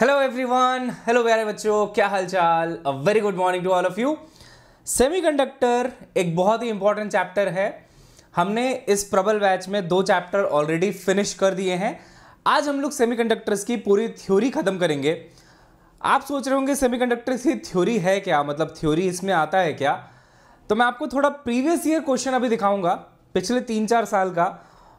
Hello everyone hello प्यारे बच्चों क्या हालचाल a very good morning to all of you semiconductor एक बहुत ही इंपॉर्टेंट चैप्टर है हमने इस प्रबल बैच में दो चैप्टर ऑलरेडी फिनिश कर दिए हैं आज हम लोग सेमीकंडक्टर्स की पूरी थ्योरी ख़त्म करेंगे आप सोच रहे होंगे सेमीकंडक्टर्स की थ्योरी है क्या मतलब थ्योरी इसमें आता है क्या तो मैं आपको थोड़ा प्रीवियस ईयर क्वेश्चन अभी दिखाऊंगा पिछले तीन चार साल का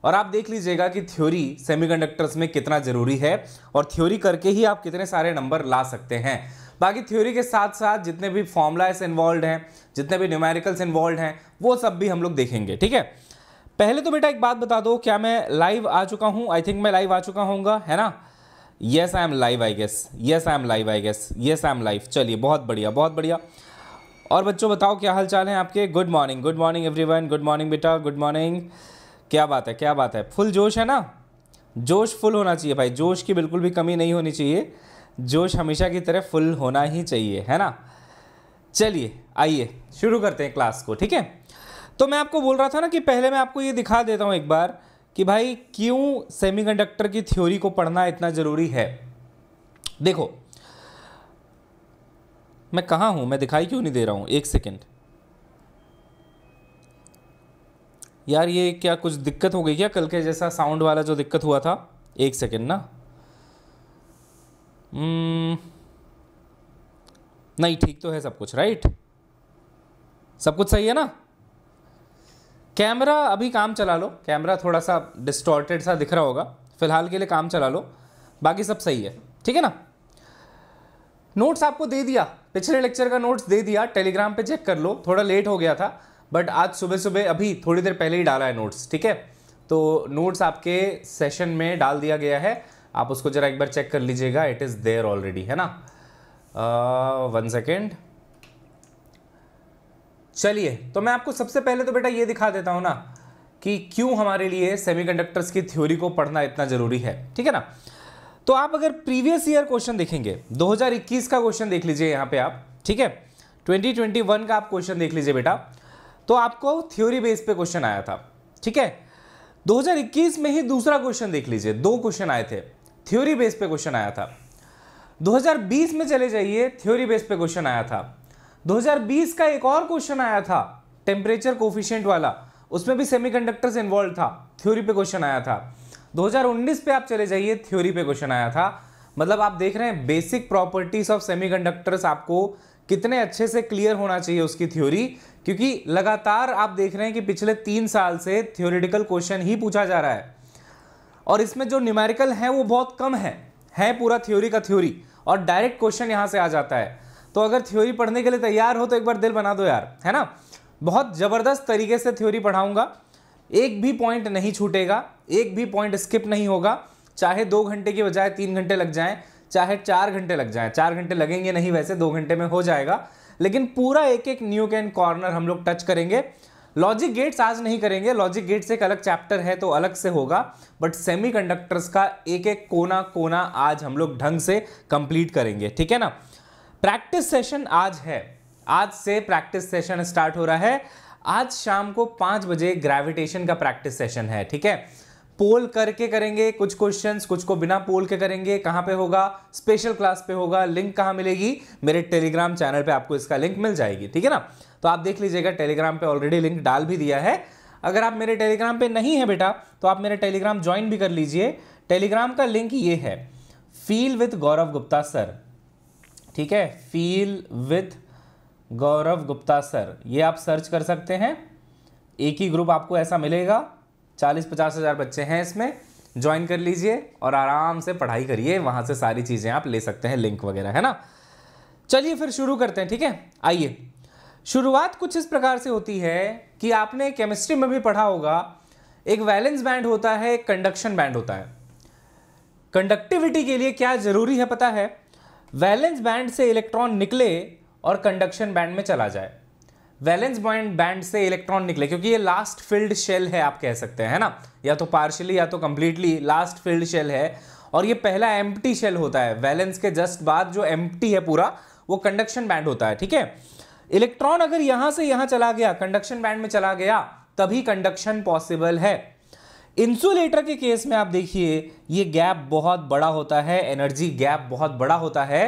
और आप देख लीजिएगा कि थ्योरी सेमीकंडक्टर्स में कितना ज़रूरी है और थ्योरी करके ही आप कितने सारे नंबर ला सकते हैं बाकी थ्योरी के साथ साथ जितने भी फॉर्मुलाइस इन्वॉल्व हैं जितने भी न्यूमेरिकल्स इन्वॉल्व हैं वो सब भी हम लोग देखेंगे ठीक है पहले तो बेटा एक बात बता दो क्या मैं लाइव आ चुका हूँ आई थिंक मैं लाइव आ चुका हूँ है ना yes I am live I guess yes I am live I guess yes I am live चलिए बहुत बढ़िया बहुत बढ़िया और बच्चों बताओ क्या हाल चाल हैं आपके good morning good morning every good morning बेटा गुड मॉर्निंग क्या बात है क्या बात है फुल जोश है ना जोश फुल होना चाहिए भाई जोश की बिल्कुल भी कमी नहीं होनी चाहिए जोश हमेशा की तरह फुल होना ही चाहिए है ना चलिए आइए शुरू करते हैं क्लास को ठीक है तो मैं आपको बोल रहा था ना कि पहले मैं आपको ये दिखा देता हूँ एक बार कि भाई क्यों सेमीकंडक्टर की थ्योरी को पढ़ना इतना ज़रूरी है देखो मैं कहाँ हूँ मैं दिखाई क्यों नहीं दे रहा हूँ एक सेकेंड यार ये क्या कुछ दिक्कत हो गई क्या कल के जैसा साउंड वाला जो दिक्कत हुआ था एक सेकेंड ना hmm. नहीं ठीक तो है सब कुछ राइट सब कुछ सही है ना कैमरा अभी काम चला लो कैमरा थोड़ा सा डिस्टॉर्टेड सा दिख रहा होगा फिलहाल के लिए काम चला लो बाकी सब सही है ठीक है ना नोट्स आपको दे दिया पिछले लेक्चर का नोट्स दे दिया टेलीग्राम पे चेक कर लो थोड़ा लेट हो गया था बट आज सुबह सुबह अभी थोड़ी देर पहले ही डाला है नोट्स ठीक है तो नोट्स आपके सेशन में डाल दिया गया है आप उसको ज़रा एक बार चेक कर लीजिएगा इट इज़ देयर ऑलरेडी है ना वन सेकेंड चलिए तो मैं आपको सबसे पहले तो बेटा ये दिखा देता हूँ ना कि क्यों हमारे लिए सेमीकंडक्टर्स की थ्योरी को पढ़ना इतना ज़रूरी है ठीक है ना तो आप अगर प्रीवियस ईयर क्वेश्चन देखेंगे 2021 का क्वेश्चन देख लीजिए यहाँ पे आप ठीक है 2021 का आप क्वेश्चन देख लीजिए बेटा तो आपको थ्योरी बेस पे क्वेश्चन आया था ठीक है 2021 में ही दूसरा क्वेश्चन देख लीजिए दो क्वेश्चन आए थे थ्योरी बेस पे क्वेश्चन आया था 2020 में चले जाइए थ्योरी बेस पे क्वेश्चन आया था 2020 का एक और क्वेश्चन आया था टेम्परेचर कोफिशियंट वाला उसमें भी सेमी कंडक्टर इन्वॉल्व था थ्योरी पे क्वेश्चन आया था 2019 पे आप चले जाइए थ्योरी पे क्वेश्चन आया था मतलब आप देख रहे हैं बेसिक प्रॉपर्टीज ऑफ सेमीकंडक्टर्स आपको कितने अच्छे से क्लियर होना चाहिए उसकी थ्योरी क्योंकि लगातार आप देख रहे हैं कि पिछले तीन साल से थियोरिटिकल क्वेश्चन ही पूछा जा रहा है और इसमें जो न्यूमेरिकल है वो बहुत कम है है पूरा थ्योरी का थ्योरी और डायरेक्ट क्वेश्चन यहाँ से आ जाता है तो अगर थ्योरी पढ़ने के लिए तैयार हो तो एक बार दिल बना दो यार है ना बहुत ज़बरदस्त तरीके से थ्योरी पढ़ाऊंगा एक भी पॉइंट नहीं छूटेगा एक भी पॉइंट स्किप नहीं होगा चाहे दो घंटे की बजाय तीन घंटे लग जाए चाहे चार घंटे लग जाए चार घंटे लगेंगे नहीं वैसे दो घंटे में हो जाएगा लेकिन पूरा एक एक न्यू कैन कॉर्नर हम लोग टच करेंगे लॉजिक गेट्स आज नहीं करेंगे लॉजिक गेट्स एक अलग चैप्टर है तो अलग से होगा बट सेमीकंडक्टर्स का एक एक कोना कोना आज हम लोग ढंग से कंप्लीट करेंगे ठीक है ना प्रैक्टिस सेशन आज है आज से प्रैक्टिस सेशन स्टार्ट हो रहा है आज शाम को पाँच बजे ग्रेविटेशन का प्रैक्टिस सेशन है ठीक है पोल करके करेंगे कुछ क्वेश्चंस कुछ को बिना पोल के करेंगे कहाँ पे होगा स्पेशल क्लास पे होगा लिंक कहाँ मिलेगी मेरे टेलीग्राम चैनल पे आपको इसका लिंक मिल जाएगी ठीक है ना तो आप देख लीजिएगा टेलीग्राम पे ऑलरेडी लिंक डाल भी दिया है अगर आप मेरे टेलीग्राम पे नहीं है बेटा तो आप मेरे टेलीग्राम ज्वाइन भी कर लीजिए टेलीग्राम का लिंक ये है feel with Gaurav Gupta sir ठीक है feel with Gaurav Gupta sir ये आप सर्च कर सकते हैं एक ही ग्रुप आपको ऐसा मिलेगा चालीस पचास हज़ार बच्चे हैं इसमें ज्वाइन कर लीजिए और आराम से पढ़ाई करिए वहाँ से सारी चीज़ें आप ले सकते हैं लिंक वगैरह है ना चलिए फिर शुरू करते हैं ठीक है आइए शुरुआत कुछ इस प्रकार से होती है कि आपने केमिस्ट्री में भी पढ़ा होगा एक वैलेंस बैंड होता है एक कंडक्शन बैंड होता है कंडक्टिविटी के लिए क्या ज़रूरी है पता है वैलेंस बैंड से इलेक्ट्रॉन निकले और कंडक्शन बैंड में चला जाए वैलेंस बॉइंड बैंड से इलेक्ट्रॉन निकले क्योंकि ये लास्ट फील्ड शेल है आप कह सकते हैं है ना या तो पार्शली या तो कंप्लीटली लास्ट फील्ड शेल है और ये पहला एम्प्टी शेल होता है वैलेंस के जस्ट बाद जो एम्प्टी है पूरा वो कंडक्शन बैंड होता है ठीक है इलेक्ट्रॉन अगर यहां से यहां चला गया कंडक्शन बैंड में चला गया तभी कंडक्शन पॉसिबल है इंसुलेटर के केस में आप देखिए ये गैप बहुत बड़ा होता है एनर्जी गैप बहुत बड़ा होता है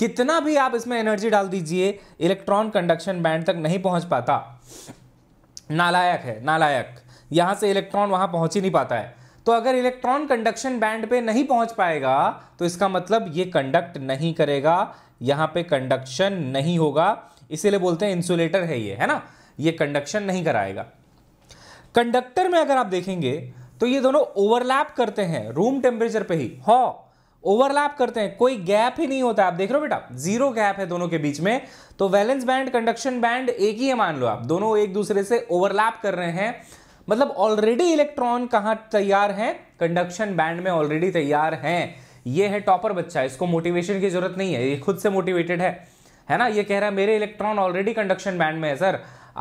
कितना भी आप इसमें एनर्जी डाल दीजिए इलेक्ट्रॉन कंडक्शन बैंड तक नहीं पहुंच पाता नालायक है नालायक यहां से इलेक्ट्रॉन वहां पहुंच ही नहीं पाता है तो अगर इलेक्ट्रॉन कंडक्शन बैंड पे नहीं पहुंच पाएगा तो इसका मतलब ये कंडक्ट नहीं करेगा यहां पे कंडक्शन नहीं होगा इसीलिए बोलते हैं इंसुलेटर है ये है ना ये कंडक्शन नहीं कराएगा कंडक्टर में अगर आप देखेंगे तो ये दोनों ओवरलैप करते हैं रूम टेम्परेचर पे ही हॉ हाँ, ओवरलैप करते हैं कोई गैप ही नहीं होता आप देख रहे हो बेटा जीरो गैप है दोनों के बीच में तो वैलेंस बैंड कंडक्शन बैंड एक ही है मान लो आप दोनों एक दूसरे से ओवरलैप कर रहे हैं मतलब ऑलरेडी इलेक्ट्रॉन कहां तैयार है कंडक्शन बैंड में ऑलरेडी तैयार हैं ये है टॉपर बच्चा इसको मोटिवेशन की जरूरत नहीं है ये खुद से मोटिवेटेड है है ना ये कह रहा है मेरे इलेक्ट्रॉन ऑलरेडी कंडक्शन बैंड में है सर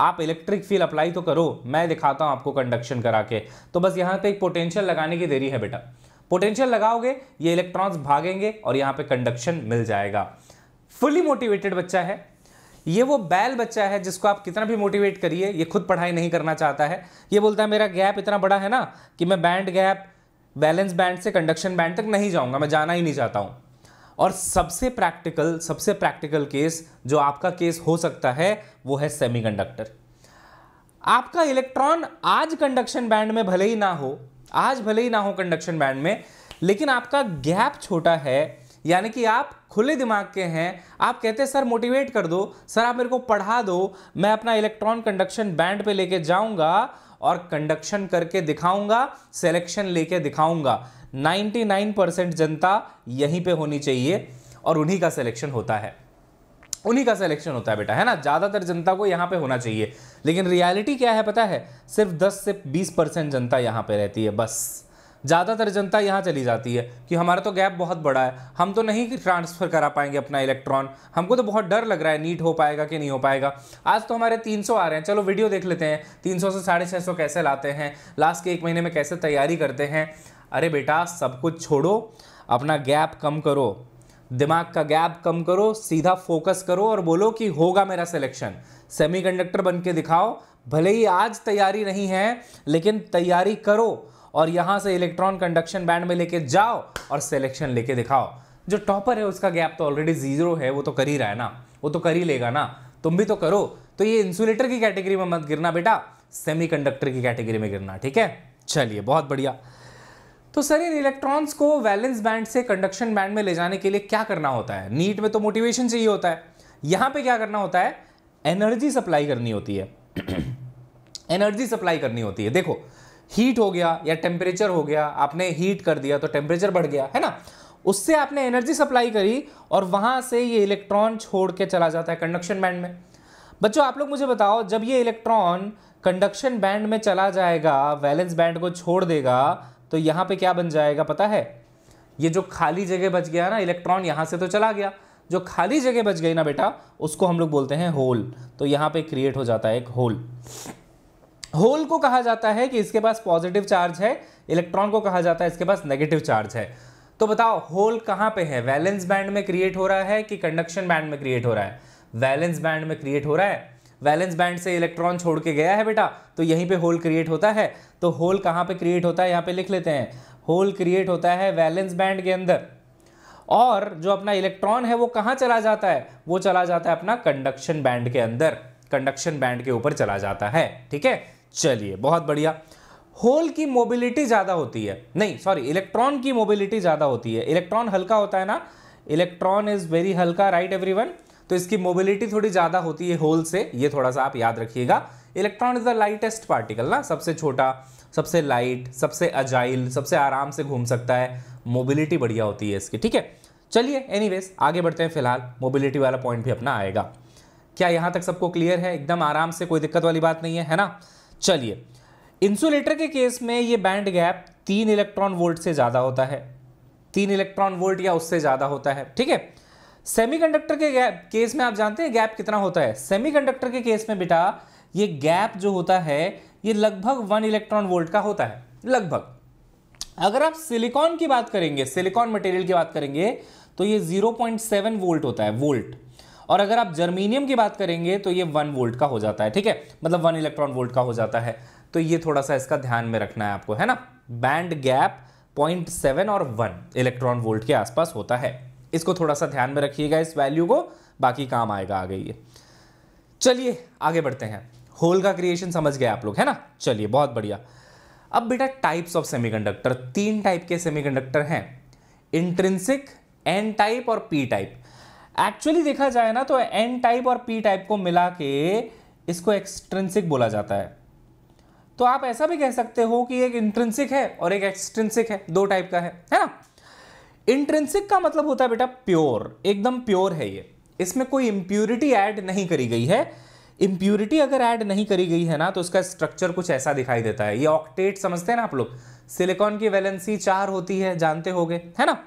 आप इलेक्ट्रिक फील अप्लाई तो करो मैं दिखाता हूं आपको कंडक्शन करा के तो बस यहाँ पे एक पोटेंशियल लगाने की देरी है बेटा पोटेंशियल लगाओगे ये इलेक्ट्रॉन्स भागेंगे और यहाँ पे कंडक्शन मिल जाएगा फुली मोटिवेटेड बच्चा है ये वो बैल बच्चा है जिसको आप कितना भी मोटिवेट करिए ये खुद पढ़ाई नहीं करना चाहता है ये बोलता है मेरा गैप इतना बड़ा है ना कि मैं बैंड गैप बैलेंस बैंड से कंडक्शन बैंड तक नहीं जाऊँगा मैं जाना ही नहीं चाहता हूँ और सबसे प्रैक्टिकल सबसे प्रैक्टिकल केस जो आपका केस हो सकता है वो है सेमीकंडक्टर आपका इलेक्ट्रॉन आज कंडक्शन बैंड में भले ही ना हो आज भले ही ना हो कंडक्शन बैंड में लेकिन आपका गैप छोटा है यानी कि आप खुले दिमाग के हैं आप कहते हैं सर मोटिवेट कर दो सर आप मेरे को पढ़ा दो मैं अपना इलेक्ट्रॉन कंडक्शन बैंड पे लेके जाऊंगा और कंडक्शन करके दिखाऊंगा सिलेक्शन लेके दिखाऊंगा 99 परसेंट जनता यहीं पे होनी चाहिए और उन्हीं का सिलेक्शन होता है उन्हीं का सिलेक्शन होता है बेटा है ना ज़्यादातर जनता को यहाँ पे होना चाहिए लेकिन रियलिटी क्या है पता है सिर्फ 10 से 20 परसेंट जनता यहाँ पे रहती है बस ज़्यादातर जनता यहाँ चली जाती है कि हमारा तो गैप बहुत बड़ा है हम तो नहीं ट्रांसफ़र करा पाएंगे अपना इलेक्ट्रॉन हमको तो बहुत डर लग रहा है नीट हो पाएगा कि नहीं हो पाएगा आज तो हमारे 300 आ रहे हैं चलो वीडियो देख लेते हैं 300 से साढ़े छः सौ कैसे लाते हैं लास्ट के एक महीने में कैसे तैयारी करते हैं अरे बेटा सब कुछ छोड़ो अपना गैप कम करो दिमाग का गैप कम करो सीधा फोकस करो और बोलो कि होगा मेरा सिलेक्शन सेमीकंडक्टर बन के दिखाओ भले ही आज तैयारी नहीं है लेकिन तैयारी करो और यहां से इलेक्ट्रॉन कंडक्शन बैंड में लेके जाओ और सिलेक्शन लेके दिखाओ जो टॉपर है उसका गैप तो ऑलरेडी ज़ीरो है वो तो कर ही रहा है ना वो तो कर ही लेगा ना तुम भी तो करो तो ये इंसुलेटर की कैटेगरी में मत गिरना बेटा सेमी की कैटेगरी में गिरना ठीक है चलिए बहुत बढ़िया तो सर इन इलेक्ट्रॉन्स को वैलेंस बैंड से कंडक्शन बैंड में ले जाने के लिए क्या करना होता है नीट में तो मोटिवेशन चाहिए होता है यहां पे क्या करना होता है एनर्जी सप्लाई करनी होती है एनर्जी सप्लाई करनी होती है देखो हीट हो गया या टेम्परेचर हो गया आपने हीट कर दिया तो टेम्परेचर बढ़ गया है ना उससे आपने एनर्जी सप्लाई करी और वहां से ये इलेक्ट्रॉन छोड़ के चला जाता है कंडक्शन बैंड में बच्चों आप लोग मुझे बताओ जब ये इलेक्ट्रॉन कंडक्शन बैंड में चला जाएगा वैलेंस बैंड को छोड़ देगा तो यहाँ पे क्या बन जाएगा पता है ये जो खाली जगह बच गया ना इलेक्ट्रॉन यहाँ से तो चला गया जो खाली जगह बच गई ना बेटा उसको हम लोग बोलते हैं होल तो यहाँ पे क्रिएट हो जाता है एक होल होल को कहा जाता है कि इसके पास पॉजिटिव चार्ज है इलेक्ट्रॉन को कहा जाता है इसके पास नेगेटिव चार्ज है तो बताओ होल कहाँ पे है वैलेंस बैंड में क्रिएट हो रहा है कि कंडक्शन बैंड में क्रिएट हो रहा है वैलेंस बैंड में क्रिएट हो रहा है वैलेंस बैंड से इलेक्ट्रॉन छोड़ के गया है बेटा तो यहीं पे होल क्रिएट होता है तो होल कहाँ पे क्रिएट होता है यहाँ पे लिख लेते हैं होल क्रिएट होता है वैलेंस बैंड के अंदर और जो अपना इलेक्ट्रॉन है वो कहाँ चला जाता है वो चला जाता है अपना कंडक्शन बैंड के अंदर कंडक्शन बैंड के ऊपर चला जाता है ठीक है चलिए बहुत बढ़िया होल की मोबिलिटी ज़्यादा होती है नहीं सॉरी इलेक्ट्रॉन की मोबिलिटी ज़्यादा होती है इलेक्ट्रॉन हल्का होता है ना इलेक्ट्रॉन इज़ वेरी हल्का राइट एवरी तो इसकी मोबिलिटी थोड़ी ज़्यादा होती है होल से ये थोड़ा सा आप याद रखिएगा electron is the lightest particle ना सबसे छोटा सबसे लाइट सबसे अजाइल सबसे आराम से घूम सकता है मोबिलिटी बढ़िया होती है इसकी ठीक है चलिए एनी आगे बढ़ते हैं फिलहाल मोबिलिटी वाला पॉइंट भी अपना आएगा क्या यहाँ तक सबको क्लियर है एकदम आराम से कोई दिक्कत वाली बात नहीं है है ना चलिए इंसुलेटर के केस में ये बैंड गैप तीन इलेक्ट्रॉन वोल्ट से ज़्यादा होता है तीन इलेक्ट्रॉन वोल्ट या उससे ज़्यादा होता है ठीक है सेमीकंडक्टर के गैप केस में आप जानते हैं गैप कितना होता है सेमीकंडक्टर के केस में बेटा ये गैप जो होता है ये लगभग वन इलेक्ट्रॉन वोल्ट का होता है लगभग अगर आप सिलिकॉन की बात करेंगे सिलिकॉन मटेरियल की बात करेंगे तो ये 0.7 वोल्ट होता है वोल्ट और अगर आप जर्मीनियम की बात करेंगे तो ये वन वोल्ट का हो जाता है ठीक है मतलब वन इलेक्ट्रॉन वोल्ट का हो जाता है तो ये थोड़ा सा इसका ध्यान में रखना है आपको है ना बैंड गैप 0.7 और 1 इलेक्ट्रॉन वोल्ट के आसपास होता है इसको थोड़ा सा ध्यान में रखिएगा इस वैल्यू को बाकी काम आएगा आगे ये चलिए आगे बढ़ते हैं होल का क्रिएशन समझ गए आप लोग है ना चलिए बहुत बढ़िया अब बेटा टाइप्स ऑफ सेमीकंडक्टर तीन टाइप के सेमीकंडक्टर हैं इंट्रिंसिक एन टाइप और पी टाइप एक्चुअली देखा जाए ना तो एन टाइप और पी टाइप को मिला के इसको एक्सट्रेंसिक बोला जाता है तो आप ऐसा भी कह सकते हो कि एक इंट्रेंसिक है और एक एक्सट्रेंसिक है दो टाइप का है है ना इंट्रेंसिक का मतलब होता है बेटा प्योर एकदम प्योर है ये इसमें कोई इंप्योरिटी ऐड नहीं करी गई है इम्प्यूरिटी अगर ऐड नहीं करी गई है ना तो उसका स्ट्रक्चर कुछ ऐसा दिखाई देता है ये ऑक्टेट समझते हैं ना आप लोग सिलिकॉन की वैलेंसी चार होती है जानते हो है ना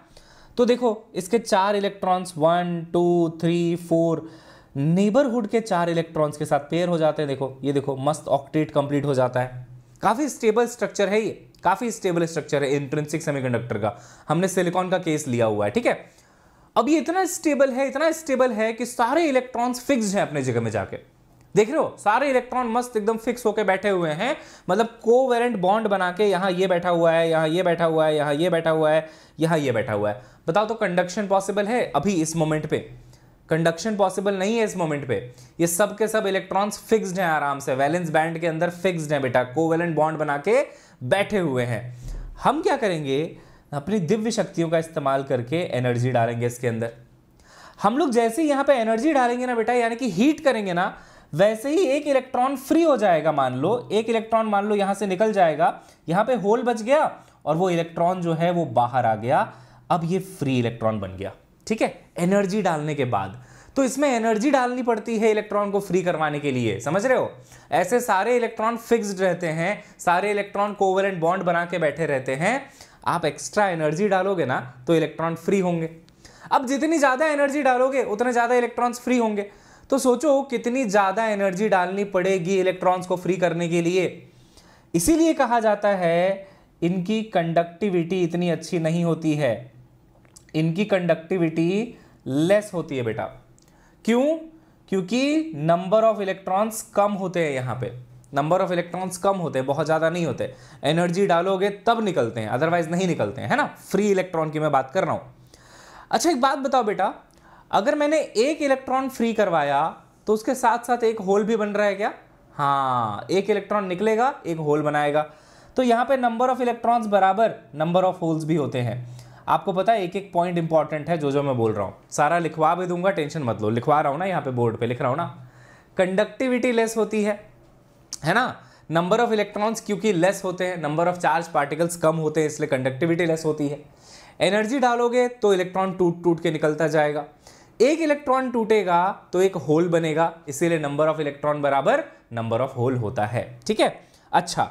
तो देखो इसके चार electrons one two three four neighbourhood के चार इलेक्ट्रॉन्स के साथ पेयर हो जाते हैं देखो ये देखो मस्त ऑक्टेट कंप्लीट हो जाता है काफ़ी स्टेबल स्ट्रक्चर है ये काफ़ी स्टेबल स्ट्रक्चर है इंट्रेंसिक सेमीकंडक्टर का हमने सिलिकॉन का केस लिया हुआ है ठीक है अब ये इतना स्टेबल है इतना स्टेबल है कि सारे इलेक्ट्रॉन्स फिक्स हैं अपने जगह में जाके देख रहे हो सारे इलेक्ट्रॉन मस्त एकदम फिक्स होकर बैठे हुए हैं मतलब कोवेरेंट बॉन्ड बना के यहां ये बैठा हुआ है यहां ये बैठा हुआ है यहां ये बैठा हुआ है यहां ये बैठा हुआ है बताओ तो कंडक्शन पॉसिबल है अभी इस मोमेंट पे कंडक्शन पॉसिबल नहीं है इस मोमेंट पे ये सब के सब इलेक्ट्रॉन्स फिक्स्ड हैं आराम से वैलेंस बैंड के अंदर फिक्स्ड हैं बेटा कोवेलेंट बॉन्ड बना के बैठे हुए हैं हम क्या करेंगे अपनी दिव्य शक्तियों का इस्तेमाल करके एनर्जी डालेंगे इसके अंदर हम लोग जैसे यहां पे एनर्जी डालेंगे ना बेटा यानी कि हीट करेंगे ना वैसे ही एक इलेक्ट्रॉन फ्री हो जाएगा मान लो एक इलेक्ट्रॉन मान लो यहां से निकल जाएगा यहां पे होल बच गया और वो इलेक्ट्रॉन जो है वो बाहर आ गया अब ये फ्री इलेक्ट्रॉन बन गया ठीक है एनर्जी डालने के बाद तो इसमें एनर्जी डालनी पड़ती है इलेक्ट्रॉन को फ्री करवाने के लिए समझ रहे हो ऐसे सारे इलेक्ट्रॉन फिक्स्ड रहते हैं सारे इलेक्ट्रॉन एंड बॉन्ड बना के बैठे रहते हैं आप एक्स्ट्रा एनर्जी डालोगे ना तो इलेक्ट्रॉन फ्री होंगे अब जितनी ज़्यादा एनर्जी डालोगे उतने ज़्यादा इलेक्ट्रॉन्स फ्री होंगे तो सोचो कितनी ज़्यादा एनर्जी डालनी पड़ेगी इलेक्ट्रॉन्स को फ्री करने के लिए इसीलिए कहा जाता है इनकी कंडक्टिविटी इतनी अच्छी नहीं होती है इनकी कंडक्टिविटी लेस होती है बेटा क्यों क्योंकि नंबर ऑफ इलेक्ट्रॉन्स कम होते हैं यहाँ पे नंबर ऑफ इलेक्ट्रॉन्स कम होते हैं बहुत ज़्यादा नहीं होते एनर्जी डालोगे तब निकलते हैं अदरवाइज नहीं निकलते हैं है ना फ्री इलेक्ट्रॉन की मैं बात कर रहा हूँ अच्छा एक बात बताओ बेटा अगर मैंने एक इलेक्ट्रॉन फ्री करवाया तो उसके साथ साथ एक होल भी बन रहा है क्या हाँ एक इलेक्ट्रॉन निकलेगा एक होल बनाएगा तो यहाँ पे नंबर ऑफ इलेक्ट्रॉन्स बराबर नंबर ऑफ होल्स भी होते हैं आपको पता है एक एक पॉइंट इंपॉर्टेंट है जो जो मैं बोल रहा हूँ सारा लिखवा भी दूंगा टेंशन मत लो लिखवा रहा हूँ ना यहाँ पे बोर्ड पे लिख रहा हूँ ना कंडक्टिविटी लेस होती है है ना नंबर ऑफ इलेक्ट्रॉन्स क्योंकि लेस होते हैं नंबर ऑफ चार्ज पार्टिकल्स कम होते हैं इसलिए कंडक्टिविटी लेस होती है एनर्जी डालोगे तो इलेक्ट्रॉन टूट टूट के निकलता जाएगा एक इलेक्ट्रॉन टूटेगा तो एक होल बनेगा इसीलिए नंबर ऑफ इलेक्ट्रॉन बराबर नंबर ऑफ होल होता है ठीक है अच्छा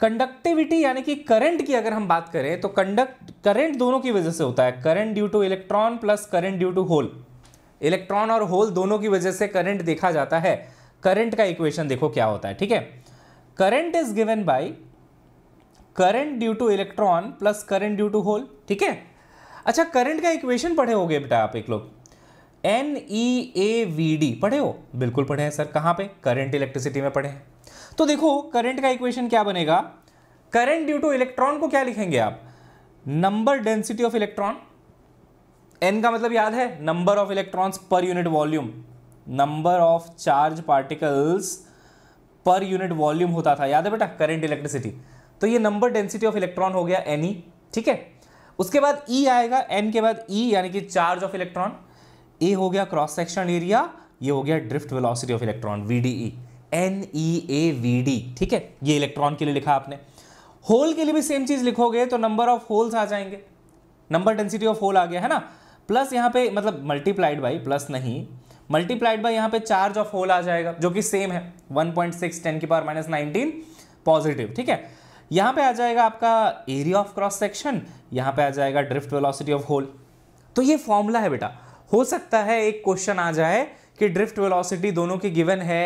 कंडक्टिविटी यानी कि करंट की अगर हम बात करें तो कंडक्ट करंट दोनों की वजह से होता है current due to electron plus current due to hole electron और होल दोनों की वजह से करंट देखा जाता है करंट का इक्वेशन देखो क्या होता है ठीक है current is given by current due to electron plus current due to hole ठीक है अच्छा करंट का इक्वेशन पढ़े होगे बेटा आप एक लोग N E A V D पढ़े हो बिल्कुल पढ़े हैं सर कहाँ पे करंट इलेक्ट्रिसिटी में पढ़े हैं तो देखो करंट का इक्वेशन क्या बनेगा करंट ड्यू टू इलेक्ट्रॉन को क्या लिखेंगे आप number density of electron N का मतलब याद है number of electrons per unit volume number of charge particles per unit volume होता था याद है बेटा करंट इलेक्ट्रिसिटी तो ये नंबर डेंसिटी ऑफ इलेक्ट्रॉन हो गया एन ई e, ठीक है उसके बाद ई e आएगा एन के बाद ई e, यानी कि चार्ज ऑफ इलेक्ट्रॉन ए हो गया क्रॉस सेक्शन एरिया ये हो गया drift velocity of electron V D E N E A V D ठीक है ये इलेक्ट्रॉन के लिए लिखा आपने होल के लिए भी सेम चीज़ लिखोगे तो नंबर ऑफ होल्स आ जाएंगे नंबर डेंसिटी ऑफ होल आ गया है ना प्लस यहाँ पे मतलब मल्टीप्लाइड बाई प्लस नहीं मल्टीप्लाइड बाई यहाँ पे चार्ज ऑफ होल आ जाएगा जो कि सेम है 1.6 पॉइंट सिक्स टेन की पावर माइनस नाइनटीन पॉजिटिव ठीक है यहाँ पे आ जाएगा आपका एरिया ऑफ क्रॉस सेक्शन यहाँ पे आ जाएगा ड्रिफ्ट वेलोसिटी ऑफ होल तो ये फॉर्मूला है बेटा हो सकता है एक क्वेश्चन आ जाए कि ड्रिफ्ट वेलोसिटी दोनों की गिवन है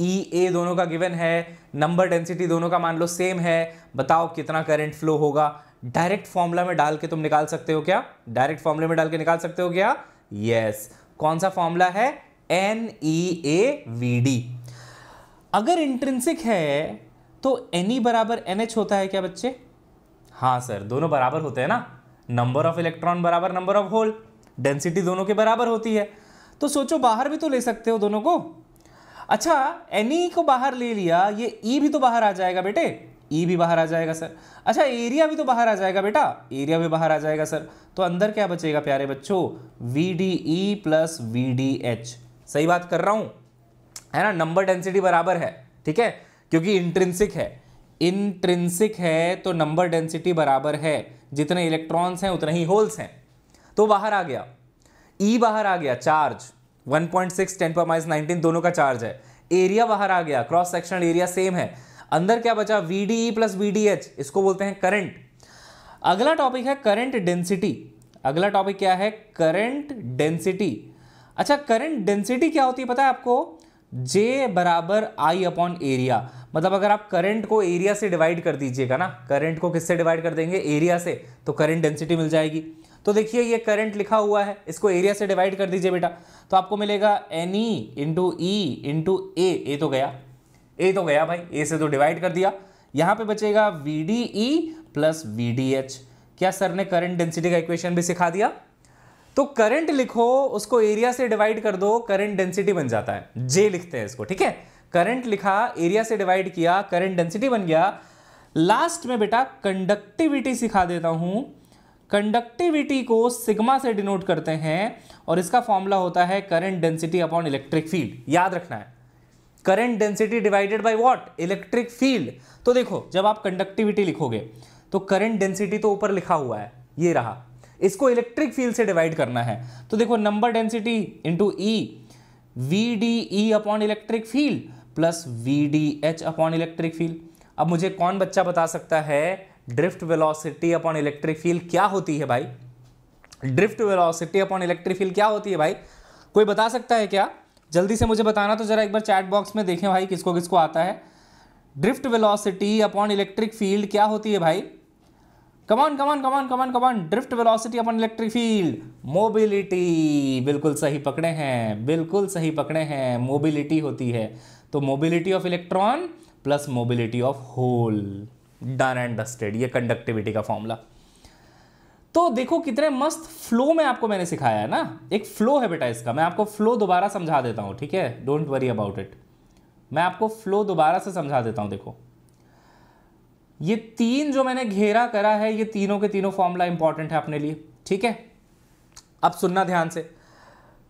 ई e, ए दोनों का गिवन है नंबर डेंसिटी दोनों का मान लो सेम है बताओ कितना करंट फ्लो होगा डायरेक्ट फॉर्मूला में डाल के तुम निकाल सकते हो क्या डायरेक्ट फॉर्मूला में डाल के निकाल सकते हो क्या यस yes. कौन सा फॉर्मूला है N E A V D अगर इंट्रेंसिक है तो एन ई e बराबर एन एच होता है क्या बच्चे हाँ सर दोनों बराबर होते हैं ना नंबर ऑफ इलेक्ट्रॉन बराबर नंबर ऑफ होल डेंसिटी दोनों के बराबर होती है तो सोचो बाहर भी तो ले सकते हो दोनों को अच्छा एनी e को बाहर ले लिया ये ई e भी तो बाहर आ जाएगा बेटे ई e भी बाहर आ जाएगा सर अच्छा एरिया भी तो बाहर आ जाएगा बेटा एरिया भी बाहर आ जाएगा सर तो अंदर क्या बचेगा प्यारे बच्चों V D E plus V D H सही बात कर रहा हूं है ना नंबर डेंसिटी बराबर है ठीक है क्योंकि इंट्रिंसिक है इंट्रिंसिक है तो नंबर डेंसिटी बराबर है जितने इलेक्ट्रॉन्स हैं उतने ही होल्स हैं तो बाहर आ गया ई e बाहर आ गया चार्ज 1.6 पॉइंट सिक्स टेन पर माइनस नाइनटीन दोनों का चार्ज है एरिया बाहर आ गया क्रॉस सेक्शनल एरिया सेम है अंदर क्या बचा V D E plus V D H इसको बोलते हैं करंट अगला टॉपिक है करंट डेंसिटी अगला टॉपिक क्या है करंट डेंसिटी अच्छा करंट डेंसिटी क्या होती है पता है आपको जे बराबर आई अपॉन एरिया मतलब अगर आप करंट को एरिया से डिवाइड कर दीजिएगा ना करंट को किससे डिवाइड कर देंगे एरिया से तो करंट डेंसिटी मिल जाएगी तो देखिए ये करंट लिखा हुआ है इसको एरिया से डिवाइड कर दीजिए बेटा तो आपको मिलेगा N E into E into A A तो गया ए तो गया भाई ए से तो डिवाइड कर दिया यहां पे बचेगा V D E plus V D H क्या सर ने करंट डेंसिटी का इक्वेशन भी सिखा दिया तो करंट लिखो उसको एरिया से डिवाइड कर दो करंट डेंसिटी बन जाता है जे लिखते हैं इसको ठीक है करंट लिखा एरिया से डिवाइड किया करंट डेंसिटी बन गया लास्ट में बेटा कंडक्टिविटी सिखा देता हूं कंडक्टिविटी को सिग्मा से डिनोट करते हैं और इसका फॉर्मूला होता है current density upon electric field याद रखना है current density divided by what electric field तो देखो जब आप कंडक्टिविटी लिखोगे तो करंट डेंसिटी तो ऊपर लिखा हुआ है ये रहा इसको इलेक्ट्रिक फील्ड से डिवाइड करना है तो देखो number density into E V D E upon electric field plus V D H upon electric field अब मुझे कौन बच्चा बता सकता है drift velocity upon electric field क्या होती है भाई drift velocity upon electric field क्या होती है भाई कोई बता सकता है क्या जल्दी से मुझे बताना तो जरा एक बार चैट बॉक्स में देखें भाई किसको किसको आता है drift velocity upon electric field क्या होती है भाई come on come on come on come on come on drift velocity upon electric field mobility बिल्कुल सही पकड़े हैं बिल्कुल सही पकड़े हैं मोबिलिटी होती है तो mobility of electron plus mobility of hole done and dusted ये कंडक्टिविटी का फॉर्मूला तो देखो कितने मस्त फ्लो में आपको मैंने सिखाया है ना एक फ्लो है बेटा इसका मैं आपको फ्लो दोबारा समझा देता हूँ ठीक है डोंट वरी अबाउट इट मैं आपको फ्लो दोबारा से समझा देता हूँ देखो ये तीन जो मैंने घेरा करा है ये तीनों के तीनों फॉर्मूला इंपॉर्टेंट है अपने लिए ठीक है अब सुनना ध्यान से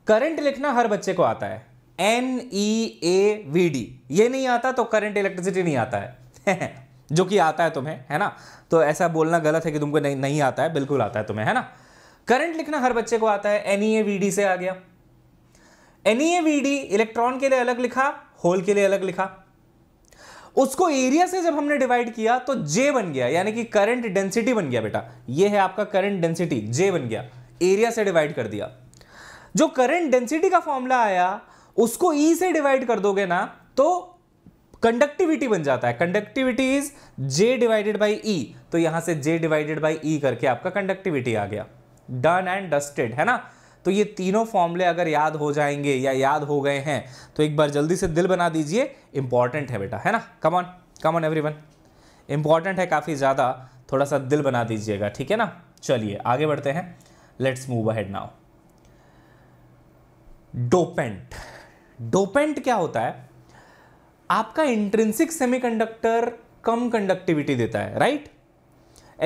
करंट लिखना हर बच्चे को आता है N E A V D ये नहीं आता तो करंट इलेक्ट्रिसिटी नहीं आता है जो कि आता है तुम्हें है ना तो ऐसा बोलना गलत है कि तुमको नहीं नहीं आता है बिल्कुल आता है तुम्हें है ना करंट लिखना हर बच्चे को आता है एन e से आ गया एन इलेक्ट्रॉन e के लिए अलग लिखा होल के लिए अलग लिखा उसको एरिया से जब हमने डिवाइड किया तो जे बन गया यानी कि करंट डेंसिटी बन गया बेटा ये है आपका करंट डेंसिटी जे बन गया एरिया से डिवाइड कर दिया जो करंट डेंसिटी का फॉर्मूला आया उसको ई e से डिवाइड कर दोगे ना तो कंडक्टिविटी बन जाता है conductivity is J divided by E तो यहां से जे डिवाइडेड बाई ई करके आपका कंडक्टिविटी आ गया डन एंड डस्टेड है ना तो ये तीनों फॉर्मूले अगर याद हो जाएंगे या याद हो गए हैं तो एक बार जल्दी से दिल बना दीजिए इंपॉर्टेंट है बेटा है ना come on come on every one important है काफ़ी ज़्यादा थोड़ा सा दिल बना दीजिएगा ठीक है ना चलिए आगे बढ़ते हैं let's move ahead now dopant dopant क्या होता है आपका इंट्रेंसिक सेमीकंडक्टर कम कंडक्टिविटी देता है राइट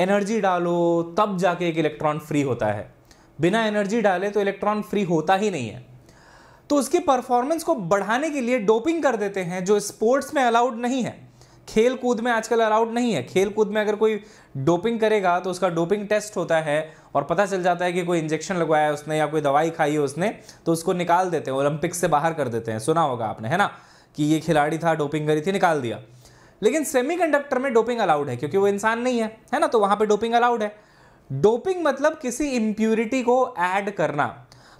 एनर्जी डालो तब जाके एक इलेक्ट्रॉन फ्री होता है बिना एनर्जी डाले तो इलेक्ट्रॉन फ्री होता ही नहीं है तो उसकी परफॉर्मेंस को बढ़ाने के लिए डोपिंग कर देते हैं जो स्पोर्ट्स में अलाउड नहीं है खेल कूद में आजकल अलाउड नहीं है खेल कूद में अगर कोई डोपिंग करेगा तो उसका डोपिंग टेस्ट होता है और पता चल जाता है कि कोई इंजेक्शन लगवाया उसने या कोई दवाई खाई है उसने तो उसको निकाल देते हैं ओलंपिक से बाहर कर देते हैं सुना होगा आपने है ना कि ये खिलाड़ी था डोपिंग करी थी निकाल दिया लेकिन सेमीकंडक्टर में डोपिंग अलाउड है क्योंकि वो इंसान नहीं है है ना तो वहाँ पे डोपिंग अलाउड है डोपिंग मतलब किसी इम्प्यूरिटी को ऐड करना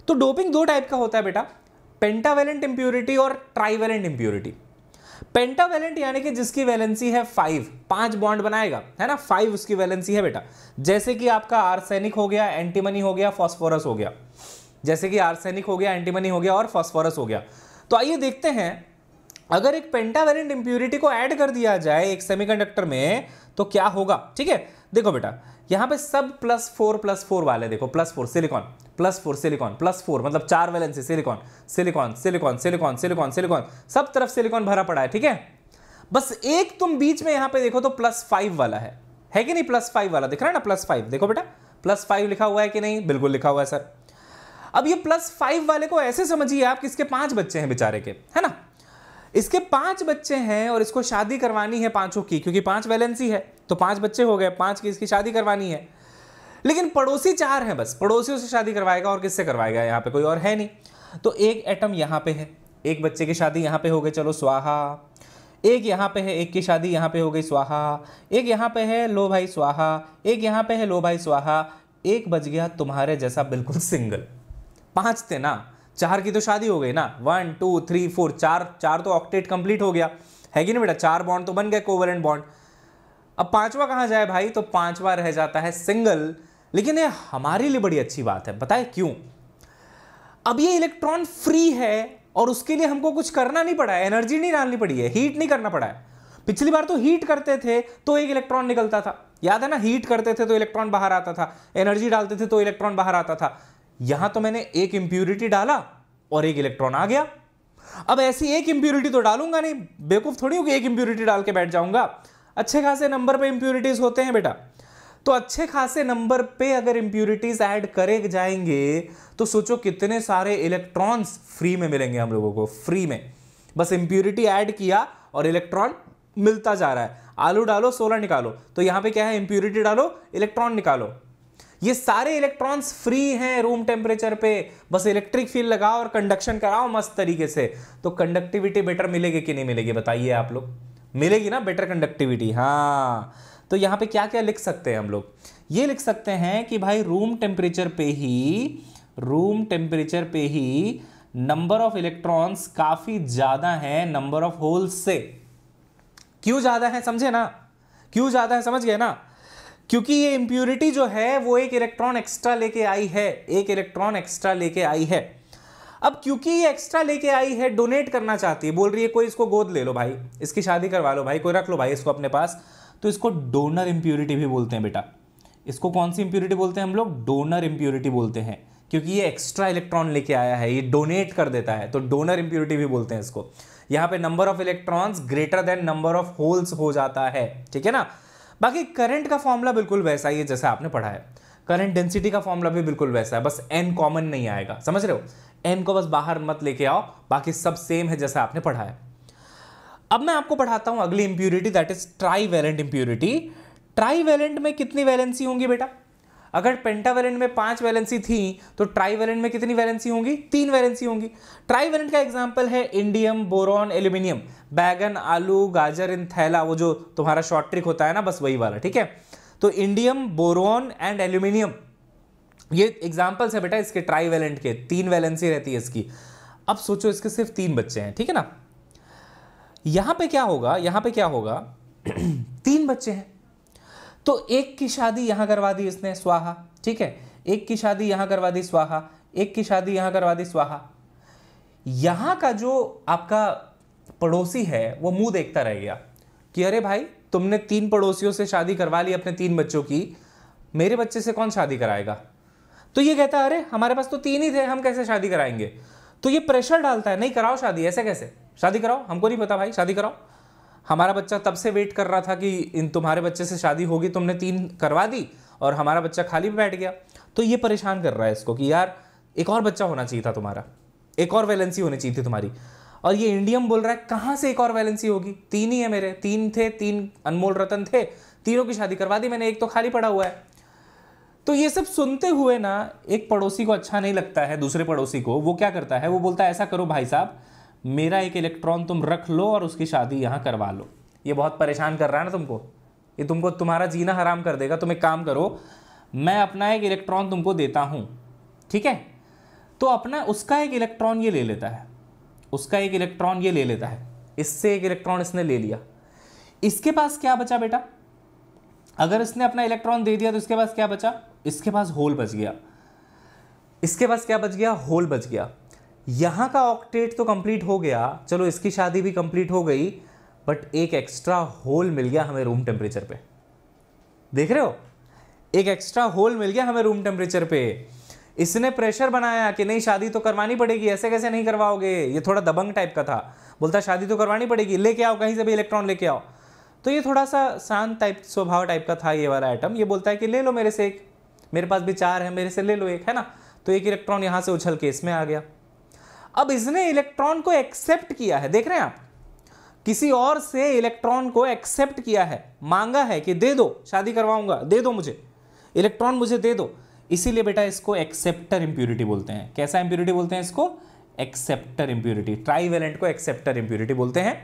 तो डोपिंग दो टाइप का होता है बेटा पेंटावेलेंट इम्प्योरिटी और ट्राईवेलेंट इम्प्योरिटी पेंटावेलेंट यानी कि जिसकी वैलेंसी है फाइव पांच बॉन्ड बनाएगा है ना फाइव उसकी वैलेंसी है बेटा जैसे कि आपका आर्सेनिक हो गया एंटीमनी हो गया फॉस्फोरस हो गया जैसे कि आर्सेनिक हो गया एंटीमनी हो गया और फॉस्फोरस हो गया तो आइए देखते हैं अगर एक पेंटावेरेंट इंप्यूरिटी को ऐड कर दिया जाए एक सेमीकंडक्टर में तो क्या होगा ठीक है देखो बेटा यहाँ पे सब प्लस फोर प्लस फोर वाले देखो plus four silicon plus four silicon plus four मतलब चार valency silicon silicon silicon silicon silicon silicon सब तरफ सिलिकॉन भरा पड़ा है ठीक है बस एक तुम बीच में यहां पर देखो तो प्लस फाइव वाला है है कि नहीं प्लस फाइव वाला दिख रहा है ना प्लस फाइव देखो बेटा प्लस फाइव लिखा हुआ है कि नहीं बिल्कुल लिखा हुआ है सर अब ये प्लस फाइव वाले को ऐसे समझिए आप किसके पांच बच्चे हैं बेचारे के है ना इसके पांच बच्चे हैं और इसको शादी करवानी है पांचों की क्योंकि पांच वैलेंसी है तो पांच बच्चे हो गए पांच की इसकी शादी करवानी है लेकिन पड़ोसी चार हैं बस पड़ोसियों से शादी करवाएगा और किससे करवाएगा यहाँ पे कोई और है नहीं तो एक एटम यहाँ पे है एक बच्चे की शादी यहाँ पे हो गई चलो स्वाहा एक यहाँ पे है एक की शादी यहाँ पे हो गई स्वाहा एक यहाँ पे है लो भाई स्वाहा एक यहाँ पे है लो भाई स्वाहा एक बज गया तुम्हारे जैसा बिल्कुल सिंगल पांच थे ना चार की तो शादी हो गई ना वन टू थ्री फोर चार चार तो ऑक्टेट कंप्लीट हो गया है कि ना बेटा चार बॉन्ड तो बन गए कोवर बॉन्ड अब पांचवा कहाँ जाए भाई तो पांचवा रह जाता है सिंगल लेकिन ये हमारे लिए बड़ी अच्छी बात है बताए क्यों अब ये इलेक्ट्रॉन फ्री है और उसके लिए हमको कुछ करना नहीं पड़ा है एनर्जी नहीं डालनी पड़ी है हीट नहीं करना पड़ा है पिछली बार तो हीट करते थे तो एक इलेक्ट्रॉन निकलता था याद है ना हीट करते थे तो इलेक्ट्रॉन बाहर आता था एनर्जी डालते थे तो इलेक्ट्रॉन बाहर आता था यहां तो मैंने एक इंप्यूरिटी डाला और एक इलेक्ट्रॉन आ गया अब ऐसी एक इंप्यूरिटी तो डालूंगा नहीं बेवकूफ थोड़ी होगी एक इंप्यूरिटी डाल के बैठ जाऊंगा अच्छे खासे नंबर पर इंप्यूरिटीज होते हैं बेटा तो अच्छे खासे नंबर पे अगर इंप्यूरिटीज ऐड करे जाएंगे तो सोचो कितने सारे इलेक्ट्रॉन्स फ्री में मिलेंगे हम लोगों को फ्री में बस इंप्यूरिटी ऐड किया और इलेक्ट्रॉन मिलता जा रहा है आलू डालो सोलह निकालो तो यहां पे क्या है इंप्यूरिटी डालो इलेक्ट्रॉन निकालो ये सारे इलेक्ट्रॉन्स फ्री हैं रूम टेम्परेचर पे बस इलेक्ट्रिक फील्ड लगाओ और कंडक्शन कराओ मस्त तरीके से तो कंडक्टिविटी बेटर मिलेगी कि नहीं मिलेगी बताइए आप लोग मिलेगी ना बेटर कंडक्टिविटी हाँ तो यहाँ पे क्या क्या लिख सकते हैं हम लोग ये लिख सकते हैं कि भाई रूम टेम्परेचर पे ही रूम टेम्परेचर पे ही नंबर ऑफ इलेक्ट्रॉन्स काफ़ी ज़्यादा है नंबर ऑफ होल्स से क्यों ज़्यादा है समझे ना क्यों ज़्यादा है समझ गए ना क्योंकि ये इंप्योरिटी जो है वो एक इलेक्ट्रॉन एक्स्ट्रा लेके आई है एक इलेक्ट्रॉन एक्स्ट्रा लेके आई है अब क्योंकि ये एक्स्ट्रा लेके आई है डोनेट करना चाहती है बोल रही है कोई इसको गोद ले लो भाई इसकी शादी करवा लो भाई कोई रख लो भाई इसको अपने पास तो इसको डोनर इंप्योरिटी भी बोलते हैं बेटा इसको कौन सी इंप्योरिटी बोलते हैं हम लोग डोनर इंप्योरिटी बोलते हैं क्योंकि ये एक्स्ट्रा इलेक्ट्रॉन लेके आया है ये डोनेट कर देता है तो डोनर इंप्योरिटी भी बोलते हैं इसको यहाँ पे number of electrons greater than number of holes हो जाता है ठीक है ना बाकी करंट का फॉर्मूला बिल्कुल वैसा ही है जैसा आपने पढ़ा है करंट डेंसिटी का फॉर्मूला भी बिल्कुल वैसा है बस एन कॉमन नहीं आएगा समझ रहे हो एन को बस बाहर मत लेके आओ बाकी सब सेम है जैसा आपने पढ़ा है अब मैं आपको पढ़ाता हूं अगली impurity that is trivalent impurity trivalent में कितनी वैलेंसी होंगी बेटा अगर पेंटावेलेंट में पांच वैलेंसी थी तो ट्राईवेलेंट में कितनी वैलेंसी होंगी तीन वैलेंसी होंगी ट्राईवेलेंट का एग्जाम्पल है इंडियम बोरॉन एल्यूमिनियम बैगन आलू गाजर इन थैला वो जो तुम्हारा शॉर्ट ट्रिक होता है ना बस वही वाला ठीक है तो इंडियम बोरॉन एंड एल्यूमिनियम ये एग्जाम्पल्स है बेटा इसके ट्राईवेलेंट के तीन वैलेंसी रहती है इसकी अब सोचो इसके सिर्फ तीन बच्चे हैं ठीक है ना यहां पे क्या होगा यहां पे क्या होगा तीन बच्चे हैं तो एक की शादी यहां करवा दी इसने स्वाहा ठीक है एक की शादी यहां करवा दी स्वाहा एक की शादी यहां करवा दी स्वाहा यहां का जो आपका पड़ोसी है वो मुंह देखता रह गया कि अरे भाई तुमने तीन पड़ोसियों से शादी करवा ली अपने तीन बच्चों की मेरे बच्चे से कौन शादी कराएगा तो ये कहता है अरे हमारे पास तो तीन ही थे हम कैसे शादी कराएंगे तो ये प्रेशर डालता है नहीं कराओ शादी ऐसे कैसे शादी कराओ हमको नहीं पता भाई शादी कराओ हमारा बच्चा तब से वेट कर रहा था कि इन तुम्हारे बच्चे से शादी होगी तुमने तीन करवा दी और हमारा बच्चा खाली बैठ गया तो ये परेशान कर रहा है इसको कि यार एक और बच्चा होना चाहिए था तुम्हारा एक और वैलेंसी होनी चाहिए थी तुम्हारी और ये इंडियम बोल रहा है कहाँ से एक और वैलेंसी होगी तीन ही है मेरे तीन थे तीन अनमोल रतन थे तीनों की शादी करवा दी मैंने एक तो खाली पड़ा हुआ है तो ये सब सुनते हुए ना एक पड़ोसी को अच्छा नहीं लगता है दूसरे पड़ोसी को वो क्या करता है वो बोलता है ऐसा करो भाई साहब मेरा एक इलेक्ट्रॉन तुम रख लो और उसकी शादी यहाँ करवा लो ये बहुत परेशान कर रहा है ना तुमको ये तुमको तुम्हारा जीना हराम कर देगा तुम एक काम करो मैं अपना एक इलेक्ट्रॉन तुमको देता हूँ ठीक है तो अपना उसका एक इलेक्ट्रॉन ये ले लेता है उसका एक इलेक्ट्रॉन ये ले लेता है इससे एक इलेक्ट्रॉन इसने ले लिया इसके पास क्या बचा बेटा अगर इसने अपना इलेक्ट्रॉन दे दिया तो इसके पास क्या बचा इसके पास होल बच गया इसके पास क्या बच गया होल बच गया यहाँ का ऑक्टेट तो कंप्लीट हो गया चलो इसकी शादी भी कंप्लीट हो गई बट एक एक्स्ट्रा होल मिल गया हमें रूम टेम्परेचर पे देख रहे हो एक एक्स्ट्रा होल मिल गया हमें रूम टेम्परेचर पे इसने प्रेशर बनाया कि नहीं शादी तो करवानी पड़ेगी ऐसे कैसे नहीं करवाओगे ये थोड़ा दबंग टाइप का था बोलता शादी तो करवानी पड़ेगी लेके आओ कहीं से भी इलेक्ट्रॉन लेके आओ तो ये थोड़ा सा शांत टाइप स्वभाव टाइप का था ये वाला आइटम ये बोलता है कि ले लो मेरे से एक मेरे पास भी चार है मेरे से ले लो एक है ना तो एक इलेक्ट्रॉन यहाँ से उछल के इसमें आ गया अब इसने इलेक्ट्रॉन को एक्सेप्ट किया है देख रहे हैं आप किसी और से इलेक्ट्रॉन को एक्सेप्ट किया है मांगा है कि दे दो शादी करवाऊंगा दे दो मुझे इलेक्ट्रॉन मुझे दे दो इसीलिए बेटा इसको एक्सेप्टर इंप्यूरिटी बोलते हैं कैसा इंप्यूरिटी बोलते हैं इसको एक्सेप्टर इंप्यूरिटी ट्राईवेलेंट को एक्सेप्टर इंप्यूरिटी बोलते हैं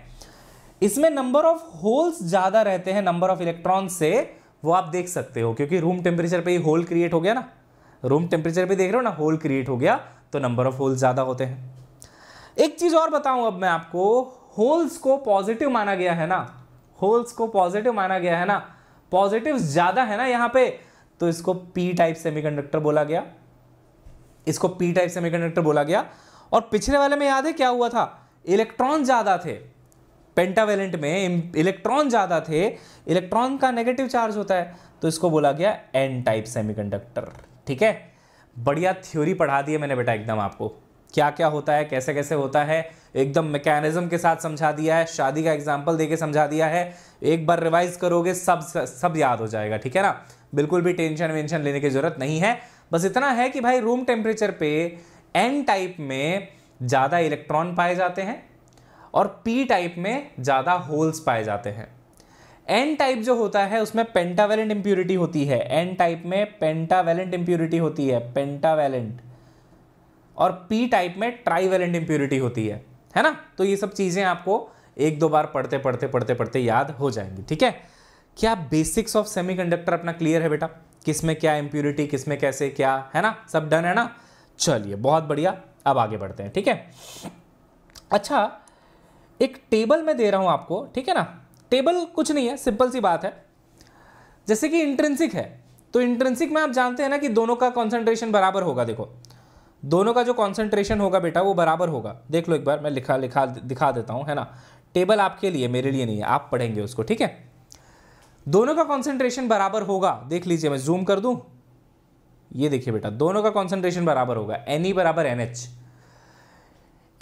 इसमें नंबर ऑफ होल्स ज़्यादा रहते हैं नंबर ऑफ इलेक्ट्रॉन से वो आप देख सकते हो क्योंकि रूम टेम्परेचर पर ही होल क्रिएट हो गया ना रूम टेम्परेचर पर देख रहे हो ना होल क्रिएट हो गया तो नंबर ऑफ होल्स ज़्यादा होते हैं एक चीज़ और बताऊं अब मैं आपको होल्स को पॉजिटिव माना गया है ना होल्स को पॉजिटिव माना गया है ना पॉजिटिव ज़्यादा है ना यहां पे तो इसको पी टाइप सेमीकंडक्टर बोला गया इसको पी टाइप सेमीकंडक्टर बोला गया और पिछले वाले में याद है क्या हुआ था इलेक्ट्रॉन ज़्यादा थे पेंटावेलेंट में इलेक्ट्रॉन ज़्यादा थे इलेक्ट्रॉन का नेगेटिव चार्ज होता है तो इसको बोला गया एन टाइप सेमीकंडक्टर ठीक है बढ़िया थ्योरी पढ़ा दी है मैंने बेटा एकदम आपको क्या क्या होता है कैसे कैसे होता है एकदम मैकेनिज्म के साथ समझा दिया है शादी का एग्जाम्पल दे समझा दिया है एक बार रिवाइज करोगे सब सब याद हो जाएगा ठीक है ना बिल्कुल भी टेंशन वेंशन लेने की ज़रूरत नहीं है बस इतना है कि भाई रूम टेम्परेचर पे एन टाइप में ज़्यादा इलेक्ट्रॉन पाए जाते हैं और पी टाइप में ज़्यादा होल्स पाए जाते हैं एन टाइप जो होता है उसमें पेंटावेलेंट इम्प्योरिटी होती है एन टाइप में पेंटावेलेंट इम्प्योरिटी होती है पेंटावेलेंट और पी टाइप में ट्राईवेलेंट इम्प्योरिटी होती है है ना तो ये सब चीज़ें आपको एक दो बार पढ़ते पढ़ते पढ़ते पढ़ते याद हो जाएंगी ठीक है क्या बेसिक्स ऑफ सेमी अपना क्लियर है बेटा किस में क्या इम्प्योरिटी किस में कैसे क्या है ना सब डन है ना चलिए बहुत बढ़िया अब आगे बढ़ते हैं ठीक है अच्छा एक टेबल में दे रहा हूँ आपको ठीक है ना टेबल कुछ नहीं है सिंपल सी बात है जैसे कि इंट्रेंसिक है तो इंट्रेंसिक में आप जानते हैं ना कि दोनों का कॉन्सेंट्रेशन बराबर होगा देखो दोनों का जो कॉन्सेंट्रेशन होगा बेटा वो बराबर होगा देख लो एक बार मैं लिखा लिखा दिखा देता हूँ है ना टेबल आपके लिए मेरे लिए नहीं है आप पढ़ेंगे उसको ठीक है दोनों का कॉन्सेंट्रेशन बराबर होगा देख लीजिए मैं जूम कर दूँ ये देखिए बेटा दोनों का कॉन्सेंट्रेशन बराबर होगा एन ई e बराबर एन एच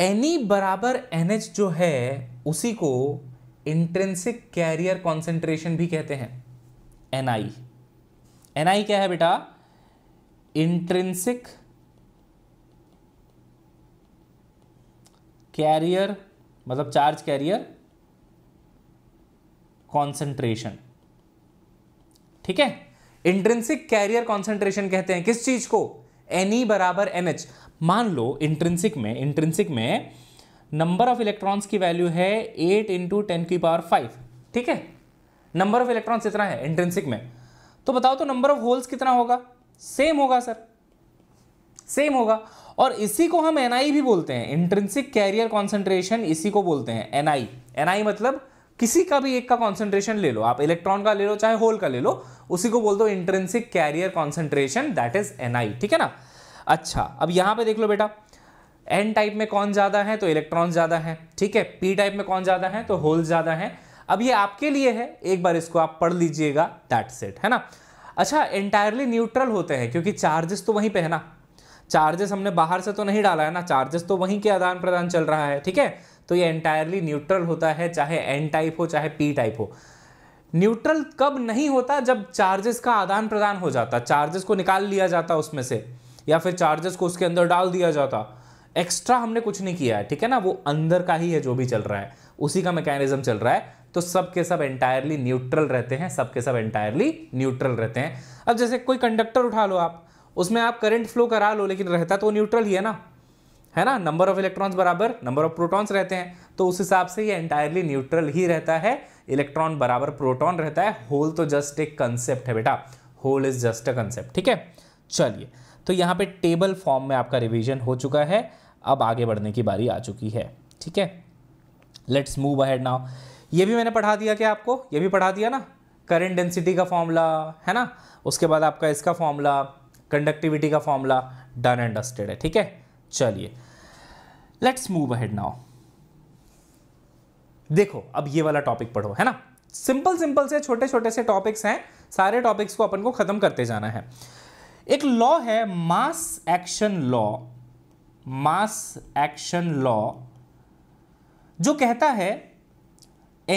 एन ई बराबर एन एच जो है उसी को इंट्रेंसिक कैरियर कॉन्सेंट्रेशन भी कहते हैं एन आई एन आई क्या है बेटा इंट्रेंसिक कैरियर मतलब चार्ज कैरियर कॉन्सेंट्रेशन ठीक है इंट्रेंसिक कैरियर कॉन्सेंट्रेशन कहते हैं किस चीज को एनी e बराबर एन एच मान लो इंट्रेंसिक में इंट्रेंसिक में नंबर ऑफ इलेक्ट्रॉन्स की वैल्यू है एट इंटू टेन की पावर फाइव ठीक है नंबर ऑफ इलेक्ट्रॉन्स इतना है इंट्रेंसिक में तो बताओ तो नंबर ऑफ होल्स कितना होगा सेम होगा सर सेम होगा और इसी को हम एनआई भी बोलते हैं इंट्रेंसिक कैरियर कॉन्सेंट्रेशन इसी को बोलते हैं एनआई एनआई मतलब किसी का भी एक का कॉन्सेंट्रेशन ले लो आप इलेक्ट्रॉन का ले लो चाहे होल का ले लो उसी को बोल दो intrinsic carrier concentration that is N I ठीक है ना अच्छा अब यहां पर देख लो बेटा एन टाइप में कौन ज़्यादा है तो इलेक्ट्रॉन ज़्यादा है ठीक है पी टाइप में कौन ज़्यादा है तो होल ज़्यादा है अब ये आपके लिए है एक बार इसको आप पढ़ लीजिएगा दैट सेट है ना अच्छा एंटायरली न्यूट्रल होते हैं क्योंकि चार्जेस तो वहीं पे है ना चार्जेस हमने बाहर से तो नहीं डाला है ना चार्जेस तो वहीं के आदान प्रदान चल रहा है ठीक है तो ये एंटायरली न्यूट्रल होता है चाहे एन टाइप हो चाहे पी टाइप हो न्यूट्रल कब नहीं होता जब चार्जेस का आदान प्रदान हो जाता चार्जेस को निकाल लिया जाता उसमें से या फिर चार्जेस को उसके अंदर डाल दिया जाता एक्स्ट्रा हमने कुछ नहीं किया है ठीक है ना वो अंदर का ही है जो भी चल रहा है उसी का मैकेनिज्म चल रहा है तो सब के सब एंटायरली न्यूट्रल रहते हैं सब के सब एंटायरली न्यूट्रल रहते हैं अब जैसे कोई कंडक्टर उठा लो आप उसमें आप करंट फ्लो करा लो लेकिन रहता तो न्यूट्रल ही है ना है ना नंबर ऑफ इलेक्ट्रॉन्स बराबर नंबर ऑफ प्रोटॉन्स रहते हैं तो उस हिसाब से ये एंटायरली न्यूट्रल ही रहता है इलेक्ट्रॉन बराबर प्रोटॉन रहता है होल तो जस्ट एक कंसेप्ट है बेटा hole is just a concept ठीक है चलिए तो यहाँ पे टेबल फॉर्म में आपका रिविजन हो चुका है अब आगे बढ़ने की बारी आ चुकी है ठीक है लेट्स मूव अहेड नाउ ये भी मैंने पढ़ा दिया क्या आपको ये भी पढ़ा दिया ना करेंट डेंसिटी का फॉर्मूला है ना उसके बाद आपका इसका फॉर्मूला कंडक्टिविटी का फॉर्मूला डन एंड डस्टेड है ठीक है चलिए लेट्स मूव अहेड नाउ देखो अब ये वाला टॉपिक पढ़ो है ना सिंपल सिंपल से छोटे छोटे से टॉपिक्स हैं सारे टॉपिक्स को अपन को खत्म करते जाना है एक लॉ है mass action law mass action law जो कहता है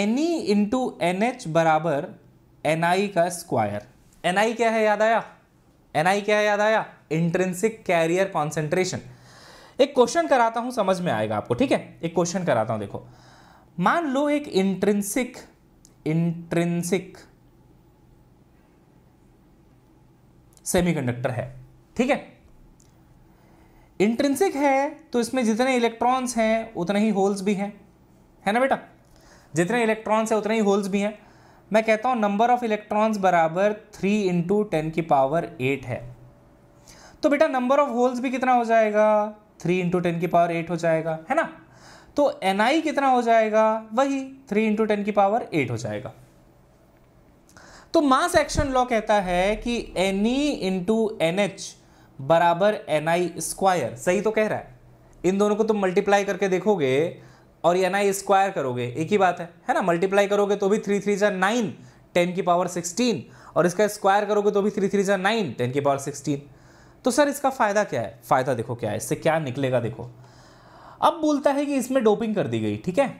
N E into N H बराबर एन आई का स्क्वायर एन आई क्या है याद आया एनआई क्या याद आया इंट्रेंसिक कैरियर कॉन्सेंट्रेशन एक क्वेश्चन कराता हूं समझ में आएगा आपको ठीक है एक क्वेश्चन कराता हूं देखो मान लो एक इंट्रेंसिक इंट्रेंसिक सेमीकंडक्टर है ठीक है इंट्रेंसिक है तो इसमें जितने इलेक्ट्रॉन्स हैं उतने ही होल्स भी हैं है ना बेटा जितने इलेक्ट्रॉन्स हैं उतने ही होल्स भी हैं मैं कहता हूँ नंबर ऑफ इलेक्ट्रॉन्स बराबर थ्री इंटू टेन की पावर एट है तो बेटा नंबर ऑफ होल्स भी कितना हो जाएगा थ्री इंटू टेन की पावर एट हो जाएगा है ना तो एन आई कितना हो जाएगा वही थ्री इंटू टेन की पावर एट हो जाएगा तो मास एक्शन लॉ कहता है कि N E into N H बराबर एन आई स्क्वायर सही तो कह रहा है इन दोनों को तुम मल्टीप्लाई करके देखोगे और एन आई स्क्वायर करोगे एक ही बात है है ना मल्टीप्लाई करोगे तो भी थ्री थ्री जै नाइन टेन की पावर सिक्सटीन और इसका स्क्वायर करोगे तो भी थ्री थ्री जै नाइन टेन की पावर सिक्सटीन तो सर इसका फ़ायदा क्या है फ़ायदा देखो क्या है इससे क्या निकलेगा देखो अब बोलता है कि इसमें डोपिंग कर दी गई ठीक है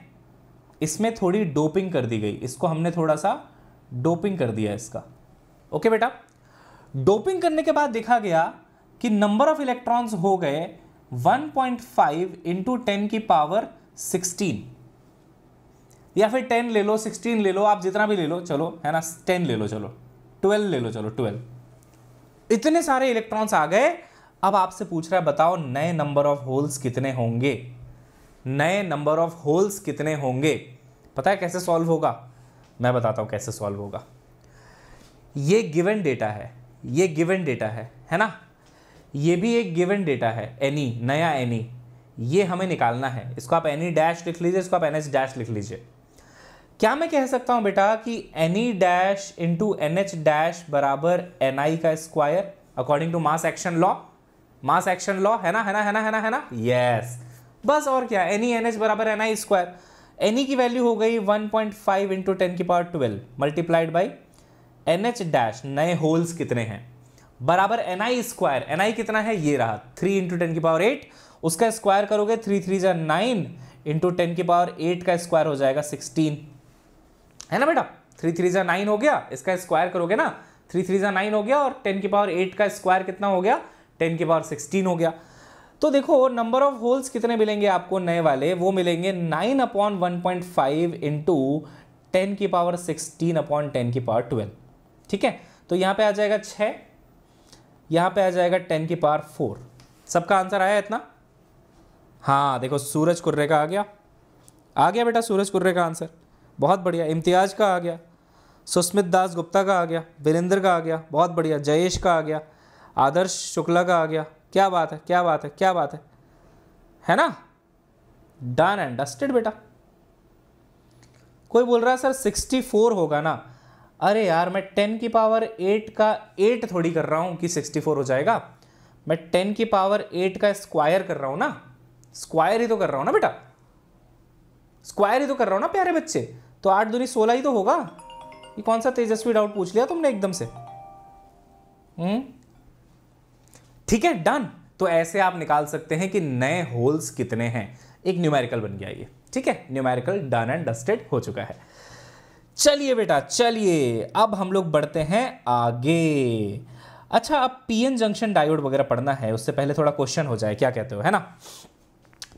इसमें थोड़ी डोपिंग कर दी गई इसको हमने थोड़ा सा डोपिंग कर दिया इसका ओके बेटा डोपिंग करने के बाद देखा गया कि नंबर ऑफ इलेक्ट्रॉन्स हो गए 1.5 पॉइंट फाइव इंटू टेन की पावर सिक्सटीन या फिर टेन ले लो सिक्सटीन ले लो आप जितना भी ले लो चलो है ना टेन ले लो चलो ट्वेल्व ले लो चलो ट्वेल्व इतने सारे इलेक्ट्रॉन्स आ गए अब आपसे पूछ रहा है बताओ नए नंबर ऑफ होल्स कितने होंगे नए नंबर ऑफ होल्स कितने होंगे पता है कैसे सॉल्व होगा मैं बताता हूँ कैसे सॉल्व होगा ये गिवन डेटा है ये गिवन डेटा है है ना ये भी एक गिवन डेटा है एनी नया एनी ये हमें निकालना है इसको आप एनी डैश लिख लीजिए इसको आप एन डैश लिख लीजिए क्या मैं कह सकता हूं बेटा कि N E dash into N H dash बराबर एन आई का square according to mass action law mass action law है ना है ना है ना है ना है ना यस बस और क्या एनी एन एच बराबर एन आई स्क्वायर एनी की वैल्यू हो गई 1.5 पॉइंट फाइव इंटू टेन की power twelve multiplied by N H dash नए होल्स कितने हैं बराबर N I square N I कितना है ये रहा थ्री इंटू टेन की पावर एट उसका स्क्वायर करोगे थ्री थ्री जै नाइन इंटू टेन की पावर एट का स्क्वायर हो जाएगा सिक्सटीन है ना बेटा थ्री थ्री जै नाइन हो गया इसका स्क्वायर करोगे ना थ्री थ्री जै नाइन हो गया और टेन की पावर एट का स्क्वायर कितना हो गया टेन की पावर सिक्सटीन हो गया तो देखो नंबर ऑफ होल्स कितने मिलेंगे आपको नए वाले वो मिलेंगे nine upon one point five into ten की पावर सिक्सटीन अपॉन टेन की पावर ट्वेल्व ठीक है तो यहाँ पे आ जाएगा छः यहाँ पे आ जाएगा टेन की पावर फोर सबका आंसर आया इतना हाँ देखो सूरज कुर्रे का आ गया आ गया बेटा सूरज कुर्रे का आंसर बहुत बढ़िया इम्तियाज का आ गया सुस्मित दास गुप्ता का आ गया वीरेंद्र का आ गया बहुत बढ़िया जयेश का आ गया आदर्श शुक्ला का आ गया क्या बात है क्या बात है क्या बात है है ना डन एंड डस्टेड बेटा कोई बोल रहा है सर सिक्सटी फोर होगा ना अरे यार मैं टेन की पावर एट का एट थोड़ी कर रहा हूँ कि सिक्सटी फोर हो जाएगा मैं टेन की पावर एट का स्क्वायर कर रहा हूँ ना स्क्वायर ही तो कर रहा हूँ ना बेटा स्क्वायर ही तो कर रहा हूँ ना प्यारे बच्चे तो आठ दूनी सोलह ही तो होगा ये कौन सा तेजस्वी डाउट पूछ लिया तुमने एकदम से हम्म? ठीक है डन तो ऐसे आप निकाल सकते हैं कि नए होल्स कितने हैं एक न्यूमेरिकल बन गया ये ठीक है न्यूमेरिकल डन एंड डस्टेड हो चुका है चलिए बेटा चलिए अब हम लोग बढ़ते हैं आगे अच्छा अब पीएन जंक्शन डायोड वगैरह पढ़ना है उससे पहले थोड़ा क्वेश्चन हो जाए क्या कहते हो है ना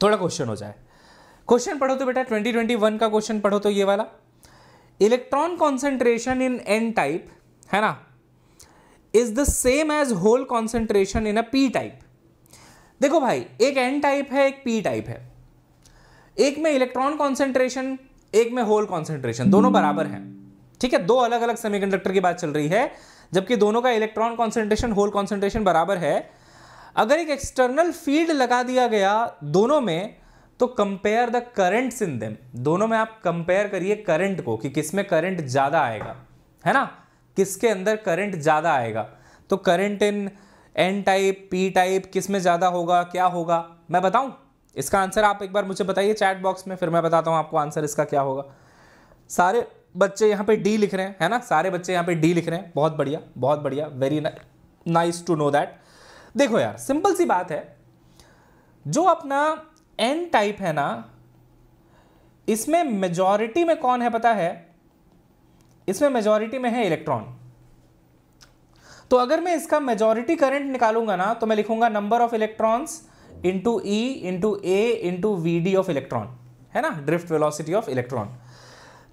थोड़ा क्वेश्चन हो जाए क्वेश्चन पढ़ो तो बेटा 2021 का क्वेश्चन पढ़ो तो ये वाला electron concentration in N type है ना is the same as hole concentration in a P type देखो भाई एक एन टाइप है एक पी टाइप है एक में इलेक्ट्रॉन कॉन्सेंट्रेशन एक में होल कॉन्सेंट्रेशन दोनों बराबर हैं ठीक है दो अलग अलग सेमीकंडक्टर की बात चल रही है जबकि दोनों का इलेक्ट्रॉन कॉन्सेंट्रेशन होल कॉन्सेंट्रेशन बराबर है अगर एक एक्सटर्नल फील्ड लगा दिया गया दोनों में तो compare the current in them दोनों में आप कंपेयर करिए करंट को कि किस में करंट ज़्यादा आएगा है ना किसके अंदर करंट ज़्यादा आएगा तो current in N type P type किस में ज़्यादा होगा क्या होगा मैं बताऊं इसका आंसर आप एक बार मुझे बताइए चैट बॉक्स में फिर मैं बताता हूँ आपको आंसर इसका क्या होगा सारे बच्चे यहाँ पे डी लिख रहे हैं है ना सारे बच्चे यहाँ पे डी लिख रहे हैं बहुत बढ़िया बहुत बढ़िया very nice to know that देखो यार सिंपल सी बात है जो अपना एन टाइप है ना इसमें मेजॉरिटी में कौन है पता है इसमें मेजॉरिटी में है इलेक्ट्रॉन तो अगर मैं इसका मेजॉरिटी करंट निकालूंगा ना तो मैं लिखूंगा number of electrons into E into A into V D of electron है ना ड्रिफ्ट वेलोसिटी ऑफ इलेक्ट्रॉन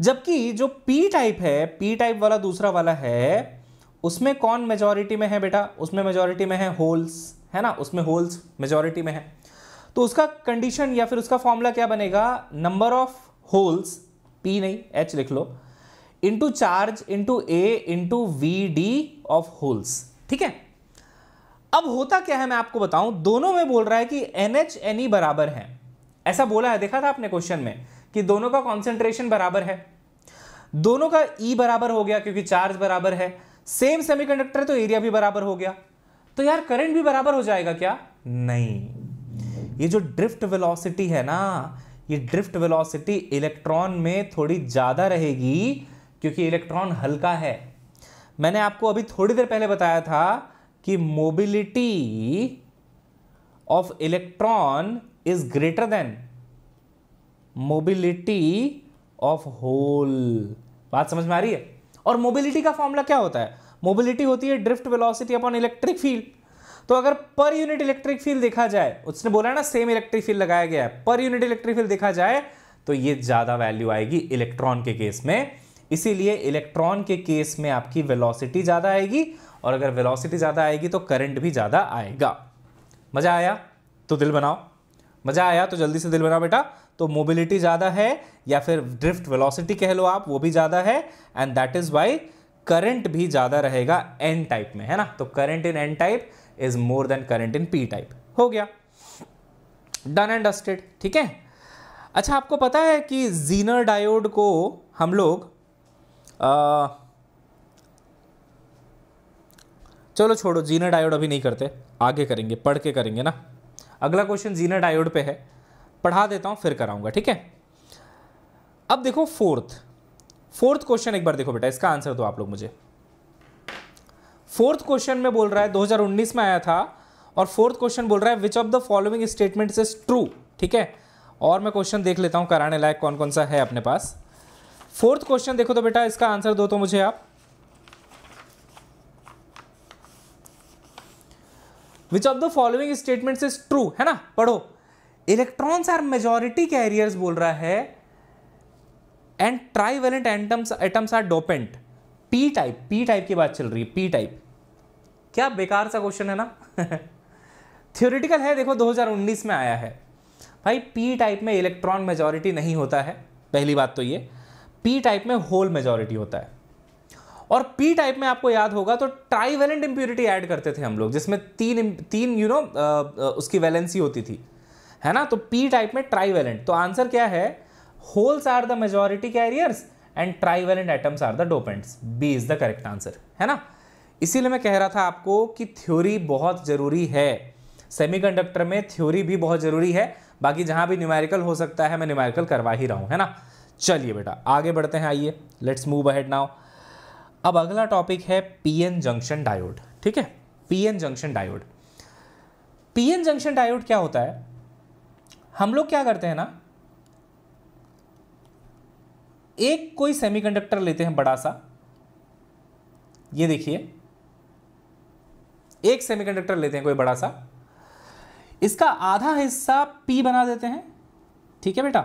जबकि जो पी टाइप है पी टाइप वाला दूसरा वाला है उसमें कौन मेजोरिटी में है बेटा उसमें मेजोरिटी में है होल्स है ना उसमें होल्स मेजोरिटी में है तो उसका कंडीशन या फिर उसका फॉर्मूला क्या बनेगा नंबर ऑफ होल्स पी नहीं एच लिख लो into charge into A into V D of holes ठीक है अब होता क्या है मैं आपको बताऊं दोनों में बोल रहा है कि एन एच एन ई बराबर है ऐसा बोला है देखा था आपने क्वेश्चन में कि दोनों का कॉन्सेंट्रेशन बराबर है दोनों का ई e बराबर हो गया क्योंकि चार्ज बराबर है सेम सेमीकंडक्टर है तो एरिया भी बराबर हो गया तो यार करंट भी बराबर हो जाएगा क्या नहीं ये जो ड्रिफ्ट वेलोसिटी है ना ये ड्रिफ्ट वेलोसिटी इलेक्ट्रॉन में थोड़ी ज़्यादा रहेगी क्योंकि इलेक्ट्रॉन हल्का है मैंने आपको अभी थोड़ी देर पहले बताया था कि mobility of electron is greater than mobility of hole बात समझ में आ रही है और मोबिलिटी का फॉर्मूला क्या होता है मोबिलिटी होती है drift velocity upon electric field तो अगर पर यूनिट इलेक्ट्रिक फील्ड देखा जाए उसने बोला ना सेम इलेक्ट्रिक फील्ड लगाया गया है पर यूनिट इलेक्ट्रिक फील्ड देखा जाए तो ये ज़्यादा वैल्यू आएगी इलेक्ट्रॉन के केस में इसीलिए इलेक्ट्रॉन के केस में आपकी वेलोसिटी ज़्यादा आएगी और अगर वेलोसिटी ज़्यादा आएगी तो करंट भी ज़्यादा आएगा मज़ा आया तो दिल बनाओ मज़ा आया तो जल्दी से दिल बनाओ बेटा तो मोबिलिटी ज़्यादा है या फिर ड्रिफ्ट वेलोसिटी कह लो आप वो भी ज़्यादा है and that is why current भी ज़्यादा रहेगा एन टाइप में है ना तो current in N type is more than current in P type हो गया डन एंड डस्टेड ठीक है अच्छा आपको पता है कि जीनर डायोड को हम लोग आ, चलो छोड़ो जीनर डायोड अभी नहीं करते आगे करेंगे पढ़ के करेंगे ना अगला क्वेश्चन जीनर डायोड पे है पढ़ा देता हूँ फिर कराऊंगा ठीक है अब देखो फोर्थ फोर्थ क्वेश्चन एक बार देखो बेटा इसका आंसर दो आप लोग मुझे फोर्थ क्वेश्चन में बोल रहा है 2019 में आया था और फोर्थ क्वेश्चन बोल रहा है which of the following statement is true ठीक है और मैं क्वेश्चन देख लेता हूं कराने लायक कौन कौन सा है अपने पास फोर्थ क्वेश्चन देखो तो बेटा इसका आंसर दो तो मुझे आप which of the following statement is true है ना पढ़ो इलेक्ट्रॉन्स आर मेजोरिटी कैरियर्स बोल रहा है and trivalent atoms atoms are dopant P type P type की बात चल रही है पी टाइप क्या बेकार सा क्वेश्चन है ना थियोरिटिकल है देखो 2019 में आया है भाई पी टाइप में इलेक्ट्रॉन मेजोरिटी नहीं होता है पहली बात तो ये पी टाइप में होल मेजोरिटी होता है और पी टाइप में आपको याद होगा तो ट्राइवेलेंट इम्प्यूरिटी ऐड करते थे हम लोग जिसमें तीन तीन यू you नो know, उसकी वैलेंसी होती थी है ना तो पी टाइप में ट्राइवेलेंट तो आंसर क्या है holes are the majority carriers and trivalent atoms are the dopants B is the correct answer है ना इसीलिए मैं कह रहा था आपको कि थ्योरी बहुत ज़रूरी है सेमीकंडक्टर में थ्योरी भी बहुत ज़रूरी है बाकी जहां भी न्यूमेरिकल हो सकता है मैं न्यूमेरिकल करवा ही रहा हूं है ना चलिए बेटा आगे बढ़ते हैं आइए लेट्स मूव अहेड नाउ अब अगला टॉपिक है पीएन जंक्शन डायोड ठीक है PN junction diode PN junction diode क्या होता है हम लोग क्या करते हैं ना एक कोई सेमीकंडक्टर लेते हैं बड़ा सा ये देखिए एक सेमीकंडक्टर लेते हैं कोई बड़ा सा इसका आधा हिस्सा पी बना देते हैं ठीक है बेटा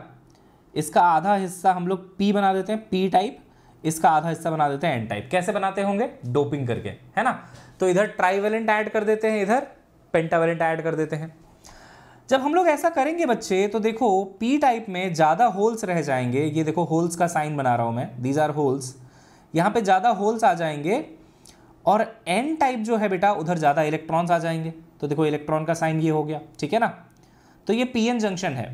इसका आधा हिस्सा हम लोग पी बना देते हैं पी टाइप इसका आधा हिस्सा बना देते हैं एन टाइप कैसे बनाते होंगे डोपिंग करके है ना तो इधर ट्राइवेलेंट ऐड कर देते हैं इधर पेंटावेलेंट ऐड कर देते हैं जब हम लोग ऐसा करेंगे बच्चे तो देखो पी टाइप में ज़्यादा होल्स रह जाएंगे ये देखो होल्स का साइन बना रहा हूँ मैं दीज आर होल्स यहाँ पे ज़्यादा होल्स आ जाएंगे और एन टाइप जो है बेटा उधर ज़्यादा इलेक्ट्रॉन्स आ जाएंगे तो देखो इलेक्ट्रॉन का साइन ये हो गया ठीक है ना तो ये पी जंक्शन है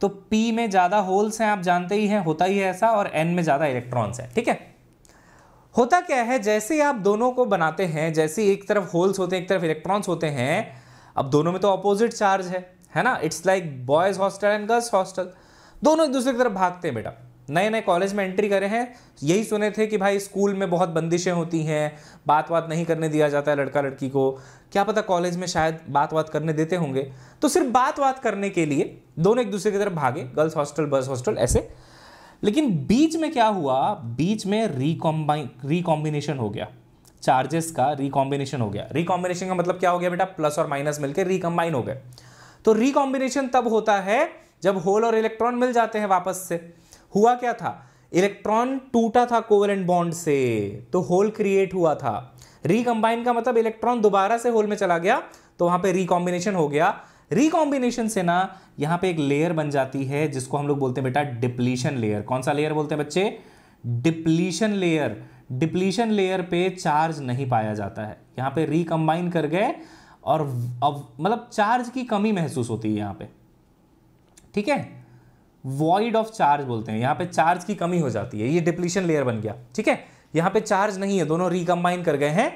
तो पी में ज़्यादा होल्स हैं आप जानते ही हैं होता ही है ऐसा और एन में ज़्यादा इलेक्ट्रॉन्स है ठीक है होता क्या है जैसे आप दोनों को बनाते हैं जैसे एक तरफ होल्स होते हैं एक तरफ इलेक्ट्रॉन्स होते हैं अब दोनों में तो अपोजिट चार्ज है है ना it's like boys hostel and girls hostel दोनों एक दूसरे की तरफ भागते हैं बेटा नए नए कॉलेज में एंट्री करे हैं यही सुने थे कि भाई स्कूल में बहुत बंदिशें होती हैं बात बात नहीं करने दिया जाता है लड़का लड़की को क्या पता कॉलेज में शायद बात बात करने देते होंगे तो सिर्फ बात बात करने के लिए दोनों एक दूसरे की तरफ भागे गर्ल्स हॉस्टल बॉयज़ हॉस्टल ऐसे लेकिन बीच में क्या हुआ बीच में रिकॉम्बाइन रिकॉम्बिनेशन हो गया चार्जेस का रिकॉम्बिनेशन हो गया रिकॉम्बिनेशन का मतलब क्या हो गया बेटा प्लस और माइनस मिलकर रिकम्बाइन हो गए तो रिकॉम्बिनेशन तब होता है जब होल और इलेक्ट्रॉन मिल जाते हैं वापस से हुआ क्या था इलेक्ट्रॉन टूटा था कोवलेंट बॉन्ड से तो होल क्रिएट हुआ था रिकम्बाइन का मतलब इलेक्ट्रॉन दोबारा से होल में चला गया तो वहां पे रिकॉम्बिनेशन हो गया रिकॉम्बिनेशन से ना यहां पे एक लेयर बन जाती है जिसको हम लोग बोलते हैं बेटा डिप्लीशन लेयर कौन सा लेयर बोलते हैं बच्चे डिप्लीशन लेयर डिप्लीशन लेयर पे चार्ज नहीं पाया जाता है यहाँ पे रिकम्बाइन कर गए और अब मतलब चार्ज की कमी महसूस होती है यहाँ पे ठीक है वॉइड ऑफ चार्ज बोलते हैं यहाँ पे चार्ज की कमी हो जाती है ये डिप्लीशन लेयर बन गया ठीक है यहाँ पे चार्ज नहीं है दोनों रिकम्बाइन कर गए हैं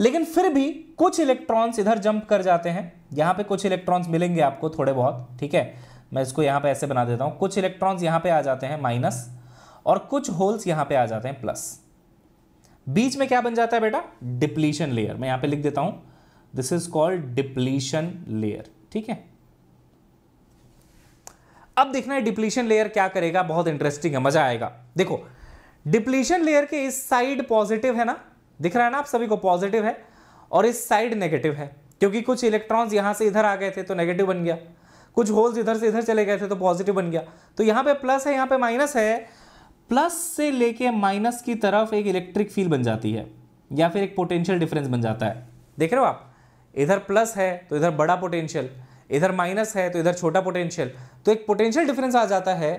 लेकिन फिर भी कुछ इलेक्ट्रॉन्स इधर जंप कर जाते हैं यहाँ पे कुछ इलेक्ट्रॉन्स मिलेंगे आपको थोड़े बहुत ठीक है मैं इसको यहाँ पे ऐसे बना देता हूँ कुछ इलेक्ट्रॉन्स यहाँ पे आ जाते हैं माइनस और कुछ होल्स यहाँ पे आ जाते हैं प्लस बीच में क्या बन जाता है बेटा डिप्लीशन लेयर मैं यहां पे लिख देता हूं this is called depletion layer ठीक है अब देखना है डिप्लीशन लेयर क्या करेगा बहुत इंटरेस्टिंग है मजा आएगा देखो डिप्लीशन लेयर के इस साइड पॉजिटिव है ना दिख रहा है ना आप सभी को पॉजिटिव है और इस साइड नेगेटिव है क्योंकि कुछ इलेक्ट्रॉन्स यहां से इधर आ गए थे तो नेगेटिव बन गया कुछ होल्स इधर से इधर चले गए थे तो पॉजिटिव बन गया तो यहां पे प्लस है यहां पे माइनस है प्लस से लेके माइनस की तरफ एक इलेक्ट्रिक फील बन जाती है या फिर एक पोटेंशियल डिफरेंस बन जाता है देख रहे हो आप इधर प्लस है तो इधर बड़ा पोटेंशियल इधर माइनस है तो इधर छोटा पोटेंशियल तो एक पोटेंशियल डिफरेंस आ जाता है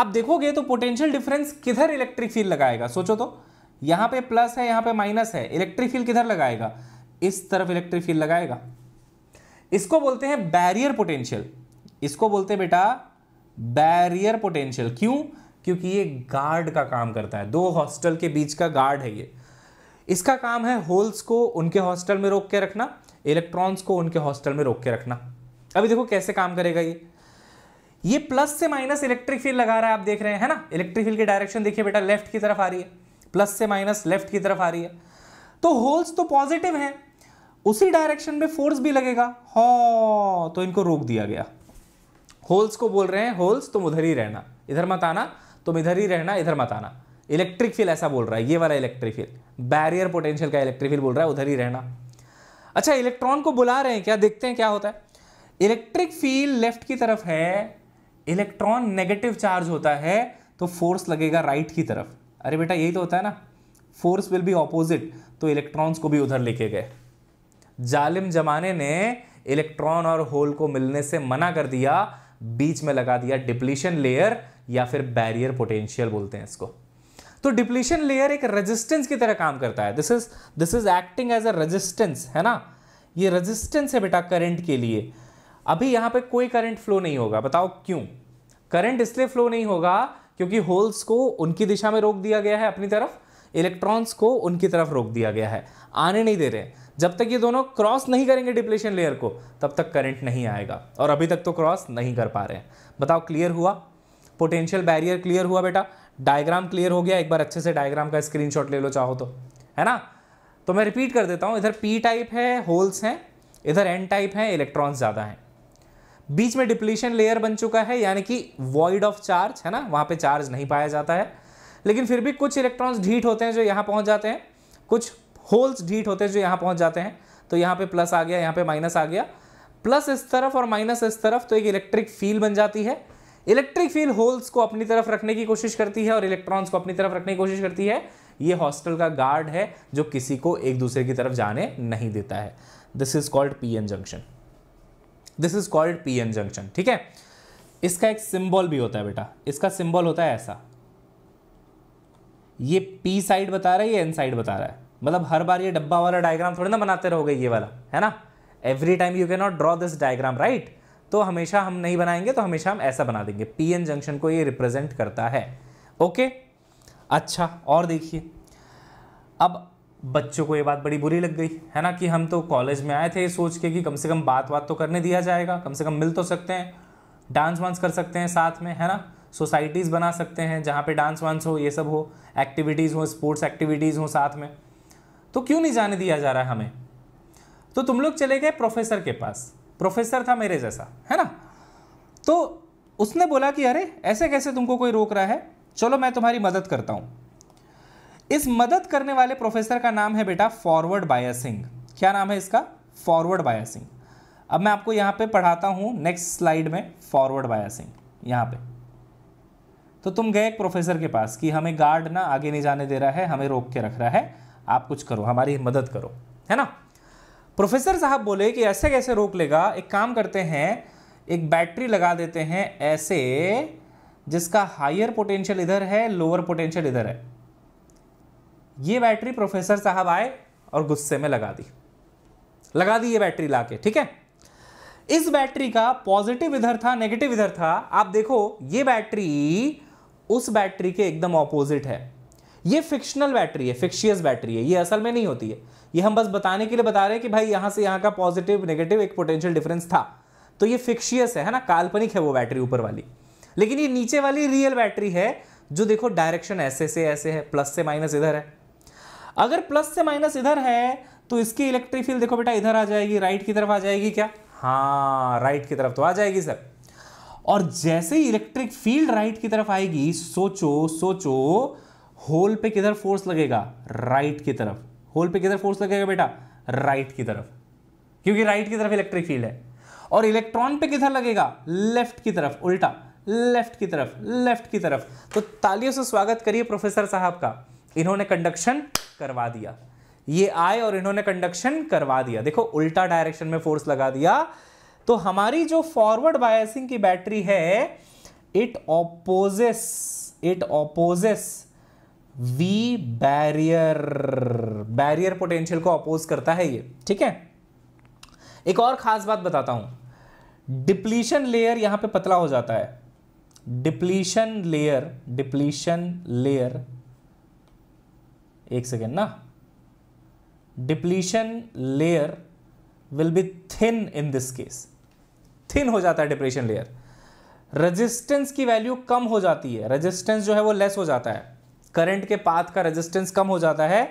आप देखोगे तो पोटेंशियल डिफरेंस किधर इलेक्ट्रिक फील्ड लगाएगा सोचो तो यहाँ पे प्लस है यहाँ पे माइनस है इलेक्ट्रिक फील्ड किधर लगाएगा इस तरफ इलेक्ट्रिक फील्ड लगाएगा इसको बोलते हैं बैरियर पोटेंशियल इसको बोलते हैं बेटा बैरियर पोटेंशियल क्यों क्योंकि ये गार्ड का काम करता है दो हॉस्टल के बीच का गार्ड है ये इसका काम है होल्स को उनके हॉस्टल में रोक के रखना इलेक्ट्रॉन्स को उनके हॉस्टल में रोक के रखना अभी देखो कैसे काम करेगा ये ये प्लस से माइनस इलेक्ट्रिक फील्ड लगा रहा है आप देख रहे हैं है ना इलेक्ट्रिक फील्ड की डायरेक्शन देखिए बेटा लेफ्ट की तरफ आ रही है प्लस से माइनस लेफ्ट की तरफ आ रही है तो होल्स तो पॉजिटिव हैं उसी डायरेक्शन में फोर्स भी लगेगा हो हाँ, तो इनको रोक दिया गया होल्स को बोल रहे हैं होल्स तुम उधर ही रहना इधर मत आना तुम इधर ही रहना इधर मत आना इलेक्ट्रिक फील ऐसा बोल रहा है ये वाला इलेक्ट्रिक फील बैरियर पोटेंशियल का इलेक्ट्रिक फील बोल रहा है उधर ही रहना अच्छा इलेक्ट्रॉन को बुला रहे हैं क्या देखते हैं क्या होता है इलेक्ट्रिक फील लेफ्ट की तरफ है इलेक्ट्रॉन नेगेटिव चार्ज होता है तो फोर्स लगेगा राइट की तरफ अरे बेटा यही तो होता है ना फोर्स विल बी ऑपोजिट तो इलेक्ट्रॉन्स को भी उधर लेके गए जालिम जमाने ने इलेक्ट्रॉन और होल को मिलने से मना कर दिया बीच में लगा दिया डिप्लीशन लेयर या फिर बैरियर पोटेंशियल बोलते हैं इसको तो डिप्लीशन लेयर एक रेजिस्टेंस की तरह काम करता है this is this is acting as a resistance है ना ये रेजिस्टेंस है बेटा करंट के लिए अभी यहां पे कोई करंट फ्लो नहीं होगा बताओ क्यों करंट इसलिए फ्लो नहीं होगा क्योंकि होल्स को उनकी दिशा में रोक दिया गया है अपनी तरफ इलेक्ट्रॉन्स को उनकी तरफ रोक दिया गया है आने नहीं दे रहे जब तक ये दोनों क्रॉस नहीं करेंगे डिप्लेशन लेयर को तब तक करंट नहीं आएगा और अभी तक तो क्रॉस नहीं कर पा रहे हैं बताओ क्लियर हुआ पोटेंशियल बैरियर क्लियर हुआ बेटा डायग्राम क्लियर हो गया एक बार अच्छे से डायग्राम का स्क्रीनशॉट ले लो चाहो तो है ना तो मैं रिपीट कर देता हूँ इधर पी टाइप है होल्स हैं इधर एन टाइप है इलेक्ट्रॉन्स ज़्यादा हैं बीच में डिप्लीशन लेयर बन चुका है यानी कि वॉइड ऑफ चार्ज है ना वहाँ पे चार्ज नहीं पाया जाता है लेकिन फिर भी कुछ इलेक्ट्रॉन्स ढीठ होते हैं जो यहाँ पहुँच जाते हैं कुछ होल्स ढीट होते हैं जो यहाँ पहुँच जाते हैं तो यहाँ पे प्लस आ गया यहाँ पे माइनस आ गया प्लस इस तरफ और माइनस इस तरफ तो एक इलेक्ट्रिक फील्ड बन जाती है इलेक्ट्रिक फील्ड होल्स को अपनी तरफ रखने की कोशिश करती है और इलेक्ट्रॉन्स को अपनी तरफ रखने की कोशिश करती है ये हॉस्टल का गार्ड है जो किसी को एक दूसरे की तरफ जाने नहीं देता है this is called P N junction this is called P N junction ठीक है इसका एक सिंबल भी होता है बेटा इसका सिंबल होता है ऐसा ये पी साइड बता रहा है ये एन साइड बता रहा है मतलब हर बार ये डब्बा वाला डायग्राम थोड़े ना बनाते रहोगे ये वाला है ना every time you can not draw this diagram right तो हमेशा हम नहीं बनाएंगे तो हमेशा हम ऐसा बना देंगे पी एन जंक्शन को ये रिप्रेजेंट करता है ओके अच्छा और देखिए अब बच्चों को ये बात बड़ी बुरी लग गई है ना कि हम तो कॉलेज में आए थे सोच के कि कम से कम बात बात तो करने दिया जाएगा कम से कम मिल तो सकते हैं डांस वांस कर सकते हैं साथ में है ना सोसाइटीज़ बना सकते हैं जहाँ पे डांस वांस हो ये सब हो एक्टिविटीज़ हो स्पोर्ट्स एक्टिविटीज़ हो साथ में तो क्यों नहीं जाने दिया जा रहा है हमें तो तुम लोग चले गए प्रोफेसर के पास प्रोफेसर था मेरे जैसा है ना तो उसने बोला कि अरे ऐसे कैसे तुमको कोई रोक रहा है चलो मैं तुम्हारी मदद करता हूं इस मदद करने वाले प्रोफेसर का नाम है बेटा फॉरवर्ड बाया सिंह क्या नाम है इसका फॉरवर्ड बाया सिंह अब मैं आपको यहां पे पढ़ाता हूं नेक्स्ट स्लाइड में फॉरवर्ड बाया सिंह पे तो तुम गए एक प्रोफेसर के पास कि हमें गार्ड ना आगे नहीं जाने दे रहा है हमें रोक के रख रहा है आप कुछ करो हमारी मदद करो है ना प्रोफेसर साहब बोले कि ऐसे कैसे रोक लेगा एक काम करते हैं एक बैटरी लगा देते हैं ऐसे जिसका हायर पोटेंशियल इधर है लोअर पोटेंशियल इधर है ये बैटरी प्रोफेसर साहब आए और गुस्से में लगा दी लगा दी ये बैटरी लाके ठीक है इस बैटरी का पॉजिटिव इधर था नेगेटिव इधर था आप देखो ये बैटरी उस बैटरी के एकदम ऑपोजिट है ये फिक्शनल बैटरी है फिक्शियस बैटरी है ये असल में नहीं होती है ये हम बस बताने के लिए बता रहे हैं कि भाई यहाँ से यहाँ का पॉजिटिव नेगेटिव एक पोटेंशियल डिफरेंस था तो ये फिक्शियस है है ना काल्पनिक है वो बैटरी ऊपर वाली लेकिन ये नीचे वाली रियल बैटरी है जो देखो डायरेक्शन ऐसे से ऐसे है प्लस से माइनस इधर है अगर प्लस से माइनस इधर है तो इसकी इलेक्ट्रिक फील्ड देखो बेटा इधर आ जाएगी राइट की तरफ आ जाएगी क्या हाँ राइट की तरफ तो आ जाएगी सर और जैसे ही इलेक्ट्रिक फील्ड राइट की तरफ आएगी सोचो सोचो होल पे किधर फोर्स लगेगा राइट की तरफ होल पे किधर फोर्स लगेगा बेटा राइट की तरफ क्योंकि राइट की तरफ इलेक्ट्रिक फील्ड है और इलेक्ट्रॉन पे किधर लगेगा लेफ्ट की तरफ उल्टा लेफ्ट की तरफ लेफ्ट की तरफ तो तालियों से स्वागत करिए प्रोफेसर साहब का इन्होंने कंडक्शन करवा दिया ये आए और इन्होंने कंडक्शन करवा दिया देखो उल्टा डायरेक्शन में फोर्स लगा दिया तो हमारी जो फॉरवर्ड बायसिंग की बैटरी है it opposes it opposes V barrier barrier potential को अपोज करता है ये ठीक है एक और खास बात बताता हूं डिप्लीशन लेयर यहां पे पतला हो जाता है डिप्लीशन लेयर डिप्लीशन लेयर एक सेकेंड ना depletion layer will be thin in this case thin हो जाता है डिप्लीशन लेयर रेजिस्टेंस की वैल्यू कम हो जाती है रेजिस्टेंस जो है वो लेस हो जाता है करंट के पाथ का रेजिस्टेंस कम हो जाता है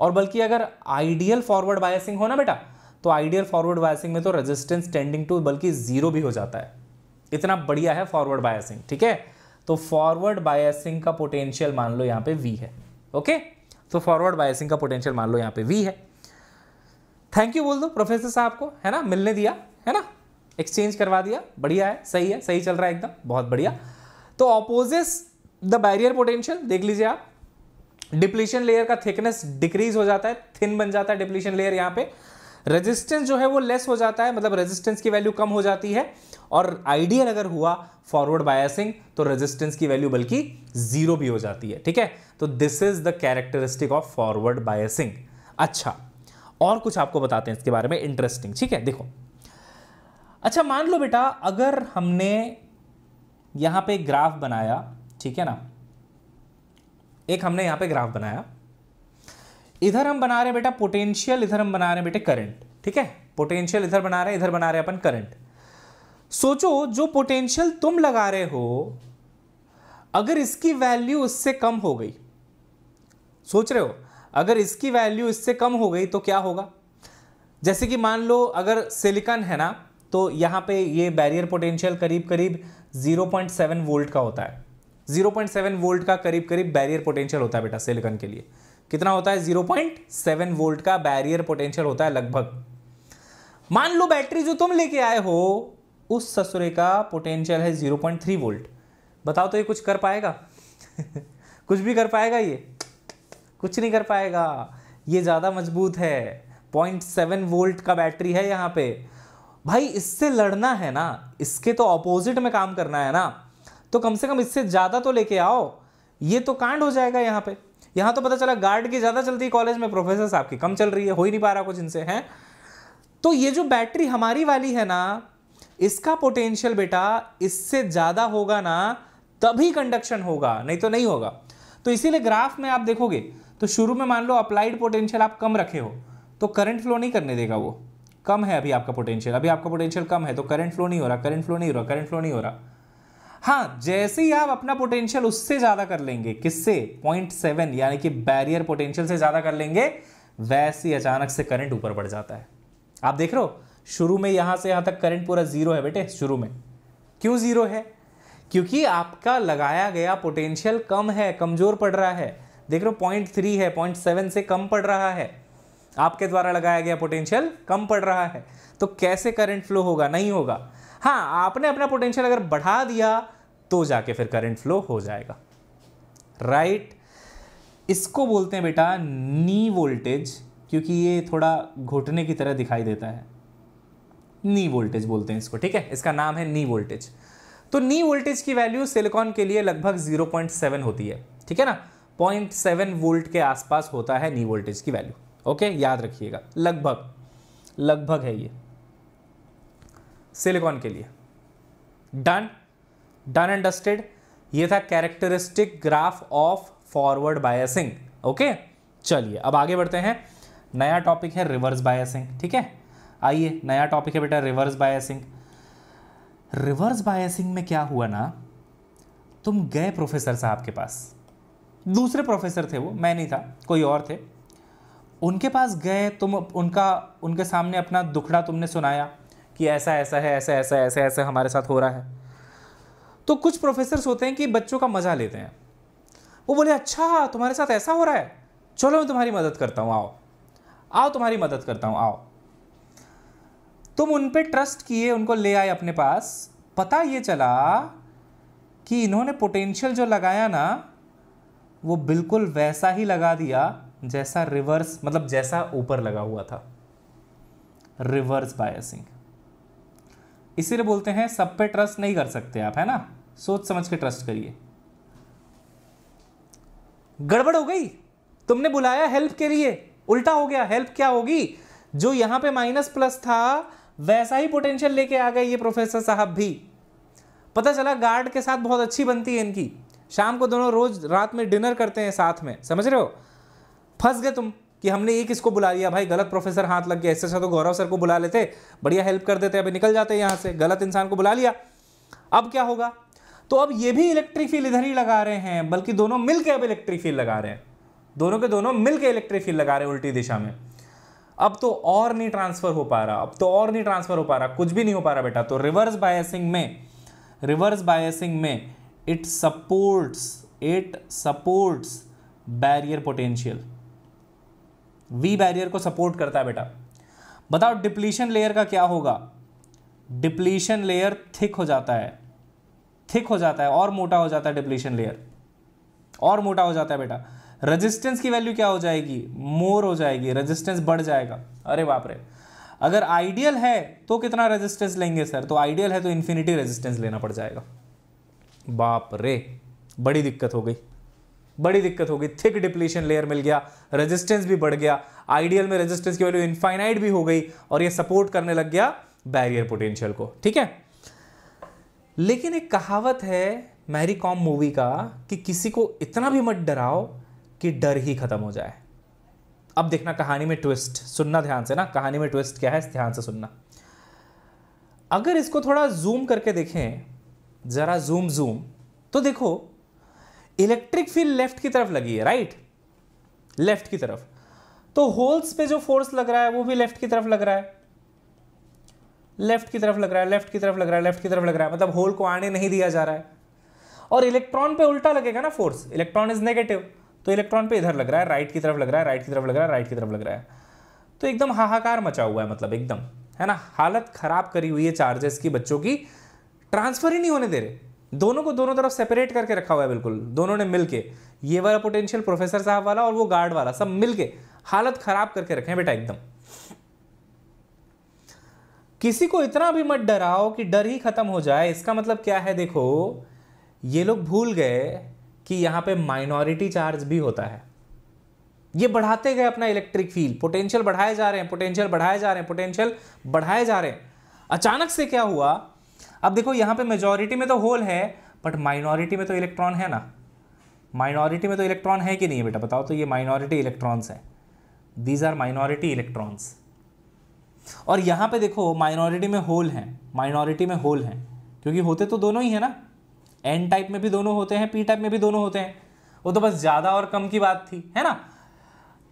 और बल्कि अगर आइडियल फॉरवर्ड बायसिंग हो ना बेटा तो आइडियल फॉरवर्ड बायसिंग में तो रेजिस्टेंस टेंडिंग टू बल्कि जीरो भी हो जाता है इतना बढ़िया है फॉरवर्ड बायसिंग ठीक है तो फॉरवर्ड बायसिंग का पोटेंशियल मान लो यहाँ पे वी है ओके तो फॉरवर्ड बायसिंग का पोटेंशियल मान लो यहाँ पे वी है थैंक यू बोल दो प्रोफेसर साहब को है ना मिलने दिया है ना एक्सचेंज करवा दिया बढ़िया है सही है सही चल रहा है एकदम बहुत बढ़िया तो ऑपोजिट द बैरियर पोटेंशियल देख लीजिए आप डिप्लीशन लेयर का थिकनेस डिक्रीज हो जाता है थिन बन जाता है डिप्लीशन लेयर यहाँ पे रेजिस्टेंस जो है वो लेस हो जाता है मतलब रेजिस्टेंस की वैल्यू कम हो जाती है और आइडियल अगर हुआ फॉरवर्ड बायसिंग तो रेजिस्टेंस की वैल्यू बल्कि जीरो भी हो जाती है ठीक है तो this is the characteristic of forward biasing अच्छा और कुछ आपको बताते हैं इसके बारे में इंटरेस्टिंग ठीक है देखो अच्छा मान लो बेटा अगर हमने यहां पे ग्राफ बनाया ठीक है ना एक हमने यहां पे ग्राफ बनाया इधर हम बना रहे बेटा पोटेंशियल इधर हम बना रहे बेटे करंट ठीक है पोटेंशियल इधर बना रहे इधर बना रहे अपन करंट सोचो जो पोटेंशियल तुम लगा रहे हो अगर इसकी वैल्यू इससे कम हो गई सोच रहे हो अगर इसकी वैल्यू इससे कम हो गई तो क्या होगा जैसे कि मान लो अगर सिलिकॉन है ना तो यहां पे ये बैरियर पोटेंशियल करीब करीब 0.7 वोल्ट का होता है सेवन वोल्ट का करीब करीब बैरियर पोटेंशियल होता है बेटा सिलिकन के लिए कितना होता है 0.7 वोल्ट का बैरियर पोटेंशियल होता है लगभग मान लो बैटरी जो तुम लेके आए हो उस ससुरे का पोटेंशियल है 0.3 वोल्ट बताओ तो ये कुछ कर पाएगा कुछ भी कर पाएगा ये कुछ नहीं कर पाएगा ये ज़्यादा मजबूत है 0.7 वोल्ट का बैटरी है यहाँ पे भाई इससे लड़ना है ना इसके तो ऑपोजिट में काम करना है ना तो कम से कम इससे ज़्यादा तो लेके आओ ये तो कांड हो जाएगा यहाँ पे यहाँ तो पता चला गार्ड की ज़्यादा चलती है कॉलेज में प्रोफेसर साहब की कम चल रही है हो ही नहीं पा रहा कुछ इनसे हैं तो ये जो बैटरी हमारी वाली है ना इसका पोटेंशियल बेटा इससे ज़्यादा होगा ना तभी कंडक्शन होगा नहीं तो नहीं होगा तो इसीलिए ग्राफ में आप देखोगे तो शुरू में मान लो अप्लाइड पोटेंशियल आप कम रखे हो तो करंट फ्लो नहीं करने देगा वो कम है अभी आपका पोटेंशियल अभी आपका पोटेंशियल कम है तो करंट फ्लो नहीं हो रहा करंट फ्लो नहीं हो रहा करंट फ्लो नहीं हो रहा हाँ जैसे ही आप अपना पोटेंशियल उससे ज़्यादा कर लेंगे किससे 0.7 यानी कि बैरियर पोटेंशियल से ज़्यादा कर लेंगे वैसे ही अचानक से करंट ऊपर बढ़ जाता है आप देख रहे हो शुरू में यहां से यहां तक करंट पूरा ज़ीरो है बेटे शुरू में क्यों ज़ीरो है क्योंकि आपका लगाया गया पोटेंशियल कम है कमज़ोर पड़ रहा है देख रहे हो पॉइंट थ्री है पॉइंट सेवन से कम पड़ रहा है आपके द्वारा लगाया गया पोटेंशियल कम पड़ रहा है तो कैसे करंट फ्लो होगा नहीं होगा हाँ आपने अपना पोटेंशियल अगर बढ़ा दिया तो जाके फिर करंट फ्लो हो जाएगा राइट right? इसको बोलते हैं बेटा नी वोल्टेज क्योंकि ये थोड़ा घुटने की तरह दिखाई देता है नी वोल्टेज बोलते हैं इसको ठीक है इसका नाम है नी वोल्टेज तो नी वोल्टेज की वैल्यू सिलिकॉन के लिए लगभग 0.7 होती है ठीक है ना 0.7 वोल्ट के आसपास होता है नी वोल्टेज की वैल्यू ओके याद रखिएगा लगभग लगभग है ये सिलिकॉन के लिए डन डन एंड डस्टेड ये था characteristic graph of forward biasing okay चलिए अब आगे बढ़ते हैं नया टॉपिक है रिवर्स बायसिंग ठीक है आइए नया टॉपिक है बेटा रिवर्स बायसिंग रिवर्स बायसिंग में क्या हुआ ना तुम गए प्रोफेसर साहब के पास दूसरे प्रोफेसर थे वो मैं नहीं था कोई और थे उनके पास गए तुम उनका उनके सामने अपना दुखड़ा तुमने सुनाया कि ऐसा ऐसा है ऐसा ऐसा ऐसा ऐसा हमारे साथ हो रहा है तो कुछ प्रोफेसर्स होते हैं कि बच्चों का मज़ा लेते हैं वो बोले अच्छा तुम्हारे साथ ऐसा हो रहा है चलो मैं तुम्हारी मदद करता हूँ आओ आओ तुम्हारी मदद करता हूँ आओ तुम उन पर ट्रस्ट किए उनको ले आए अपने पास पता ये चला कि इन्होंने पोटेंशियल जो लगाया ना वो बिल्कुल वैसा ही लगा दिया जैसा रिवर्स मतलब जैसा ऊपर लगा हुआ था रिवर्स बायसिंग इसीलिए बोलते हैं सब पे ट्रस्ट नहीं कर सकते आप है ना सोच समझ के ट्रस्ट करिए गड़बड़ हो गई तुमने बुलाया हेल्प के लिए उल्टा हो गया हेल्प क्या होगी जो यहां पे माइनस प्लस था वैसा ही पोटेंशियल लेके आ गए ये प्रोफेसर साहब भी पता चला गार्ड के साथ बहुत अच्छी बनती है इनकी शाम को दोनों रोज रात में डिनर करते हैं साथ में समझ रहे हो फंस गए तुम कि हमने एक इसको बुला लिया भाई गलत प्रोफेसर हाथ लग गया इससे अच्छा तो गौरव सर को बुला लेते बढ़िया हेल्प कर देते अभी निकल जाते यहाँ से गलत इंसान को बुला लिया अब क्या होगा तो अब ये भी इलेक्ट्रिक फील्ड इधर ही लगा रहे हैं बल्कि दोनों मिल के अब इलेक्ट्रिक फील्ड लगा रहे हैं दोनों के दोनों मिल इलेक्ट्रिक फील्ड लगा रहे हैं उल्टी दिशा में अब तो और नहीं ट्रांसफ़र हो पा रहा अब तो और नहीं ट्रांसफ़र हो पा रहा कुछ भी नहीं हो पा रहा बेटा तो रिवर्स बायसिंग में रिवर्स बायसिंग में it supports it supports barrier potential V barrier को सपोर्ट करता है बेटा बताओ डिप्लीशन लेयर का क्या होगा डिप्लीशन लेयर थिक हो जाता है थिक हो जाता है और मोटा हो जाता है डिप्लीशन लेयर और मोटा हो जाता है बेटा रेजिस्टेंस की वैल्यू क्या हो जाएगी मोर हो जाएगी रेजिस्टेंस बढ़ जाएगा अरे बाप रे अगर आइडियल है तो कितना रेजिस्टेंस लेंगे सर तो आइडियल है तो इन्फिनिटी रेजिस्टेंस लेना पड़ जाएगा बाप रे बड़ी दिक्कत हो गई बड़ी दिक्कत होगी थिक डिप्लीशन लेयर मिल गया रेजिस्टेंस भी बढ़ गया आइडियल में रेजिस्टेंस की वैल्यू इनफाइनाइट भी हो गई और ये सपोर्ट करने लग गया बैरियर पोटेंशियल को ठीक है लेकिन एक कहावत है मैरी कॉम मूवी का कि किसी को इतना भी मत डराओ कि डर ही खत्म हो जाए अब देखना कहानी में ट्विस्ट सुनना ध्यान से ना कहानी में ट्विस्ट क्या है ध्यान से सुनना अगर इसको थोड़ा जूम करके देखें ज़रा जूम जूम तो देखो इलेक्ट्रिक फील्ड लेफ्ट की तरफ लगी है राइट लेफ्ट की तरफ तो होल्स पे जो फोर्स लग रहा है वो भी लेफ्ट की तरफ लग रहा है लेफ्ट की तरफ लग रहा है लेफ्ट की तरफ लग रहा है लेफ्ट की तरफ लग रहा है मतलब होल को आने नहीं दिया जा रहा है और इलेक्ट्रॉन पे उल्टा लगेगा ना फोर्स इलेक्ट्रॉन इज नेगेटिव तो इलेक्ट्रॉन पे इधर लग रहा है राइट की तरफ लग रहा है राइट की तरफ लग रहा है राइट की तरफ लग रहा है तो एकदम हाहाकार मचा हुआ है मतलब एकदम है ना हालत खराब करी हुई है चार्जेस की बच्चों की ट्रांसफर ही नहीं होने दे रहे दोनों को दोनों तरफ सेपरेट करके रखा हुआ है बिल्कुल दोनों ने मिल के ये वाला पोटेंशियल प्रोफेसर साहब वाला और वो गार्ड वाला सब मिल के हालत खराब करके रखे हैं बेटा एकदम किसी को इतना भी मत डराओ कि डर ही खत्म हो जाए इसका मतलब क्या है देखो ये लोग भूल गए कि यहां पे माइनॉरिटी चार्ज भी होता है ये बढ़ाते गए अपना इलेक्ट्रिक फील पोटेंशियल बढ़ाए जा रहे हैं पोटेंशियल बढ़ाए जा रहे हैं पोटेंशियल बढ़ाए जा रहे हैं अचानक से क्या हुआ अब देखो यहाँ पे मेजोरिटी में तो होल है बट माइनॉरिटी में तो इलेक्ट्रॉन है ना माइनॉरिटी में तो इलेक्ट्रॉन है कि नहीं है बेटा बताओ तो ये माइनॉरिटी इलेक्ट्रॉन्स हैं दीज आर माइनॉरिटी इलेक्ट्रॉन्स और यहाँ पे देखो माइनॉरिटी में होल हैं माइनॉरिटी में होल हैं क्योंकि होते तो दोनों ही है ना एन टाइप में भी दोनों होते हैं पी टाइप में भी दोनों होते हैं वो तो बस ज़्यादा और कम की बात थी है ना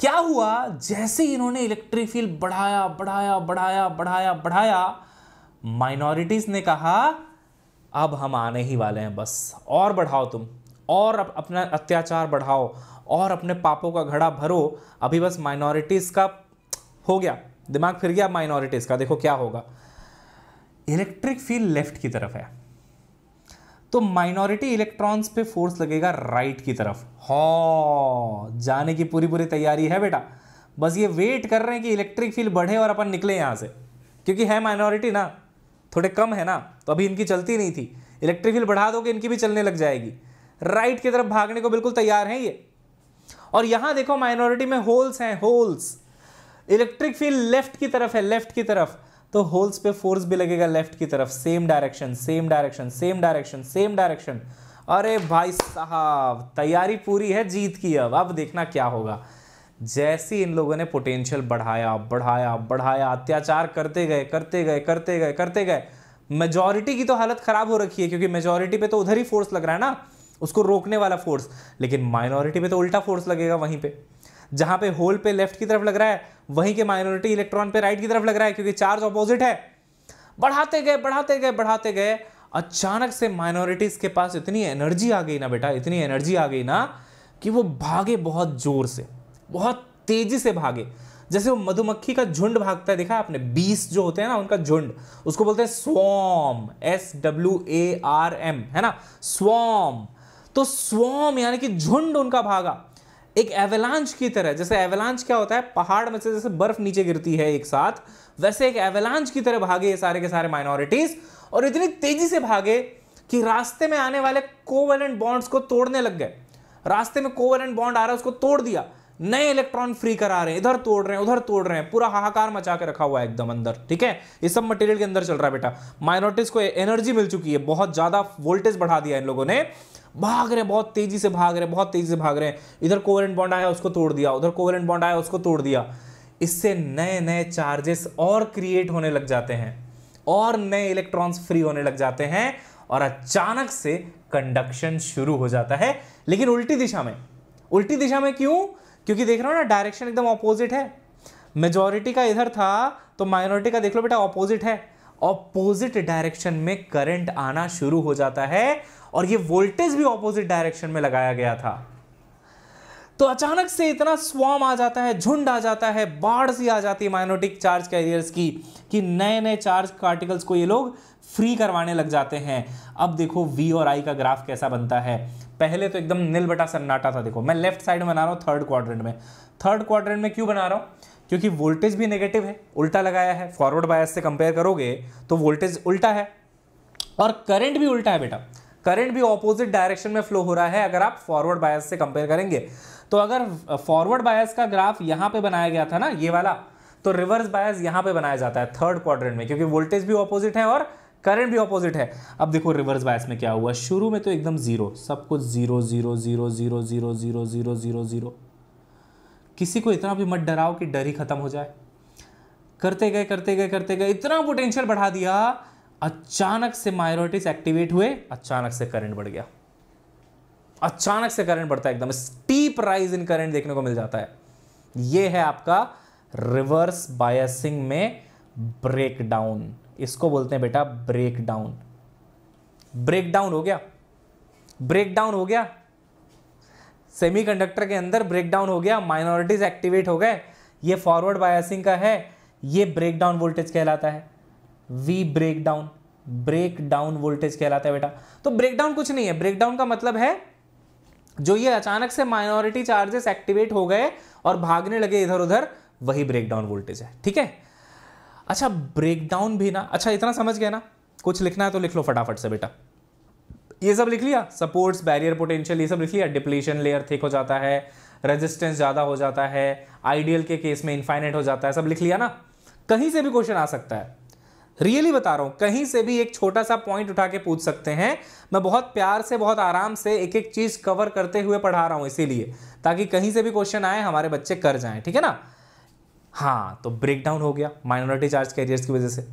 क्या हुआ जैसे इन्होंने इलेक्ट्रिक फील्ड बढ़ाया बढ़ाया बढ़ाया बढ़ाया बढ़ाया माइनॉरिटीज़ ने कहा अब हम आने ही वाले हैं बस और बढ़ाओ तुम और अपना अत्याचार बढ़ाओ और अपने पापों का घड़ा भरो अभी बस माइनॉरिटीज़ का हो गया दिमाग फिर गया माइनॉरिटीज़ का देखो क्या होगा इलेक्ट्रिक फील्ड लेफ्ट की तरफ है तो माइनॉरिटी इलेक्ट्रॉन्स पे फोर्स लगेगा राइट की तरफ हो जाने की पूरी पूरी तैयारी है बेटा बस ये वेट कर रहे हैं कि इलेक्ट्रिक फील्ड बढ़े और अपन निकले यहां से क्योंकि है माइनॉरिटी ना थोड़े कम है ना तो अभी इनकी चलती नहीं थी इलेक्ट्रिक व्हील बढ़ा दोगे इनकी भी चलने लग जाएगी राइट की तरफ भागने को बिल्कुल तैयार हैं ये और यहां देखो माइनॉरिटी में होल्स हैं होल्स इलेक्ट्रिक फील्ड लेफ्ट की तरफ है लेफ्ट की तरफ तो होल्स पे फोर्स भी लगेगा लेफ्ट की तरफ same direction same direction same direction same direction अरे भाई साहब तैयारी पूरी है जीत की अब अब देखना क्या होगा जैसे इन लोगों ने पोटेंशियल बढ़ाया बढ़ाया बढ़ाया अत्याचार करते गए करते गए करते गए करते गए मेजॉरिटी की तो हालत ख़राब हो रखी है क्योंकि मेजॉरिटी पे तो उधर ही फोर्स लग रहा है ना उसको रोकने वाला फोर्स लेकिन माइनॉरिटी पे तो उल्टा फोर्स लगेगा वहीं पे जहां पे होल पे लेफ्ट की तरफ लग रहा है वहीं के माइनॉरिटी इलेक्ट्रॉन पे राइट की तरफ लग रहा है क्योंकि चार्ज ऑपोजिट है बढ़ाते गए बढ़ाते गए बढ़ाते गए अचानक से माइनॉरिटीज़ के पास इतनी एनर्जी आ गई ना बेटा इतनी एनर्जी आ गई ना कि वो भागे बहुत ज़ोर से बहुत तेजी से भागे जैसे वो मधुमक्खी का झुंड भागता है देखा आपने बीस जो होते हैं ना उनका झुंड उसको बोलते हैं swarm S W A R M है ना स्वॉम तो स्वॉम यानी कि झुंड उनका भागा एक एवलांच की तरह जैसे एवलांच क्या होता है पहाड़ में से जैसे बर्फ नीचे गिरती है एक साथ वैसे एक एवलांच की तरह भागे ये सारे के सारे माइनॉरिटीज और इतनी तेजी से भागे कि रास्ते में आने वाले कोवेलेंट बॉन्ड्स को तोड़ने लग गए रास्ते में कोवेलेंट बॉन्ड आ रहा है उसको तोड़ दिया नए इलेक्ट्रॉन फ्री करा रहे हैं इधर तोड़ रहे हैं उधर तोड़ रहे हैं पूरा हाहाकार मचा के रखा हुआ है एकदम अंदर ठीक है ये सब मटेरियल के अंदर चल रहा है बेटा माइनॉरिटीज को एनर्जी मिल चुकी है बहुत ज्यादा वोल्टेज बढ़ा दिया इन लोगों ने भाग रहे बहुत तेजी से भाग रहे बहुत तेजी से भाग रहे हैं इधर कोवरेंट बॉन्ड आया उसको तोड़ दिया उधर कोवरेंट बॉन्ड आया उसको तोड़ दिया इससे नए नए चार्जेस और क्रिएट होने लग जाते हैं और नए इलेक्ट्रॉन्स फ्री होने लग जाते हैं और अचानक से कंडक्शन शुरू हो जाता है लेकिन उल्टी दिशा में उल्टी दिशा में क्यों क्योंकि देख रहे हो ना डायरेक्शन एकदम ऑपोजिट है मेजोरिटी का इधर था तो माइनॉरिटी का देख लो बेटा ऑपोजिट है ऑपोजिट डायरेक्शन में करंट आना शुरू हो जाता है और ये वोल्टेज भी ऑपोजिट डायरेक्शन में लगाया गया था तो अचानक से इतना स्वाम आ जाता है झुंड आ जाता है बाढ़ सी आ जाती है माइनोटिक चार्ज कैरियर्स की कि नए नए चार्ज पार्टिकल्स को ये लोग फ्री करवाने लग जाते हैं अब देखो वी और आई का ग्राफ कैसा बनता है पहले तो एकदम नील बटा सन्नाटा था देखो मैं लेफ्ट साइड में बना रहा हूँ थर्ड क्वाड्रेंट में थर्ड क्वाड्रेंट में क्यों बना रहा हूँ क्योंकि वोल्टेज भी नेगेटिव है उल्टा लगाया है फॉरवर्ड बायस से कंपेयर करोगे तो वोल्टेज उल्टा है और करंट भी उल्टा है बेटा करंट भी ऑपोजिट डायरेक्शन में फ्लो हो रहा है अगर आप फॉरवर्ड बायस से कंपेयर करेंगे तो अगर फॉरवर्ड बायस का ग्राफ यहाँ पे बनाया गया था ना ये वाला तो रिवर्स बायस यहाँ पे बनाया जाता है थर्ड क्वाड्रेंट में क्योंकि वोल्टेज भी ऑपोजिट है और करंट भी ऑपोजिट है अब देखो रिवर्स बायस में क्या हुआ शुरू में तो एकदम जीरो सब कुछ zero zero zero zero zero zero zero zero zero किसी को इतना भी मत डराओ कि डर ही खत्म हो जाए करते गए करते गए करते गए इतना पोटेंशियल बढ़ा दिया अचानक से माइनोरिटीज एक्टिवेट हुए अचानक से करंट बढ़ गया अचानक से करंट बढ़ता है एकदम स्टीप राइज इन करंट देखने को मिल जाता है यह है आपका रिवर्स बायसिंग में ब्रेकडाउन इसको बोलते हैं बेटा ब्रेक डाउन ब्रेक डाउन हो गया ब्रेक डाउन हो गया सेमीकंडक्टर के अंदर ब्रेक डाउन हो गया माइनॉरिटीज एक्टिवेट हो गए ये फॉरवर्ड बायसिंग का है ये ब्रेक डाउन वोल्टेज कहलाता है V breakdown breakdown voltage कहलाता है बेटा तो ब्रेक डाउन कुछ नहीं है ब्रेक डाउन का मतलब है जो ये अचानक से माइनॉरिटी चार्जेस एक्टिवेट हो गए और भागने लगे इधर उधर वही ब्रेक डाउन वोल्टेज है ठीक है अच्छा ब्रेकडाउन भी ना अच्छा इतना समझ गया ना कुछ लिखना है तो लिख लो फटाफट से बेटा ये सब लिख लिया सपोर्ट्स बैरियर पोटेंशियल ये सब लिख लिया डिप्लेशन लेयर थिक हो जाता है रेजिस्टेंस ज़्यादा हो जाता है आइडियल के केस में इनफाइनाइट हो जाता है सब लिख लिया ना कहीं से भी क्वेश्चन आ सकता है रियली really बता रहा हूँ कहीं से भी एक छोटा सा पॉइंट उठा के पूछ सकते हैं मैं बहुत प्यार से बहुत आराम से एक एक चीज़ कवर करते हुए पढ़ा रहा हूँ इसीलिए ताकि कहीं से भी क्वेश्चन आए हमारे बच्चे कर जाए ठीक है ना हाँ तो ब्रेक डाउन हो गया माइनॉरिटी चार्ज कैरियर्स की वजह से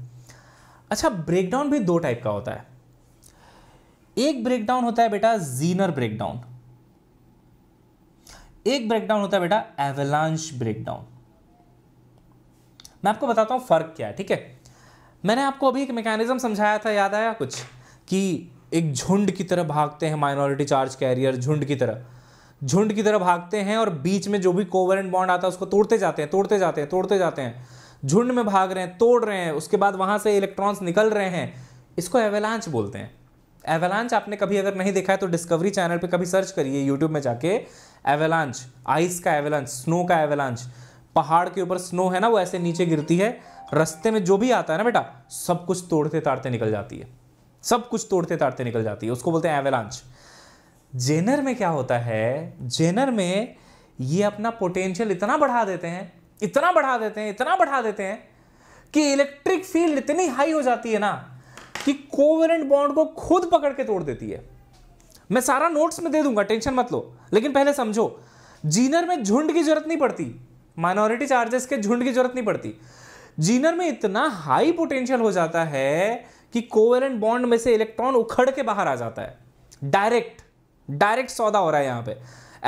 अच्छा ब्रेकडाउन भी दो टाइप का होता है एक ब्रेकडाउन होता है बेटा जीनर ब्रेकडाउन एक ब्रेकडाउन होता है बेटा एवलांश ब्रेकडाउन मैं आपको बताता हूं फ़र्क क्या है ठीक है मैंने आपको अभी एक मैकेनिज्म समझाया था याद आया कुछ कि एक झुंड की तरह भागते हैं माइनॉरिटी चार्ज कैरियर झुंड की तरह झुंड की तरह भागते हैं और बीच में जो भी कोवरेंट बॉन्ड आता है उसको तोड़ते जाते हैं तोड़ते जाते हैं तोड़ते जाते हैं झुंड में भाग रहे हैं तोड़ रहे हैं उसके बाद वहां से इलेक्ट्रॉन्स निकल रहे हैं इसको एवेलांच बोलते हैं एवेलांच आपने कभी अगर नहीं देखा है तो डिस्कवरी चैनल पर कभी सर्च करिए यूट्यूब में जाके एवेलांच आइस का एवेलांच स्नो का एवेलांच पहाड़ के ऊपर स्नो है ना वो ऐसे नीचे गिरती है रस्ते में जो भी आता है ना बेटा सब कुछ तोड़ते ताड़ते निकल जाती है सब कुछ तोड़ते ताड़ते निकल जाती है उसको बोलते हैं एवेलांच जेनर में क्या होता है जेनर में ये अपना पोटेंशियल इतना बढ़ा देते हैं इतना बढ़ा देते हैं इतना बढ़ा देते हैं कि इलेक्ट्रिक फील्ड इतनी हाई हो जाती है ना कि कोवेलेंट बॉन्ड को खुद पकड़ के तोड़ देती है मैं सारा नोट्स में दे दूंगा टेंशन मत लो लेकिन पहले समझो जीनर में झुंड की जरूरत नहीं पड़ती माइनॉरिटी चार्जेस के झुंड की जरूरत नहीं पड़ती जीनर में इतना हाई पोटेंशियल हो जाता है कि कोवेलेंट बॉन्ड में से इलेक्ट्रॉन उखड़ के बाहर आ जाता है डायरेक्ट डायरेक्ट सौदा हो रहा है यहां पे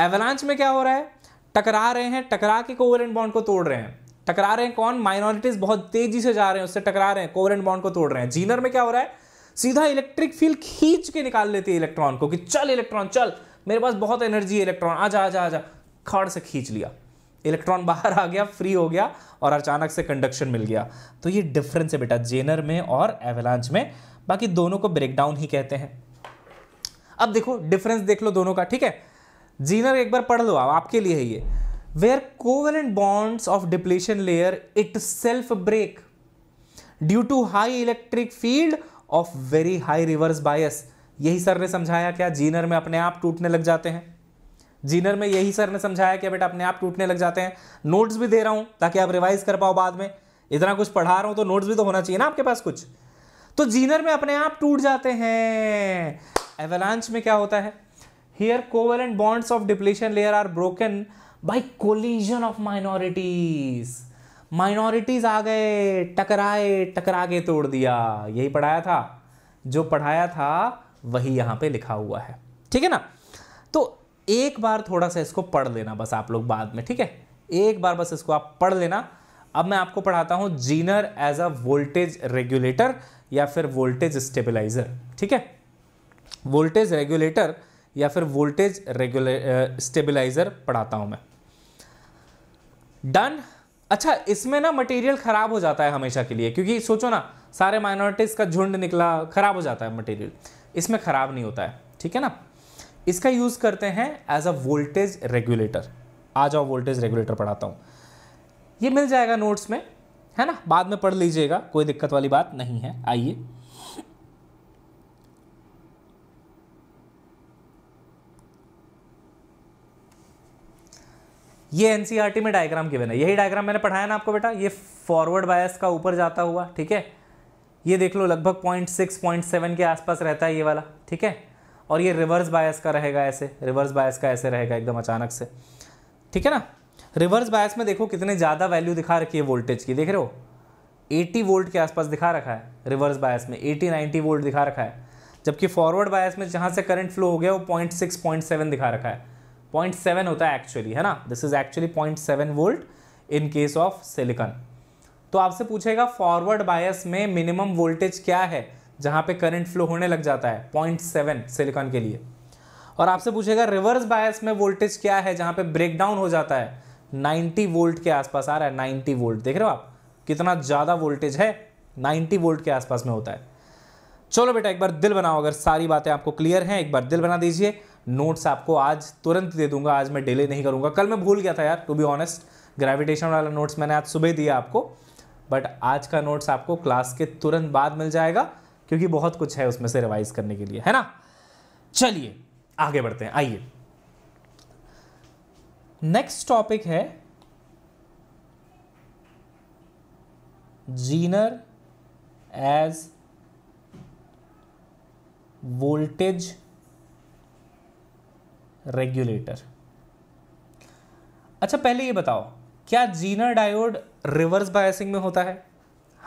एवलांच में क्या हो रहा है टकरा रहे हैं टकरा के कोवरेंट बॉन्ड को तोड़ रहे हैं टकरा रहे हैं कौन माइनॉरिटीज बहुत तेजी से जा रहे हैं उससे टकरा रहे हैं कोवरेंट बॉन्ड को तोड़ रहे हैं जीनर में क्या हो रहा है सीधा इलेक्ट्रिक फील्ड खींच के निकाल लेती है इलेक्ट्रॉन को कि चल इलेक्ट्रॉन चल मेरे पास बहुत एनर्जी है इलेक्ट्रॉन आ जा आ जा खड़ से खींच लिया इलेक्ट्रॉन बाहर आ गया फ्री हो गया और अचानक से कंडक्शन मिल गया तो ये डिफरेंस है बेटा जेनर में और एवलांच में बाकी दोनों को ब्रेकडाउन ही कहते हैं अब देखो डिफरेंस देख लो दोनों का ठीक है जीनर एक बार पढ़ लो आपके लिए है ये where covalent bonds of depletion layer itself break due to high electric field of very high reverse bias यही सर ने समझाया क्या जीनर में अपने आप टूटने लग जाते हैं जीनर में यही सर ने समझाया कि बेटा अपने आप टूटने लग जाते हैं नोट्स भी दे रहा हूं ताकि आप रिवाइज कर पाओ बाद में इतना कुछ पढ़ा रहा हूं तो नोट्स भी तो होना चाहिए ना आपके पास कुछ तो जीनर में अपने आप टूट जाते हैं एवेलांच में क्या होता है here covalent bonds of depletion layer are broken by collision of minorities minorities आ गए टकराए टकरा के तोड़ दिया यही पढ़ाया था जो पढ़ाया था वही यहां पे लिखा हुआ है ठीक है ना तो एक बार थोड़ा सा इसको पढ़ लेना बस आप लोग बाद में ठीक है एक बार बस इसको आप पढ़ लेना अब मैं आपको पढ़ाता हूं Zener as a voltage regulator या फिर वोल्टेज स्टेबिलाईजर ठीक है वोल्टेज रेगुलेटर या फिर वोल्टेज रेगुले स्टेबिलाईजर पढ़ाता हूँ मैं डन अच्छा इसमें ना मटेरियल ख़राब हो जाता है हमेशा के लिए क्योंकि सोचो ना सारे माइनॉरिटीज़ का झुंड निकला ख़राब हो जाता है मटेरियल इसमें ख़राब नहीं होता है ठीक है ना इसका यूज़ करते हैं एज अ वोल्टेज रेगुलेटर आ जाओ वोल्टेज रेगुलेटर पढ़ाता हूँ ये मिल जाएगा नोट्स में है ना बाद में पढ़ लीजिएगा कोई दिक्कत वाली बात नहीं है आइए ये एनसीईआरटी e में डायग्राम गिवन है यही डायग्राम मैंने पढ़ाया ना आपको बेटा ये फॉरवर्ड बायस का ऊपर जाता हुआ ठीक है ये देख लो लगभग पॉइंट सिक्स पॉइंट सेवन के आसपास रहता है ये वाला ठीक है और ये रिवर्स बायस का रहेगा ऐसे रिवर्स बायस का ऐसे रहेगा एकदम अचानक से ठीक है ना रिवर्स बायस में देखो कितने ज़्यादा वैल्यू दिखा रखी है वोल्टेज की देख रहे हो एटी वोल्ट के आसपास दिखा रखा है रिवर्स बायस में एटी नाइन्टी वोल्ट दिखा रखा है जबकि फॉरवर्ड बायस में जहाँ से करंट फ्लो हो गया वो पॉइंट सिक्स पॉइंट सेवन दिखा रखा है पॉइंट सेवन होता है एक्चुअली है ना this is actually point seven volt in case of silicon तो आपसे पूछेगा फॉरवर्ड बायस में मिनिमम वोल्टेज क्या है जहां पे करंट फ्लो होने लग जाता है पॉइंट सेवन सिलिकॉन के लिए और आपसे पूछेगा रिवर्स बायस में वोल्टेज क्या है जहां पे ब्रेकडाउन हो जाता है 90 वोल्ट के आसपास आ रहा है 90 वोल्ट देख रहे हो आप कितना ज़्यादा वोल्टेज है 90 वोल्ट के आसपास में होता है चलो बेटा एक बार दिल बनाओ अगर सारी बातें आपको क्लियर हैं एक बार दिल बना दीजिए नोट्स आपको आज तुरंत दे दूंगा आज मैं डिले नहीं करूंगा कल मैं भूल गया था यार टू बी ऑनेस्ट ग्रेविटेशन वाला नोट्स मैंने आज सुबह दिया आपको बट आज का नोट्स आपको क्लास के तुरंत बाद मिल जाएगा क्योंकि बहुत कुछ है उसमें से रिवाइज करने के लिए है ना चलिए आगे बढ़ते हैं आइए नेक्स्ट टॉपिक है जीनर एज वोल्टेज रेगुलेटर अच्छा पहले ये बताओ क्या जीनर डायोड रिवर्स बायसिंग में होता है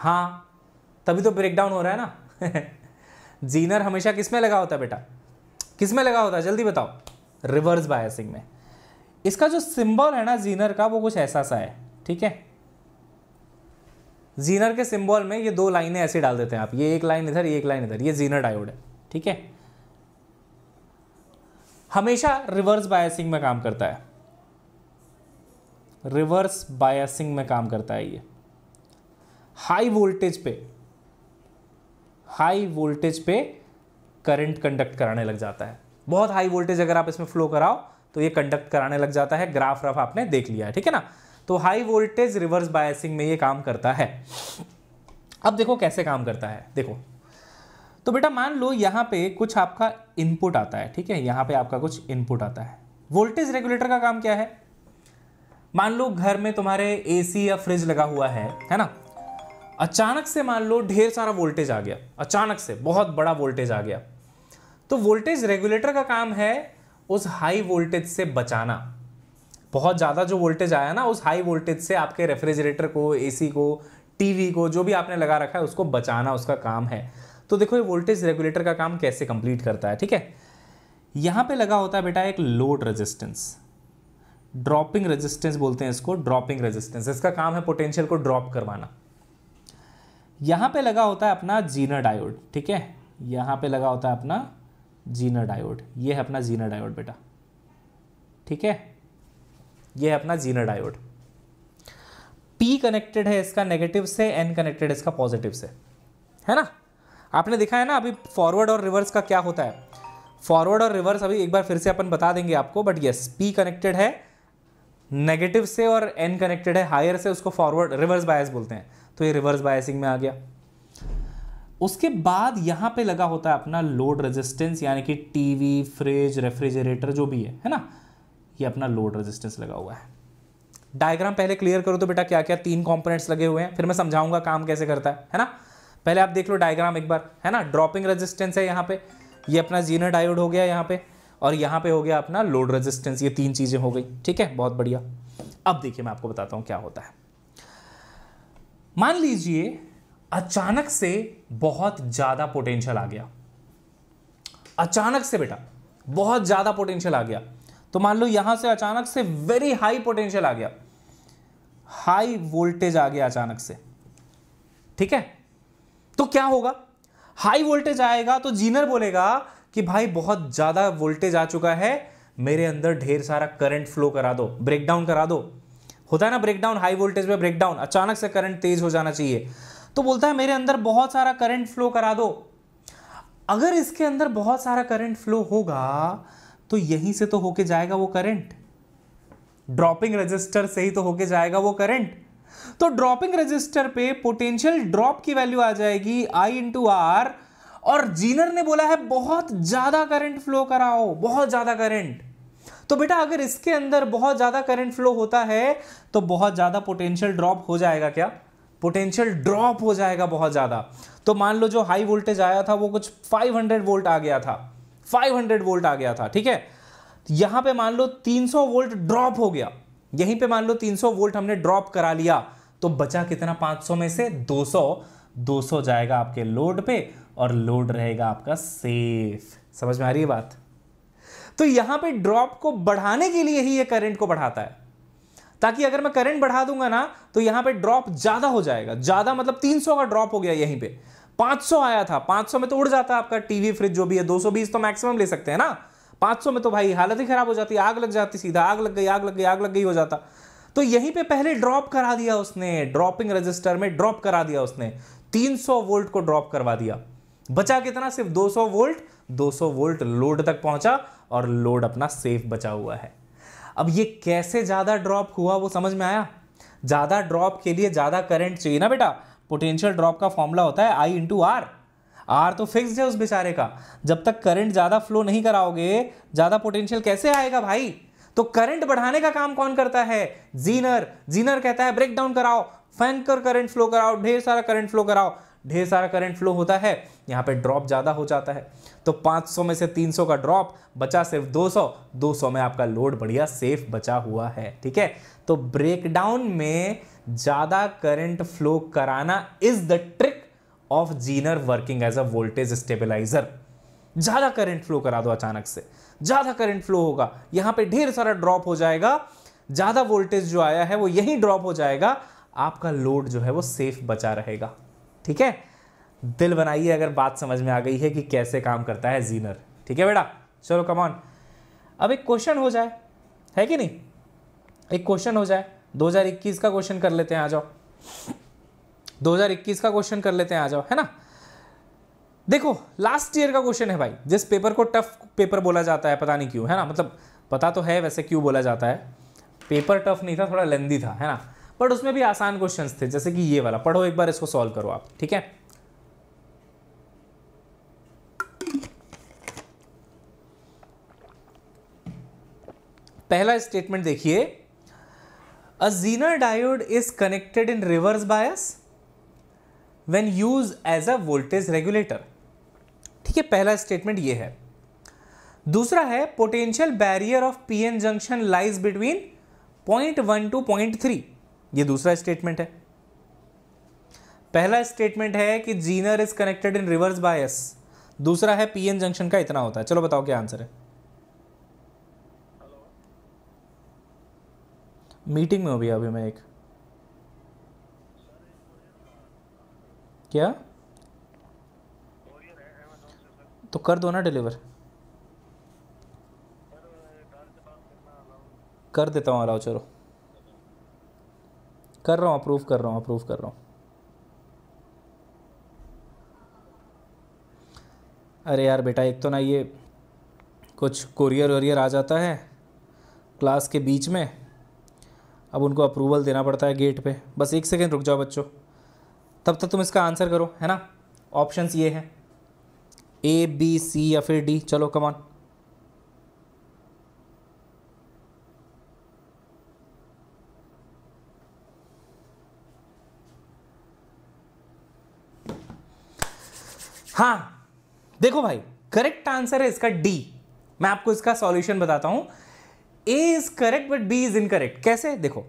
हाँ तभी तो ब्रेकडाउन हो रहा है ना जीनर हमेशा किस में लगा होता है बेटा किस में लगा होता है जल्दी बताओ रिवर्स बायसिंग में इसका जो सिंबल है ना जीनर का वो कुछ ऐसा सा है ठीक है जीनर के सिंबल में ये दो लाइनें ऐसे डाल देते हैं आप ये एक लाइन इधर ये एक लाइन इधर ये जीनर डायोड है ठीक है हमेशा रिवर्स बायसिंग में काम करता है रिवर्स बायसिंग में काम करता है ये हाई वोल्टेज पे हाई वोल्टेज पे करंट कंडक्ट कराने लग जाता है बहुत हाई वोल्टेज अगर आप इसमें फ्लो कराओ तो ये कंडक्ट कराने लग जाता है ग्राफ रफ आपने देख लिया है ठीक है ना तो हाई वोल्टेज रिवर्स बायसिंग में ये काम करता है अब देखो कैसे काम करता है देखो तो बेटा मान लो यहाँ पे कुछ आपका इनपुट आता है ठीक है यहाँ पे आपका कुछ इनपुट आता है वोल्टेज रेगुलेटर का काम क्या है मान लो घर में तुम्हारे एसी या फ्रिज लगा हुआ है है ना अचानक से मान लो ढेर सारा वोल्टेज आ गया अचानक से बहुत बड़ा वोल्टेज आ गया तो वोल्टेज रेगुलेटर का काम है उस हाई वोल्टेज से बचाना बहुत ज़्यादा जो वोल्टेज आया ना उस हाई वोल्टेज से आपके रेफ्रिजरेटर को एसी को टीवी को जो भी आपने लगा रखा है उसको बचाना उसका काम है तो देखो ये वोल्टेज रेगुलेटर का काम कैसे कंप्लीट करता है ठीक है यहां पे लगा होता है बेटा एक लोड रेजिस्टेंस ड्रॉपिंग रेजिस्टेंस बोलते हैं इसको ड्रॉपिंग रेजिस्टेंस इसका काम है पोटेंशियल को ड्रॉप करवाना यहां पे लगा होता है अपना जीनर डायोड ठीक है यहां पे लगा होता है अपना जीनर डायोड ये है अपना जीनर डायोड बेटा ठीक है ये है अपना जीनर डायोड पी कनेक्टेड है इसका नेगेटिव से एन कनेक्टेड इसका पॉजिटिव से है ना आपने देखा है ना अभी फॉरवर्ड और रिवर्स का क्या होता है फॉरवर्ड और रिवर्स अभी एक बार फिर से अपन बता देंगे आपको बट यस पी कनेक्टेड है नेगेटिव से और एन कनेक्टेड है हायर से उसको फॉरवर्ड रिवर्स बायस बोलते हैं तो ये रिवर्स बायसिंग में आ गया उसके बाद यहाँ पे लगा होता है अपना लोड रेजिस्टेंस यानी कि टीवी फ्रिज रेफ्रिजरेटर जो भी है है ना ये अपना लोड रेजिस्टेंस लगा हुआ है डायग्राम पहले क्लियर करो तो बेटा क्या क्या तीन कंपोनेंट्स लगे हुए हैं फिर मैं समझाऊंगा काम कैसे करता है है ना पहले आप देख लो डायग्राम एक बार है ना ड्रॉपिंग रेजिस्टेंस है यहाँ पे ये अपना जीनर डायोड हो गया यहाँ पे और यहाँ पे हो गया अपना लोड रेजिस्टेंस ये तीन चीज़ें हो गई ठीक है बहुत बढ़िया अब देखिए मैं आपको बताता हूँ क्या होता है मान लीजिए अचानक से बहुत ज़्यादा पोटेंशियल आ गया अचानक से बेटा बहुत ज़्यादा पोटेंशियल आ गया तो मान लो यहां से अचानक से वेरी हाई पोटेंशियल आ गया हाई वोल्टेज आ गया अचानक से ठीक है तो क्या होगा हाई वोल्टेज आएगा तो जीनर बोलेगा कि भाई बहुत ज़्यादा वोल्टेज आ चुका है मेरे अंदर ढेर सारा करंट फ्लो करा दो ब्रेकडाउन करा दो होता है ना ब्रेकडाउन हाई वोल्टेज में ब्रेकडाउन अचानक से करंट तेज हो जाना चाहिए तो बोलता है मेरे अंदर बहुत सारा करंट फ्लो करा दो अगर इसके अंदर बहुत सारा करंट फ्लो होगा तो यहीं से तो होके जाएगा वो करंट ड्रॉपिंग रजिस्टर से ही तो होके जाएगा वो करंट तो ड्रॉपिंग रजिस्टर पे पोटेंशियल ड्रॉप की वैल्यू आ जाएगी आई इंटू आर और जीनर ने बोला है बहुत ज़्यादा करंट फ्लो कराओ बहुत ज़्यादा करंट तो बेटा अगर इसके अंदर बहुत ज़्यादा करंट फ्लो होता है तो बहुत ज़्यादा पोटेंशियल ड्रॉप हो जाएगा क्या पोटेंशियल ड्रॉप हो जाएगा बहुत ज़्यादा तो मान लो जो हाई वोल्टेज आया था वो कुछ 500 वोल्ट आ गया था 500 वोल्ट आ गया था ठीक है यहां पे मान लो 300 वोल्ट ड्रॉप हो गया यहीं पे मान लो 300 वोल्ट हमने ड्रॉप करा लिया तो बचा कितना 500 में से 200 200 जाएगा आपके लोड पे और लोड रहेगा आपका सेफ समझ में आ रही है बात तो यहां पे ड्रॉप को बढ़ाने के लिए ही ये करंट को बढ़ाता है ताकि अगर मैं करंट बढ़ा दूंगा ना तो यहां पे ड्रॉप ज्यादा हो जाएगा ज्यादा मतलब 300 का ड्रॉप हो गया यहीं पे 500 आया था 500 में तो उड़ जाता है आपका टीवी फ्रिज जो भी है 220 तो मैक्सिमम ले सकते हैं ना 500 में तो भाई हालत ही खराब हो जाती आग लग जाती सीधा आग लग गई आग लग गई आग लग गई हो जाता तो यहीं पे पहले ड्रॉप करा दिया उसने ड्रॉपिंग रजिस्टर में ड्रॉप करा दिया उसने 300 वोल्ट को ड्रॉप करवा दिया बचा कितना सिर्फ 200 वोल्ट 200 वोल्ट लोड तक पहुंचा और लोड अपना सेफ बचा हुआ है अब ये कैसे ज़्यादा ड्रॉप हुआ वो समझ में आया ज़्यादा ड्रॉप के लिए ज़्यादा करंट चाहिए ना बेटा पोटेंशियल ड्रॉप का फॉर्मूला होता है आई इंटू आर आर तो फिक्स है उस बेचारे का जब तक करंट ज़्यादा फ्लो नहीं कराओगे ज़्यादा पोटेंशियल कैसे आएगा भाई तो करंट बढ़ाने का काम कौन करता है जीनर जीनर कहता है ब्रेक डाउन कराओ फैन कर करंट फ्लो कराओ ढेर सारा करंट फ्लो कराओ ढेर सारा करंट फ्लो होता है यहाँ पे ड्रॉप ज़्यादा हो जाता है तो 500 में से 300 का ड्रॉप बचा सिर्फ 200 200 में आपका लोड बढ़िया सेफ बचा हुआ है ठीक है तो ब्रेकडाउन में ज़्यादा करंट फ्लो कराना is the trick of Zener working as a voltage stabiliser ज़्यादा करंट फ्लो करा दो अचानक से ज़्यादा करंट फ्लो होगा यहां पे ढेर सारा ड्रॉप हो जाएगा ज़्यादा वोल्टेज जो आया है वो यही ड्रॉप हो जाएगा आपका लोड जो है वो सेफ बचा रहेगा ठीक है दिल बनाइए अगर बात समझ में आ गई है कि कैसे काम करता है जीनर ठीक है बेटा चलो कमान अब एक क्वेश्चन हो जाए है कि नहीं एक क्वेश्चन हो जाए 2021 का क्वेश्चन कर लेते हैं आ जाओ 2021 का क्वेश्चन कर लेते हैं आ जाओ है ना देखो लास्ट ईयर का क्वेश्चन है भाई जिस पेपर को टफ पेपर बोला जाता है पता नहीं क्यों है ना मतलब पता तो है वैसे क्यों बोला जाता है पेपर टफ नहीं था थोड़ा लेंदी था है ना बट उसमें भी आसान क्वेश्चंस थे जैसे कि ये वाला पढ़ो एक बार इसको सॉल्व करो आप ठीक है पहला स्टेटमेंट देखिए a Zener diode is connected in reverse bias when use as a voltage regulator ठीक है पहला स्टेटमेंट ये है दूसरा है potential barrier of PN junction lies between point one to point three ये दूसरा स्टेटमेंट है पहला स्टेटमेंट है कि Zener is connected in reverse bias दूसरा है पीएन जंक्शन का इतना होता है चलो बताओ क्या आंसर है मीटिंग में हो भैया अभी मैं एक क्या तो कर दो ना डिलीवर कर देता हूँ अलाउ चलो कर रहा हूँ अप्रूव कर रहा हूँ अप्रूव कर रहा हूँ अरे यार बेटा एक तो ना ये कुछ कोरियर वरियर आ जाता है क्लास के बीच में अब उनको अप्रूवल देना पड़ता है गेट पे बस एक सेकेंड रुक जाओ बच्चों तब तक तुम इसका आंसर करो है ना ऑप्शंस ये हैं ए बी सी या फिर डी चलो कमान हाँ देखो भाई करेक्ट आंसर है इसका डी मैं आपको इसका सॉल्यूशन बताता हूं A is correct but B is incorrect कैसे देखो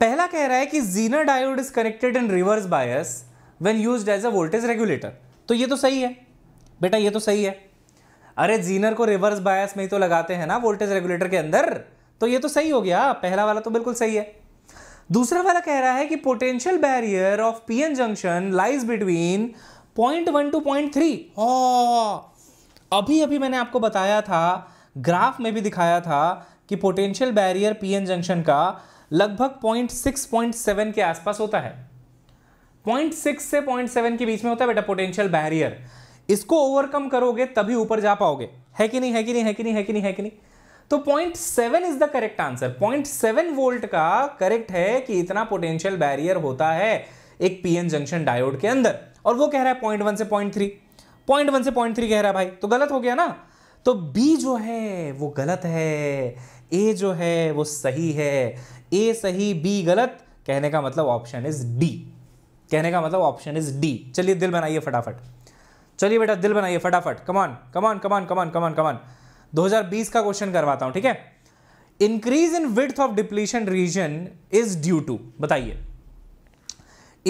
पहला कह रहा है कि Zener diode is connected in reverse bias when used as a voltage regulator तो ये तो सही है बेटा ये तो सही है अरे जीनर को रिवर्स बायस में ही तो लगाते हैं ना वोल्टेज रेगुलेटर के अंदर तो ये तो सही हो गया पहला वाला तो बिल्कुल सही है दूसरा वाला कह रहा है कि potential barrier of PN junction lies between point one to point three अभी अभी मैंने आपको बताया था ग्राफ में भी दिखाया था कि पोटेंशियल बैरियर पीएन जंक्शन का लगभग पॉइंट सिक्स पॉइंट सेवन के आसपास होता है पॉइंट सिक्स से पॉइंट सेवन के बीच में होता है बेटा पोटेंशियल बैरियर इसको ओवरकम करोगे तभी ऊपर जा पाओगे है कि नहीं है कि नहीं है कि नहीं है कि नहीं है कि नहीं तो point seven is the correct answer point seven volt का करेक्ट है कि इतना पोटेंशियल बैरियर होता है एक पीएन जंक्शन डायोड के अंदर और वो कह रहा है पॉइंट वन से पॉइंट थ्री पॉइंट वन से पॉइंट थ्री कह रहा है भाई तो गलत हो गया ना तो बी जो है वो गलत है ए जो है वो सही है ए सही बी गलत कहने का मतलब ऑप्शन इज डी कहने का मतलब ऑप्शन इज डी चलिए दिल बनाइए फटाफट चलिए बेटा दिल बनाइए फटाफट कमान कमान कमान कमान कमान कमान 2020 का क्वेश्चन करवाता हूं ठीक है increase in width of depletion region is due to बताइए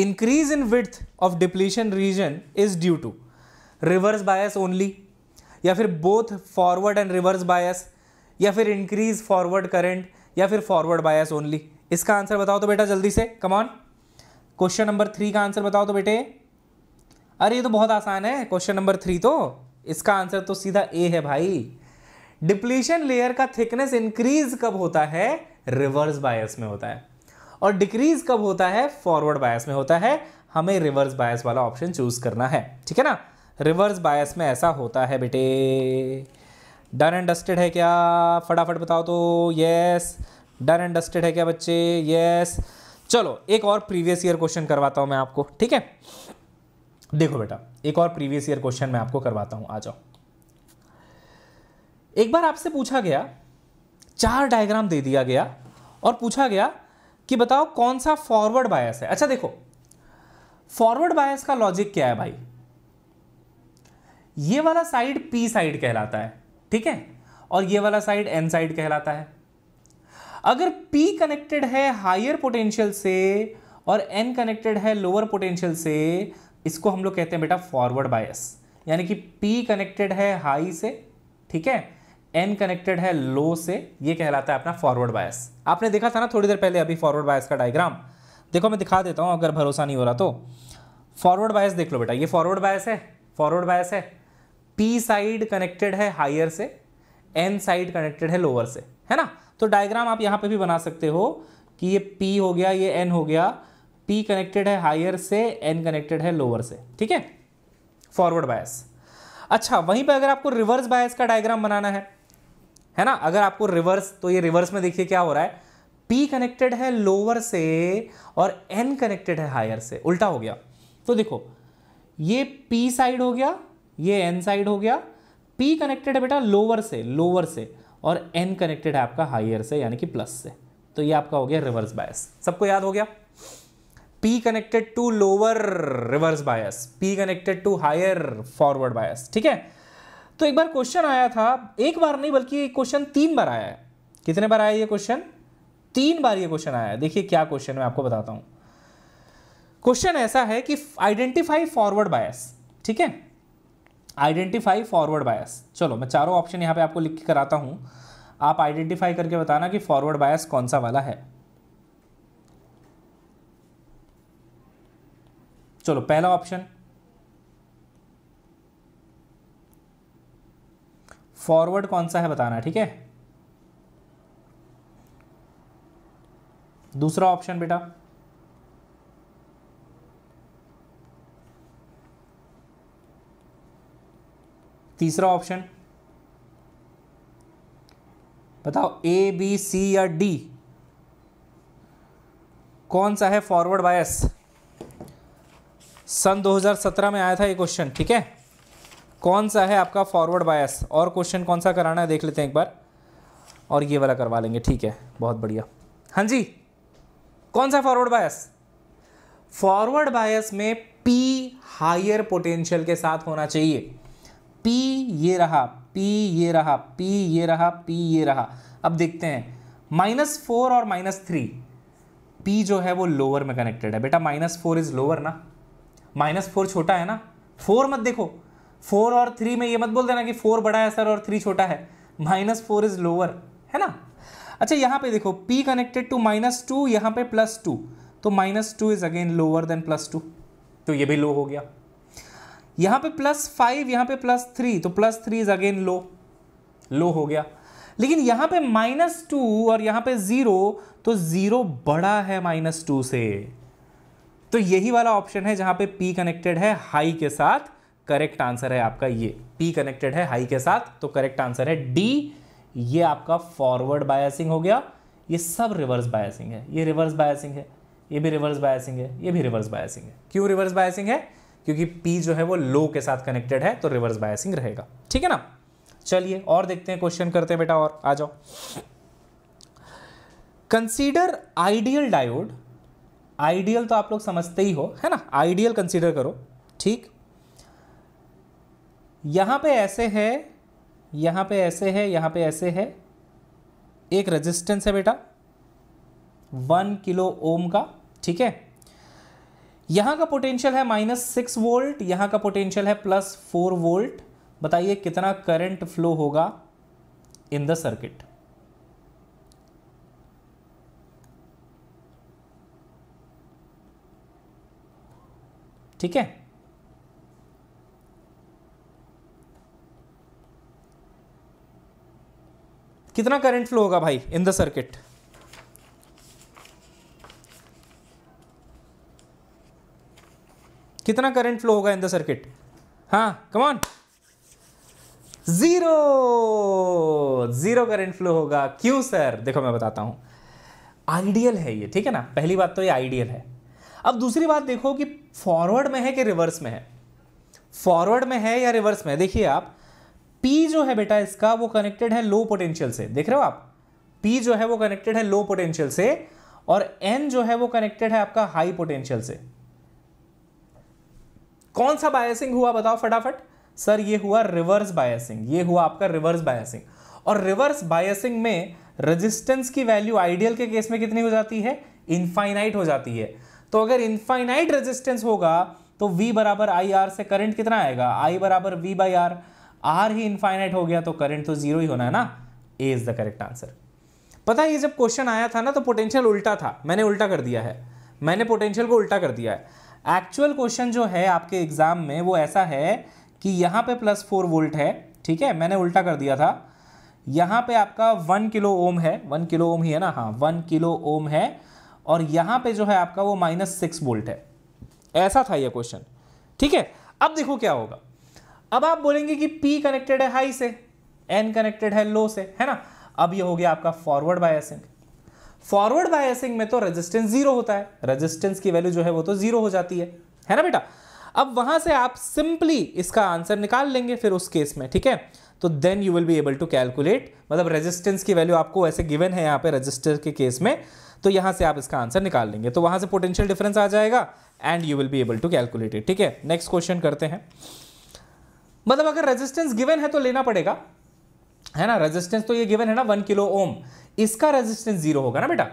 increase in width of depletion region is due to reverse bias only या फिर both forward and reverse bias या फिर इंक्रीज फॉरवर्ड करेंट या फिर फॉरवर्ड बायस ओनली इसका answer बताओ तो बेटा जल्दी से कमान क्वेश्चन नंबर थ्री का आंसर बताओ तो बेटे अरे ये तो बहुत आसान है क्वेश्चन नंबर थ्री तो इसका आंसर तो सीधा ए है भाई डिप्लीशन लेयर का थिकनेस इंक्रीज कब होता है रिवर्स बायस में होता है और डिक्रीज कब होता है फॉरवर्ड बायस में होता है हमें रिवर्स बायस वाला ऑप्शन चूज करना है ठीक है ना रिवर्स बायस में ऐसा होता है बेटे डन एंड डस्टेड है क्या फटाफट बताओ तो यस डन एंड डस्टेड है क्या बच्चे यस चलो एक और प्रीवियस ईयर क्वेश्चन करवाता हूँ मैं आपको ठीक है देखो बेटा एक और प्रीवियस ईयर क्वेश्चन मैं आपको करवाता हूं आ जाओ एक बार आपसे पूछा गया चार डायग्राम दे दिया गया और पूछा गया कि बताओ कौन सा फॉरवर्ड बायस है अच्छा देखो फॉरवर्ड बायस का लॉजिक क्या है भाई ये वाला साइड पी साइड कहलाता है ठीक है और ये वाला साइड एन साइड कहलाता है अगर पी कनेक्टेड है हायर पोटेंशियल से और एन कनेक्टेड है लोअर पोटेंशियल से इसको हम लोग कहते हैं बेटा फॉरवर्ड बायस यानी कि पी कनेक्टेड है हाई से ठीक है एन कनेक्टेड है लो से ये कहलाता है अपना फॉरवर्ड बायस आपने देखा था ना थोड़ी देर पहले अभी फॉरवर्ड बायस का डायग्राम देखो मैं दिखा देता हूँ अगर भरोसा नहीं हो रहा तो फॉरवर्ड बायस देख लो बेटा ये फॉरवर्ड बायस है फॉरवर्ड बायस है पी साइड कनेक्टेड है हायर से एन साइड कनेक्टेड है लोअर से है ना तो डायग्राम आप यहाँ पे भी बना सकते हो कि ये पी हो गया ये एन हो गया पी कनेक्टेड है हायर से एन कनेक्टेड है लोअर से ठीक है फॉरवर्ड बायस अच्छा वहीं पर अगर आपको रिवर्स बायस का डायग्राम बनाना है है ना अगर आपको रिवर्स तो ये रिवर्स में देखिए क्या हो रहा है पी कनेक्टेड है लोअर से और एन कनेक्टेड है हायर से उल्टा हो गया तो देखो ये पी साइड हो गया ये एन साइड हो गया पी कनेक्टेड है बेटा लोअर से लोअर से और एन कनेक्टेड है आपका हायर से यानी कि प्लस से तो ये आपका हो गया रिवर्स बायस सबको याद हो गया P connected to lower reverse bias P connected to higher forward bias ठीक है तो एक बार क्वेश्चन आया था एक बार नहीं बल्कि क्वेश्चन तीन बार आया है कितने बार आया ये क्वेश्चन तीन बार ये क्वेश्चन आया है देखिए क्या क्वेश्चन मैं आपको बताता हूं क्वेश्चन ऐसा है कि आइडेंटिफाई फॉरवर्ड बायस ठीक है आइडेंटिफाई फॉरवर्ड बायस चलो मैं चारों ऑप्शन यहां पे आपको लिख कर कराता हूं आप आइडेंटिफाई करके बताना कि फॉरवर्ड बायस कौन सा वाला है चलो पहला ऑप्शन फॉरवर्ड कौन सा है बताना ठीक है दूसरा ऑप्शन बेटा तीसरा ऑप्शन बताओ ए बी सी या डी कौन सा है फॉरवर्ड बायस सन 2017 में आया था ये क्वेश्चन ठीक है कौन सा है आपका फॉरवर्ड बायस और क्वेश्चन कौन सा कराना है देख लेते हैं एक बार और ये वाला करवा लेंगे ठीक है बहुत बढ़िया हाँ जी कौन सा फॉरवर्ड बायस फॉरवर्ड बायस में पी हायर पोटेंशियल के साथ होना चाहिए पी ये रहा पी ये रहा पी ये रहा पी ये रहा अब देखते हैं माइनस फोर और माइनस थ्री पी जो है वो लोअर में कनेक्टेड है बेटा माइनस फोर इज लोअर ना माइनस फोर छोटा है ना फोर मत देखो फोर और थ्री में ये मत बोल देना कि फोर बड़ा है सर और थ्री छोटा है माइनस फोर इज लोअर है ना अच्छा यहाँ पे देखो p connected to minus two यहाँ पे प्लस टू तो minus two is again lower than plus two तो ये भी लो हो गया यहाँ पे प्लस फाइव यहाँ पे प्लस थ्री तो plus three is again low low हो गया लेकिन यहाँ पे माइनस टू और यहाँ पे ज़ीरो तो ज़ीरो बड़ा है माइनस टू से तो यही वाला ऑप्शन है जहां पे पी कनेक्टेड है हाई के साथ करेक्ट आंसर है आपका ये पी कनेक्टेड है हाई के साथ तो करेक्ट आंसर है डी ये आपका फॉरवर्ड बायसिंग हो गया ये सब रिवर्स बायसिंग है ये रिवर्स बायसिंग है ये भी रिवर्स बायसिंग है ये भी रिवर्स बायसिंग है क्यों रिवर्स बायसिंग है क्योंकि पी जो है वो लो के साथ कनेक्टेड है तो रिवर्स बायसिंग रहेगा ठीक है ना चलिए और देखते हैं क्वेश्चन करते हैं बेटा और आ जाओ कंसीडर आइडियल डायोड आइडियल तो आप लोग समझते ही हो है ना आइडियल कंसिडर करो ठीक यहां पे ऐसे है यहां पे ऐसे है यहां पे ऐसे है एक रेजिस्टेंस है बेटा वन किलो ओम का ठीक है यहां का पोटेंशियल है माइनस सिक्स वोल्ट यहां का पोटेंशियल है प्लस फोर वोल्ट बताइए कितना करंट फ्लो होगा इन द सर्किट ठीक है कितना करंट फ्लो होगा भाई इन द सर्किट कितना करंट फ्लो होगा इन द सर्किट हाँ come on zero zero current flow होगा क्यों सर देखो मैं बताता हूं आइडियल है ये ठीक है ना पहली बात तो ये आइडियल है अब दूसरी बात देखो कि फॉरवर्ड में है कि रिवर्स में है फॉरवर्ड में है या रिवर्स में देखिए आप पी जो है बेटा इसका वो कनेक्टेड है लो पोटेंशियल से देख रहे हो आप पी जो है वो कनेक्टेड है लो पोटेंशियल से और एन जो है वो कनेक्टेड है आपका हाई पोटेंशियल से कौन सा बायसिंग हुआ बताओ फटाफट सर ये हुआ रिवर्स बायसिंग ये हुआ आपका रिवर्स बायसिंग और रिवर्स बायसिंग में रेजिस्टेंस की वैल्यू आइडियल के केस में कितनी हो जाती है इनफाइनाइट हो जाती है तो अगर इनफाइनाइट रेजिस्टेंस होगा तो V बराबर आई आर से करंट कितना आएगा I बराबर वी बाई आर आर ही इनफाइनाइट हो गया तो करंट तो जीरो ही होना है ना A is the correct answer पता है ये जब क्वेश्चन आया था ना तो पोटेंशियल उल्टा था मैंने उल्टा कर दिया है मैंने पोटेंशियल को उल्टा कर दिया है एक्चुअल क्वेश्चन जो है आपके एग्जाम में वो ऐसा है कि यहाँ पे प्लस फोर वोल्ट है ठीक है मैंने उल्टा कर दिया था यहाँ पे आपका वन किलो ओम है वन किलो ओम ही है ना हाँ वन किलो ओम है और यहां पे जो है आपका वो माइनस सिक्स वोल्ट है ऐसा था ये क्वेश्चन ठीक है अब देखो क्या होगा अब आप बोलेंगे कि P कनेक्टेड है हाई से N कनेक्टेड है लो से है ना अब ये हो गया आपका फॉरवर्ड बायसिंग फॉरवर्ड बायसिंग में तो रेजिस्टेंस जीरो होता है रेजिस्टेंस की वैल्यू जो है वो तो जीरो हो जाती है है ना बेटा अब वहां से आप सिंपली इसका आंसर निकाल लेंगे फिर उस केस में ठीक है तो then you will be able to calculate मतलब रेजिस्टेंस की वैल्यू आपको ऐसे गिवन है यहां पे रेजिस्टर के केस में तो यहां से आप इसका आंसर निकाल लेंगे तो वहां से पोटेंशियल डिफरेंस आ जाएगा and you will be able to calculate it ठीक है नेक्स्ट क्वेश्चन करते हैं मतलब अगर रेजिस्टेंस गिवन है तो लेना पड़ेगा है ना रेजिस्टेंस तो ये गिवन है ना वन किलो ओम इसका रेजिस्टेंस जीरो होगा ना बेटा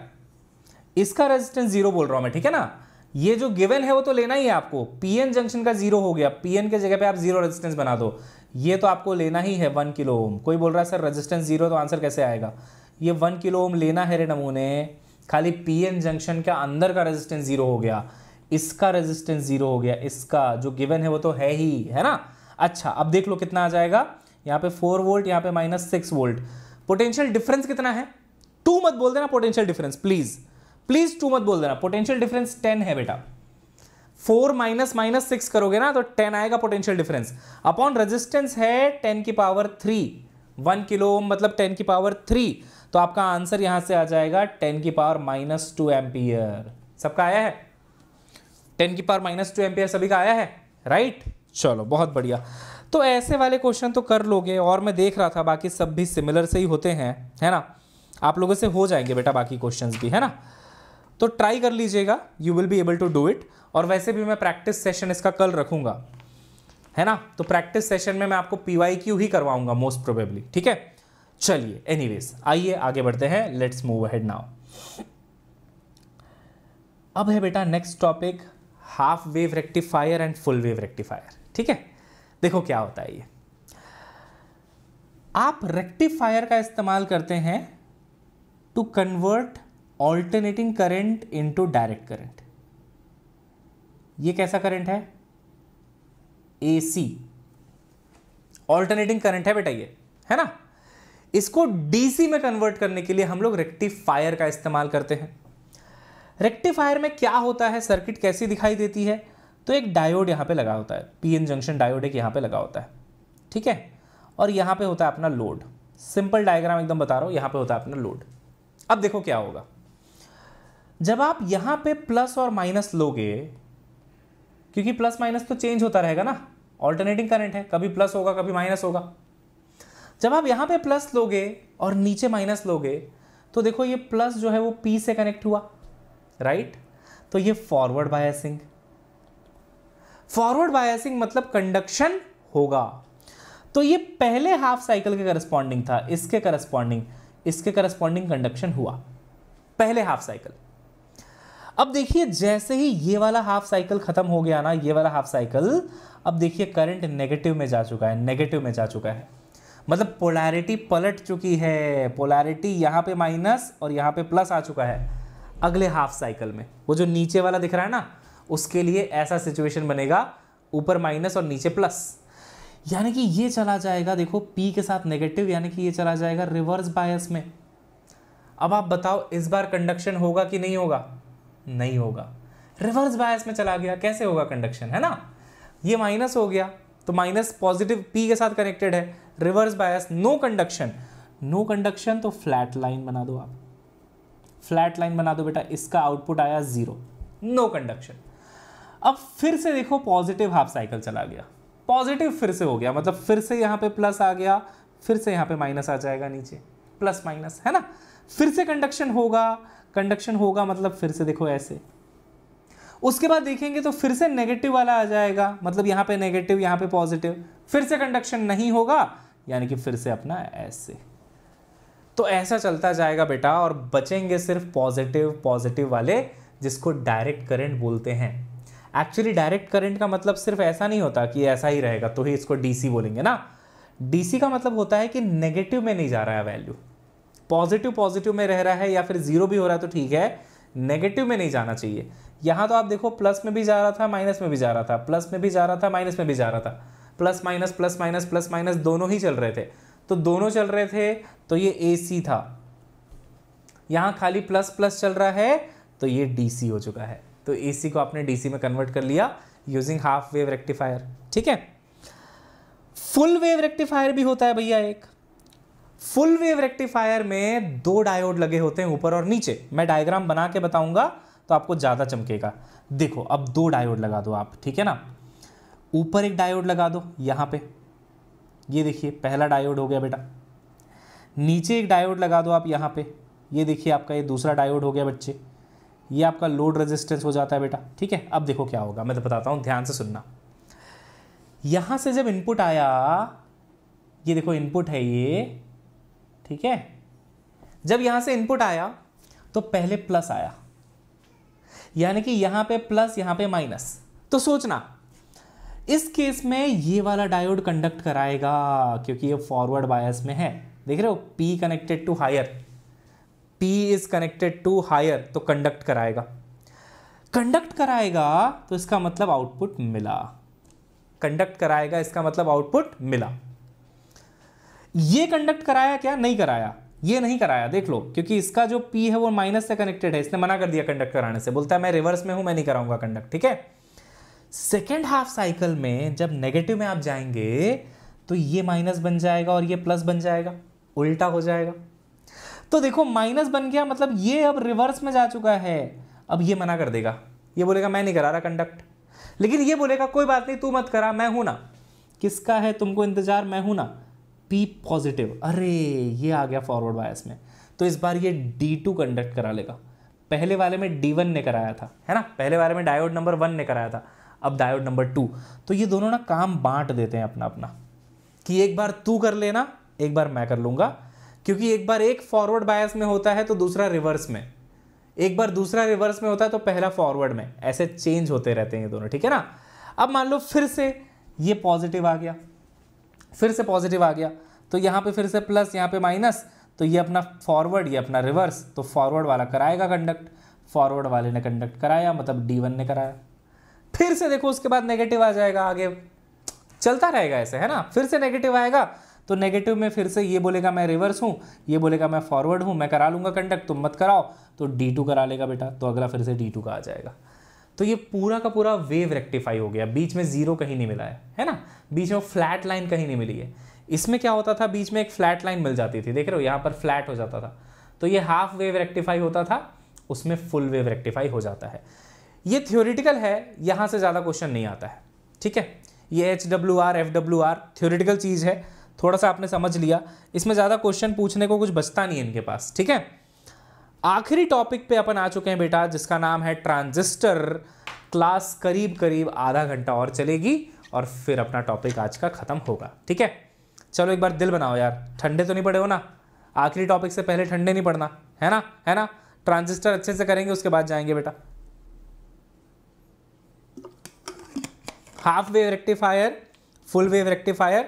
इसका रेजिस्टेंस जीरो बोल रहा हूं मैं ठीक है ना ये जो गिवन है वो तो लेना ही है आपको पीएन जंक्शन का जीरो हो गया पीएन के जगह पे आप जीरो रेजिस्टेंस बना दो ये तो आपको लेना ही है वन किलो ओम कोई बोल रहा है सर रेजिस्टेंस जीरो तो आंसर कैसे आएगा ये वन किलो ओम लेना है रे नमूने खाली पीएन जंक्शन के अंदर का रेजिस्टेंस जीरो हो गया इसका रेजिस्टेंस जीरो हो गया इसका जो गिवन है वो तो है ही है ना अच्छा अब देख लो कितना आ जाएगा यहाँ पे फोर वोल्ट यहाँ पे minus six volt potential difference कितना है टू मत बोल देना potential difference please please two मत बोल देना पोटेंशियल डिफरेंस टेन है बेटा फोर माइनस माइनस सिक्स करोगे ना तो टेन आएगा पोटेंशियल डिफरेंस अपॉन रेजिस्टेंस है टेन की पावर थ्री वन किलो मतलब टेन की पावर थ्री तो आपका आंसर यहाँ से आ जाएगा टेन की पावर माइनस टू एम्पियर सबका आया है टेन की पावर माइनस टू एम्पियर सभी का आया है राइट चलो बहुत बढ़िया तो ऐसे वाले क्वेश्चन तो कर लोगे और मैं देख रहा था बाकी सब भी सिमिलर से ही होते हैं है ना आप लोगों से हो जाएंगे बेटा बाकी क्वेश्चन भी है ना तो ट्राई कर लीजिएगा you will be able to do it और वैसे भी मैं प्रैक्टिस सेशन इसका कल रखूँगा है ना तो प्रैक्टिस सेशन में मैं आपको पी ही करवाऊंगा मोस्ट प्रोबेबली ठीक है चलिए एनीवेज आइए आगे बढ़ते हैं लेट्स मूव अहेड नाउ अब है बेटा next topic half wave rectifier and full wave rectifier ठीक है देखो क्या होता है ये आप रेक्टिफायर का इस्तेमाल करते हैं to convert alternating current into direct current ये कैसा करंट है एसी ऑल्टरनेटिंग करंट है बेटा ये है ना इसको डीसी में कन्वर्ट करने के लिए हम लोग रेक्टिफायर का इस्तेमाल करते हैं रेक्टिफायर में क्या होता है सर्किट कैसी दिखाई देती है तो एक डायोड यहाँ पे लगा होता है पीएन जंक्शन डायोड एक यहाँ पे लगा होता है ठीक है और यहाँ पे होता है अपना लोड सिंपल डायग्राम एकदम बता रहा हूँ यहाँ पे होता है अपना लोड अब देखो क्या होगा जब आप यहाँ पे प्लस और माइनस लोगे क्योंकि प्लस माइनस तो चेंज होता रहेगा ना ऑल्टरनेटिंग करंट है कभी प्लस होगा कभी माइनस होगा जब आप यहाँ पे प्लस लोगे और नीचे माइनस लोगे तो देखो ये प्लस जो है वो पी से कनेक्ट हुआ राइट तो ये फॉरवर्ड बायसिंग फॉरवर्ड बायसिंग मतलब कंडक्शन होगा तो ये पहले हाफ साइकिल के करस्पॉन्डिंग था इसके करस्पॉन्डिंग इसके करस्पॉन्डिंग कंडक्शन हुआ पहले हाफ साइकिल अब देखिए जैसे ही ये वाला हाफ साइकिल खत्म हो गया ना ये वाला हाफ साइकिल अब देखिए करंट नेगेटिव में जा चुका है नेगेटिव में जा चुका है मतलब पोलैरिटी पलट चुकी है पोलैरिटी यहाँ पे माइनस और यहाँ पे प्लस आ चुका है अगले हाफ साइकिल में वो जो नीचे वाला दिख रहा है ना उसके लिए ऐसा सिचुएशन बनेगा ऊपर माइनस और नीचे प्लस यानी कि ये चला जाएगा देखो पी के साथ नेगेटिव यानी कि ये चला जाएगा रिवर्स बायस में अब आप बताओ इस बार कंडक्शन होगा कि नहीं होगा नहीं होगा रिवर्स बायस में चला गया कैसे होगा कंडक्शन है ना ये माइनस हो गया तो माइनस पॉजिटिव पी के साथ कनेक्टेड है reverse bias no conduction no conduction तो फ्लैट लाइन बना दो आप फ्लैट लाइन बना दो बेटा इसका आउटपुट आया जीरो नो कंडक्शन अब फिर से देखो पॉजिटिव हाफ साइकिल चला गया पॉजिटिव फिर से हो गया मतलब फिर से यहां पे प्लस आ गया फिर से यहां पे माइनस आ जाएगा नीचे प्लस माइनस है ना फिर से कंडक्शन होगा कंडक्शन होगा मतलब फिर से देखो ऐसे उसके बाद देखेंगे तो फिर से नेगेटिव वाला आ जाएगा मतलब यहां पे नेगेटिव यहां पे पॉजिटिव फिर से कंडक्शन नहीं होगा यानी कि फिर से अपना ऐसे तो ऐसा चलता जाएगा बेटा और बचेंगे सिर्फ पॉजिटिव पॉजिटिव वाले जिसको डायरेक्ट करंट बोलते हैं एक्चुअली डायरेक्ट करंट का मतलब सिर्फ ऐसा नहीं होता कि ऐसा ही रहेगा तो ही इसको डीसी बोलेंगे ना डीसी का मतलब होता है कि नेगेटिव में नहीं जा रहा है वैल्यू पॉजिटिव पॉजिटिव में रह रहा है या फिर जीरो भी हो रहा है तो ठीक है नेगेटिव में नहीं जाना चाहिए यहां तो आप देखो प्लस में भी जा रहा था माइनस में भी जा रहा था प्लस में भी जा रहा था माइनस में भी जा रहा था plus minus plus minus plus minus दोनों ही चल रहे थे तो दोनों चल रहे थे तो ये ए सी था यहाँ खाली प्लस प्लस चल रहा है तो ये डी सी हो चुका है तो ए सी को आपने डी सी में कन्वर्ट कर लिया यूजिंग हाफ वेव रेक्टिफायर ठीक है फुल वेव रेक्टिफायर भी होता है भैया एक फुल वेव रेक्टिफायर में दो डायोड लगे होते हैं ऊपर और नीचे मैं डायग्राम बना के बताऊंगा तो आपको ज़्यादा चमकेगा देखो अब दो डायोड लगा दो आप ठीक है ना ऊपर एक डायोड लगा दो यहां पे ये देखिए पहला डायोड हो गया बेटा नीचे एक डायोड लगा दो आप यहाँ पे ये देखिए आपका ये दूसरा डायोड हो गया बच्चे ये आपका लोड रेजिस्टेंस हो जाता है बेटा ठीक है अब देखो क्या होगा मैं तो बताता हूँ ध्यान से सुनना यहां से जब इनपुट आया ये देखो इनपुट है ये ठीक है जब यहां से इनपुट आया तो पहले प्लस आया यानी कि यहां पे प्लस यहाँ पे माइनस तो सोचना इस केस में ये वाला डायोड कंडक्ट कराएगा क्योंकि ये फॉरवर्ड बायस में है देख रहे हो P connected to higher P is connected to higher तो कंडक्ट कराएगा कंडक्ट कराएगा तो इसका मतलब आउटपुट मिला कंडक्ट कराएगा इसका मतलब आउटपुट मिला ये कंडक्ट कराया क्या नहीं कराया ये नहीं कराया देख लो क्योंकि इसका जो पी है वो माइनस से कनेक्टेड है इसने मना कर दिया कंडक्ट कराने से बोलता है मैं रिवर्स में हूं मैं नहीं कराऊंगा कंडक्ट ठीक है सेकेंड हाफ साइकिल में जब नेगेटिव में आप जाएंगे तो ये माइनस बन जाएगा और ये प्लस बन जाएगा उल्टा हो जाएगा तो देखो माइनस बन गया मतलब ये अब रिवर्स में जा चुका है अब ये मना कर देगा ये बोलेगा मैं नहीं करा रहा कंडक्ट लेकिन ये बोलेगा कोई बात नहीं तू मत करा मैं हूं ना किसका है तुमको इंतजार मैं हूं ना पी पॉजिटिव अरे ये आ गया फॉरवर्ड बायस में तो इस बार ये डी टू कंडक्ट करा लेगा पहले वाले में डी वन ने कराया था है ना पहले वाले में डायोड नंबर वन ने कराया था अब डायोड नंबर टू तो ये दोनों ना काम बांट देते हैं अपना अपना कि एक बार तू कर लेना एक बार मैं कर लूंगा क्योंकि एक बार एक फॉरवर्ड बायस में होता है तो दूसरा रिवर्स में एक बार दूसरा रिवर्स में होता है तो पहला फॉरवर्ड में ऐसे चेंज होते रहते हैं ये दोनों ठीक है ना अब मान लो फिर से ये पॉजिटिव आ गया फिर से पॉजिटिव आ गया तो यहाँ पे फिर से प्लस यहाँ पे माइनस तो ये अपना फॉरवर्ड ये अपना रिवर्स तो फॉरवर्ड वाला कराएगा कंडक्ट फॉरवर्ड वाले ने कंडक्ट कराया मतलब डी वन ने कराया फिर से देखो उसके बाद नेगेटिव आ जाएगा आगे चलता रहेगा ऐसे है ना फिर से नेगेटिव आएगा तो नेगेटिव में फिर से ये बोलेगा मैं रिवर्स हूँ ये बोलेगा मैं फॉरवर्ड हूँ मैं करा लूँगा कंडक्ट तुम मत कराओ तो डी टू करा लेगा बेटा तो अगला फिर से डी टू का आ जाएगा तो ये पूरा का पूरा वेव रेक्टिफाई हो गया बीच में जीरो कहीं नहीं मिला है है ना बीच में फ्लैट लाइन कहीं नहीं मिली है इसमें क्या होता था बीच में एक फ्लैट लाइन मिल जाती थी देख रहे हो यहाँ पर फ्लैट हो जाता था तो ये हाफ वेव रेक्टिफाई होता था उसमें फुल वेव रेक्टिफाई हो जाता है ये थ्योरिटिकल है यहां से ज़्यादा क्वेश्चन नहीं आता है ठीक है ये H W R F W R theoretical चीज़ है थोड़ा सा आपने समझ लिया इसमें ज़्यादा क्वेश्चन पूछने को कुछ बचता नहीं है इनके पास ठीक है आखिरी टॉपिक पे अपन आ चुके हैं बेटा जिसका नाम है ट्रांजिस्टर क्लास करीब करीब आधा घंटा और चलेगी और फिर अपना टॉपिक आज का ख़त्म होगा ठीक है चलो एक बार दिल बनाओ यार ठंडे तो नहीं पड़े हो ना आखिरी टॉपिक से पहले ठंडे नहीं पड़ना है ना है ना ट्रांजिस्टर अच्छे से करेंगे उसके बाद जाएंगे बेटा half wave rectifier full wave rectifier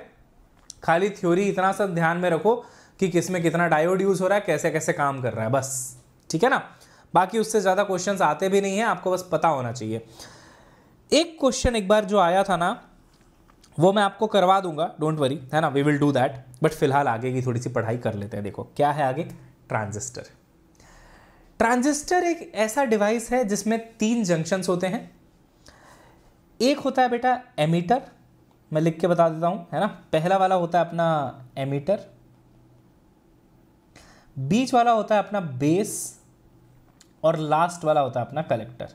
खाली थ्योरी इतना सा ध्यान में रखो कि किस में कितना डायोड यूज़ हो रहा है कैसे कैसे काम कर रहा है बस ठीक है ना बाकी उससे ज़्यादा क्वेश्चंस आते भी नहीं है आपको बस पता होना चाहिए एक क्वेश्चन एक बार जो आया था ना वो मैं आपको करवा दूंगा डोंट वरी है ना we will do that but फिलहाल आगे की थोड़ी सी पढ़ाई कर लेते हैं देखो क्या है आगे ट्रांजिस्टर ट्रांजिस्टर एक ऐसा डिवाइस है जिसमें तीन जंक्शंस होते हैं एक होता है बेटा एमीटर मैं लिख के बता देता हूं है ना पहला वाला होता है अपना एमीटर बीच वाला होता है अपना बेस और लास्ट वाला होता है अपना कलेक्टर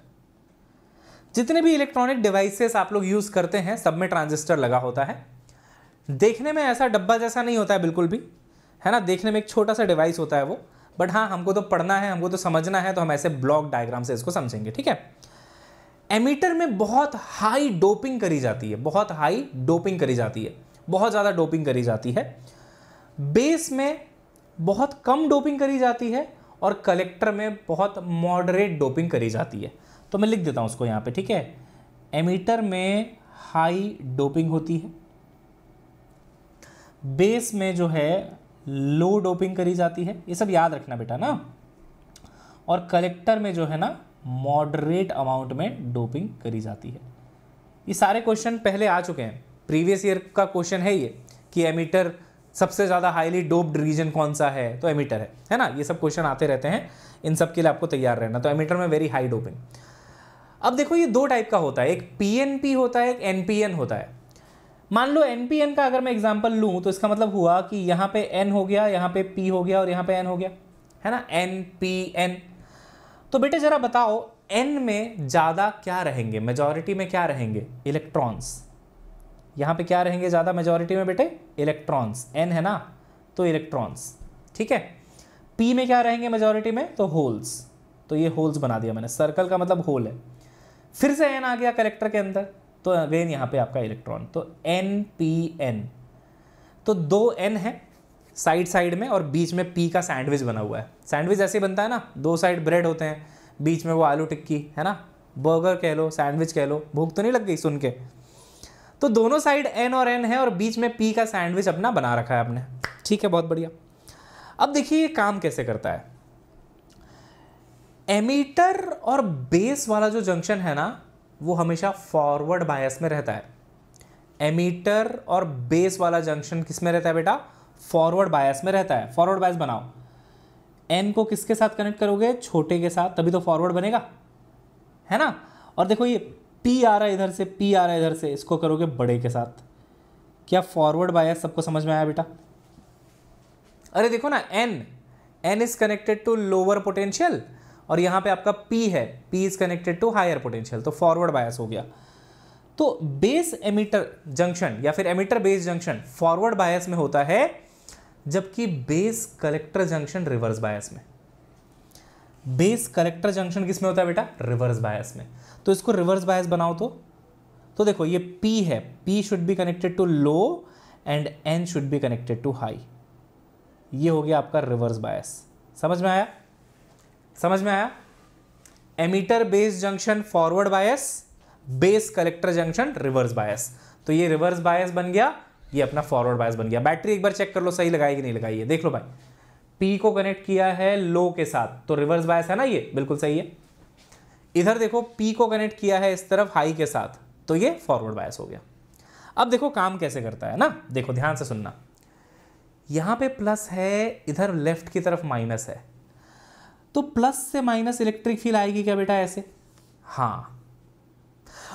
जितने भी इलेक्ट्रॉनिक डिवाइसेस आप लोग यूज़ करते हैं सब में ट्रांजिस्टर लगा होता है देखने में ऐसा डब्बा जैसा नहीं होता है बिल्कुल भी है ना देखने में एक छोटा सा डिवाइस होता है वो बट हाँ हमको तो पढ़ना है हमको तो समझना है तो हम ऐसे ब्लॉक डायग्राम से इसको समझेंगे ठीक है एमीटर में बहुत हाई डोपिंग करी जाती है बहुत हाई डोपिंग करी जाती है बहुत ज़्यादा डोपिंग करी जाती है बेस में बहुत कम डोपिंग करी जाती है और कलेक्टर में बहुत मॉडरेट डोपिंग करी जाती है तो मैं लिख देता हूँ उसको यहाँ पे ठीक है एमीटर में हाई डोपिंग होती है बेस में जो है लो डोपिंग करी जाती है ये सब याद रखना बेटा ना और कलेक्टर में जो है ना मॉडरेट अमाउंट में डोपिंग करी जाती है ये सारे क्वेश्चन पहले आ चुके हैं प्रीवियस ईयर का क्वेश्चन है ये कि एमिटर सबसे ज़्यादा हाईली डोप्ड रीजन कौन सा है तो एमिटर है है ना ये सब क्वेश्चन आते रहते हैं इन सब के लिए आपको तैयार रहना तो एमिटर में वेरी हाई डोपिंग अब देखो ये दो टाइप का होता है एक पी होता है एक एन होता है मान लो एन का अगर मैं एग्जाम्पल लूँ तो इसका मतलब हुआ कि यहाँ पे एन हो गया यहाँ पे पी हो गया और यहाँ पे एन हो गया है ना एन पी एन तो बेटे ज़रा बताओ एन में ज़्यादा क्या रहेंगे मेजॉरिटी में क्या रहेंगे इलेक्ट्रॉन्स यहाँ पे क्या रहेंगे ज़्यादा मेजॉरिटी में बेटे इलेक्ट्रॉन्स एन है ना तो इलेक्ट्रॉन्स ठीक है पी में क्या रहेंगे मेजोरिटी में तो होल्स तो ये होल्स बना दिया मैंने सर्कल का मतलब होल है फिर से एन आ गया कलेक्टर के अंदर तो अगेन यहाँ पे आपका इलेक्ट्रॉन तो एन पी एन तो दो एन है साइड साइड में और बीच में पी का सैंडविच बना हुआ है सैंडविच ऐसे बनता है ना दो साइड ब्रेड होते हैं बीच में वो आलू टिक्की है ना बर्गर कह लो सैंडविच कह लो भूख तो नहीं लग गई सुन के तो दोनों साइड एन और एन है और बीच में पी का सैंडविच अपना बना रखा है आपने ठीक है बहुत बढ़िया अब देखिए ये काम कैसे करता है एमीटर और बेस वाला जो जंक्शन है ना वो हमेशा फॉरवर्ड बायस में रहता है एमीटर और बेस वाला जंक्शन किस में रहता है बेटा फॉरवर्ड बायस में रहता है फॉरवर्ड बायस बनाओ एन को किसके साथ कनेक्ट करोगे छोटे के साथ तभी तो फॉरवर्ड बनेगा है ना और देखो ये पी आ रहा है इधर से पी आ रहा है इधर से इसको करोगे बड़े के साथ क्या फॉरवर्ड बायस सबको समझ में आया बेटा अरे देखो ना N N is connected to lower potential और यहां पे आपका पी है P is connected to higher potential तो फॉरवर्ड बायस हो गया तो बेस एमिटर जंक्शन या फिर emitter base junction forward bias में होता है जबकि base collector junction reverse bias में बेस कलेक्टर जंक्शन किस में होता है बेटा रिवर्स बायस में तो इसको रिवर्स बायस बनाओ तो तो देखो ये P है P should be connected to low and N should be connected to high ये हो गया आपका रिवर्स बायस समझ में आया समझ में आया emitter base junction forward bias base collector junction reverse bias तो ये रिवर्स बायस बन गया ये अपना फॉरवर्ड बायस बन गया बैटरी एक बार चेक कर लो सही लगाई कि नहीं लगाई है देख लो भाई पी को कनेक्ट किया है लो के साथ तो रिवर्स बायस है ना ये बिल्कुल सही है इधर देखो पी को कनेक्ट किया है इस तरफ हाई के साथ तो ये फॉरवर्ड बायस हो गया अब देखो काम कैसे करता है ना देखो ध्यान से सुनना यहां पे प्लस है इधर लेफ्ट की तरफ माइनस है तो प्लस से माइनस इलेक्ट्रिक फील आएगी क्या बेटा ऐसे हाँ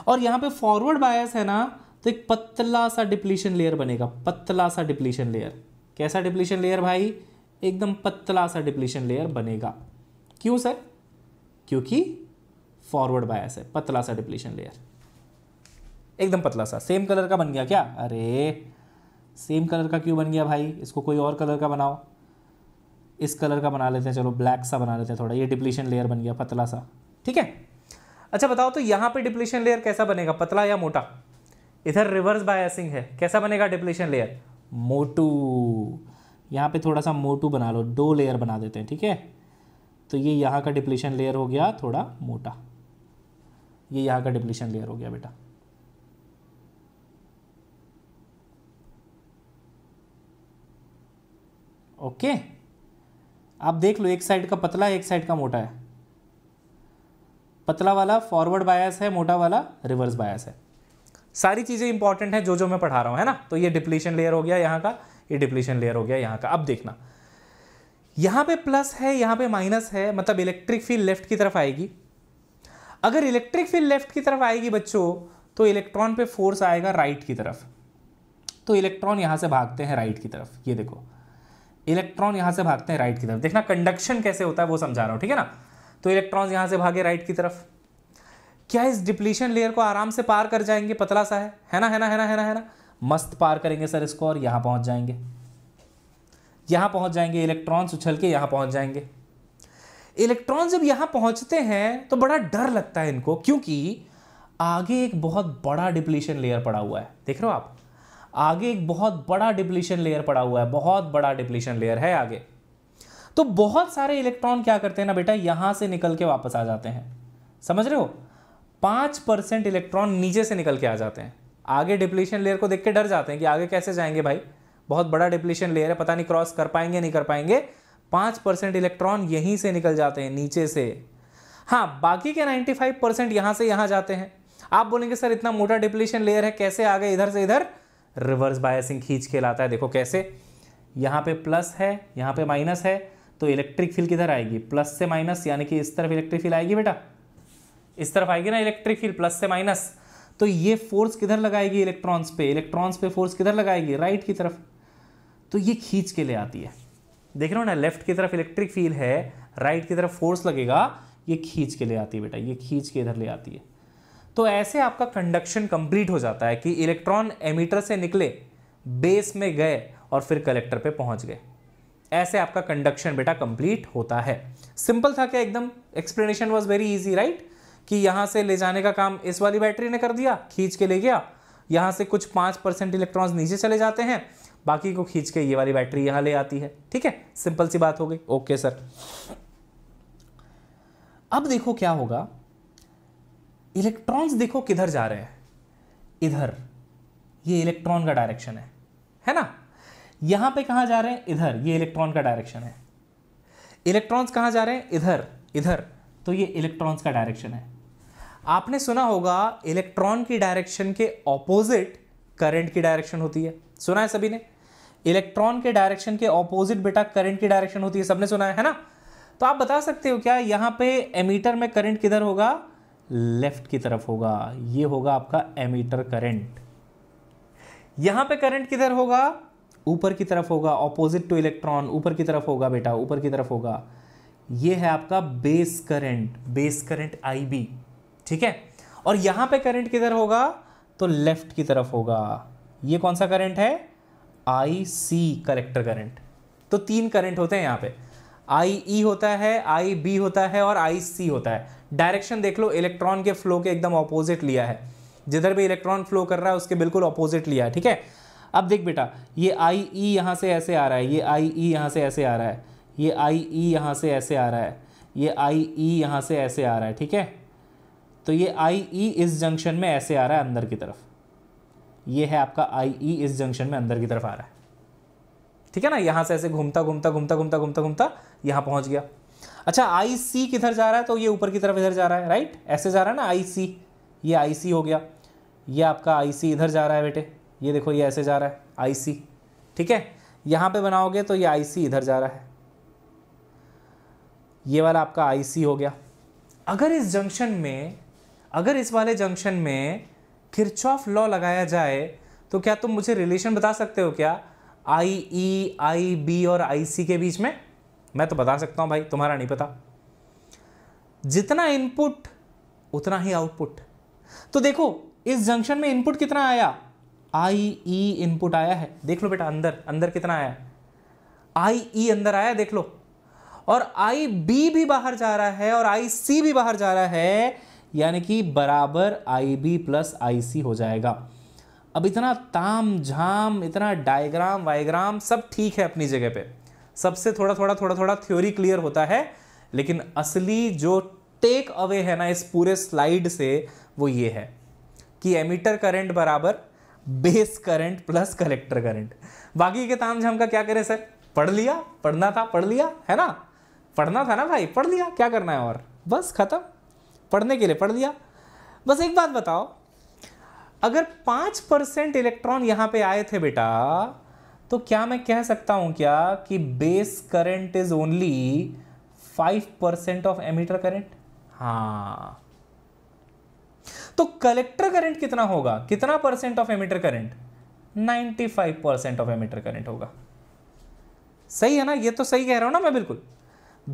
और यहां पे फॉरवर्ड बायस है ना तो एक पतला सा डिप्लीशन लेयर बनेगा पतला सा डिप्लीशन लेयर कैसा डिप्लीशन लेयर भाई एकदम पतला सा डिप्लीशन लेयर बनेगा क्यों सर क्योंकि फॉरवर्ड बायस है पतला सा डिप्लीशन लेयर एकदम पतला सा सेम कलर का बन गया क्या अरे सेम कलर का क्यों बन गया भाई इसको कोई और कलर का बनाओ इस कलर का बना लेते हैं चलो ब्लैक सा बना लेते हैं थोड़ा ये डिप्लीशन लेयर बन गया पतला सा ठीक है अच्छा बताओ तो यहाँ पे डिप्लीशन लेयर कैसा बनेगा पतला या मोटा इधर रिवर्स बायसिंग है कैसा बनेगा डिप्लेशन लेयर मोटू यहाँ पे थोड़ा सा मोटू बना लो दो लेयर बना देते हैं ठीक है तो ये यहाँ का डिप्लेशन लेयर हो गया थोड़ा मोटा ये यहाँ का डिप्लेशन लेयर हो गया बेटा ओके आप देख लो एक साइड का पतला एक साइड का मोटा है पतला वाला फॉरवर्ड बायस है मोटा वाला रिवर्स बायस है सारी चीज़ें इंपॉर्टेंट हैं जो जो मैं पढ़ा रहा हूँ है ना तो ये डिप्लीशन लेयर हो गया यहाँ का ये डिप्लीशन लेयर हो गया यहाँ का अब देखना यहाँ पे प्लस है यहाँ पे माइनस है मतलब इलेक्ट्रिक फील्ड लेफ्ट की तरफ आएगी अगर इलेक्ट्रिक फील्ड लेफ्ट की तरफ आएगी बच्चों तो इलेक्ट्रॉन पे फोर्स आएगा राइट की तरफ तो इलेक्ट्रॉन यहाँ से भागते हैं राइट की तरफ ये देखो इलेक्ट्रॉन यहाँ से भागते हैं राइट की तरफ देखना कंडक्शन कैसे होता है वो समझा रहा हूँ ठीक है ना तो इलेक्ट्रॉन यहाँ से भागे राइट की तरफ क्या इस डिप्लीशन लेयर को आराम से पार कर जाएंगे पतला सा है है ना है ना है ना है ना है ना मस्त पार करेंगे सर इसको और यहां पहुंच जाएंगे यहां पहुंच जाएंगे इलेक्ट्रॉन्स उछल के यहां पहुंच जाएंगे इलेक्ट्रॉन जब यहां पहुंचते हैं तो बड़ा डर लगता है इनको क्योंकि आगे एक बहुत बड़ा डिप्लीशन लेयर पड़ा हुआ है देख रहे हो आप आगे एक बहुत बड़ा डिप्लीशन लेयर पड़ा हुआ है बहुत बड़ा डिप्लीशन लेयर है आगे तो बहुत सारे इलेक्ट्रॉन क्या करते हैं ना बेटा यहां से निकल के वापस आ जाते हैं समझ रहे हो पाँच परसेंट इलेक्ट्रॉन नीचे से निकल के आ जाते हैं आगे डिप्लीशन लेयर को देख के डर जाते हैं कि आगे कैसे जाएंगे भाई बहुत बड़ा डिप्लीशन लेयर है पता नहीं क्रॉस कर पाएंगे नहीं कर पाएंगे पाँच परसेंट इलेक्ट्रॉन यहीं से निकल जाते हैं नीचे से हाँ बाकी के नाइन्टी फाइव परसेंट यहाँ से यहाँ जाते हैं आप बोलेंगे सर इतना मोटा डिप्लीशन लेयर है कैसे आ गए इधर से इधर रिवर्स बायसिंग खींच के लाता है देखो कैसे यहाँ पे प्लस है यहाँ पे माइनस है तो इलेक्ट्रिक फील किधर आएगी प्लस से माइनस यानी कि इस तरफ इलेक्ट्रिक फील आएगी बेटा इस तरफ आएगी ना इलेक्ट्रिक फील्ड प्लस से माइनस तो ये फोर्स किधर लगाएगी इलेक्ट्रॉन्स पे इलेक्ट्रॉन्स पे फोर्स किधर लगाएगी राइट की तरफ तो ये खींच के ले आती है देख रहे हो ना लेफ्ट की तरफ इलेक्ट्रिक फील है राइट की तरफ फोर्स लगेगा ये खींच के ले आती है बेटा ये खींच के इधर ले आती है तो ऐसे आपका कंडक्शन कंप्लीट हो जाता है कि इलेक्ट्रॉन एमीटर से निकले बेस में गए और फिर कलेक्टर पे पहुंच गए ऐसे आपका कंडक्शन बेटा कंप्लीट होता है सिंपल था क्या एकदम explanation was very easy right कि यहाँ से ले जाने का काम इस वाली बैटरी ने कर दिया खींच के ले गया यहाँ से कुछ पाँच परसेंट इलेक्ट्रॉन्स नीचे चले जाते हैं बाकी को खींच के ये वाली बैटरी यहाँ ले आती है ठीक है सिंपल सी बात हो गई ओके सर अब देखो क्या होगा इलेक्ट्रॉन्स देखो किधर जा रहे हैं इधर ये इलेक्ट्रॉन का डायरेक्शन है है ना यहां पे कहा जा रहे हैं इधर ये इलेक्ट्रॉन का डायरेक्शन है इलेक्ट्रॉन्स कहां जा रहे हैं इधर इधर तो ये इलेक्ट्रॉन्स का डायरेक्शन है आपने सुना होगा इलेक्ट्रॉन की डायरेक्शन के ऑपोजिट करंट की डायरेक्शन होती है सुना है सभी ने इलेक्ट्रॉन के डायरेक्शन के ऑपोजिट बेटा करंट की डायरेक्शन होती है सबने सुना है है ना तो आप बता सकते हो क्या यहां पे एमीटर में करंट किधर होगा लेफ्ट की तरफ होगा ये होगा आपका एमीटर करंट यहां पे करंट किधर होगा ऊपर की तरफ होगा ऑपोजिट टू इलेक्ट्रॉन ऊपर की तरफ होगा बेटा ऊपर की तरफ होगा ये है आपका base current base current B ठीक है और यहाँ पे करंट किधर होगा तो लेफ्ट की तरफ होगा ये कौन सा करंट है आई सी करेक्टर करंट तो तीन करंट होते हैं यहाँ पे आई ई e होता है आई बी होता है और आई सी होता है डायरेक्शन देख लो इलेक्ट्रॉन के फ्लो के एकदम ऑपोजिट लिया है जिधर भी इलेक्ट्रॉन फ्लो कर रहा है उसके बिल्कुल ऑपोजिट लिया है ठीक है अब देख बेटा ये आई ई e यहाँ से ऐसे आ रहा है ये आई ई e यहाँ से ऐसे आ रहा है ये आई ई e यहाँ से ऐसे आ रहा है ये आई ई e यहाँ से ऐसे आ रहा है ठीक है तो ये आई ई e इस जंक्शन में ऐसे आ रहा है अंदर की तरफ ये है आपका आई ई e इस जंक्शन में अंदर की तरफ आ रहा है ठीक है ना यहाँ से ऐसे घूमता घूमता घूमता घूमता घूमता घूमता यहाँ पहुँच गया अच्छा आई सी किधर जा रहा है तो ये ऊपर की तरफ इधर जा रहा है राइट ऐसे जा रहा है ना आई सी ये आई सी हो गया ये आपका आई सी इधर जा रहा है बेटे ये देखो ये ऐसे जा रहा है आई सी ठीक है यहाँ पे बनाओगे तो ये आई सी इधर जा रहा है ये वाला आपका आई सी हो गया अगर इस जंक्शन में अगर इस वाले जंक्शन में किरचॉफ लॉ लगाया जाए तो क्या तुम मुझे रिलेशन बता सकते हो क्या आई ई आई बी और आई सी के बीच में मैं तो बता सकता हूं भाई तुम्हारा नहीं पता जितना इनपुट उतना ही आउटपुट तो देखो इस जंक्शन में इनपुट कितना आया आई ई इनपुट आया है देख लो बेटा अंदर अंदर कितना आया आई ई e अंदर आया देख लो और आई बी भी बाहर जा रहा है और आई सी भी बाहर जा रहा है यानी कि बराबर आई बी प्लस आई सी हो जाएगा अब इतना ताम झाम इतना डायग्राम वाइग्राम सब ठीक है अपनी जगह पे सबसे थोड़ा थोड़ा थोड़ा थोड़ा थ्योरी क्लियर होता है लेकिन असली जो टेक अवे है ना इस पूरे स्लाइड से वो ये है कि एमीटर करंट बराबर base current plus collector current बाकी के ताम झाम का क्या करें सर पढ़ लिया पढ़ना था पढ़ लिया है ना पढ़ना था ना भाई पढ़ लिया क्या करना है और बस खत्म पढ़ने के लिए पढ़ लिया बस एक बात बताओ अगर पांच परसेंट इलेक्ट्रॉन यहां पे आए थे बेटा तो क्या मैं कह सकता हूं क्या कि base current is only five percent of emitter current हाँ तो कलेक्टर करंट कितना होगा कितना percent of emitter current five percent of emitter current होगा सही है ना ये तो सही कह रहा हूं ना मैं बिल्कुल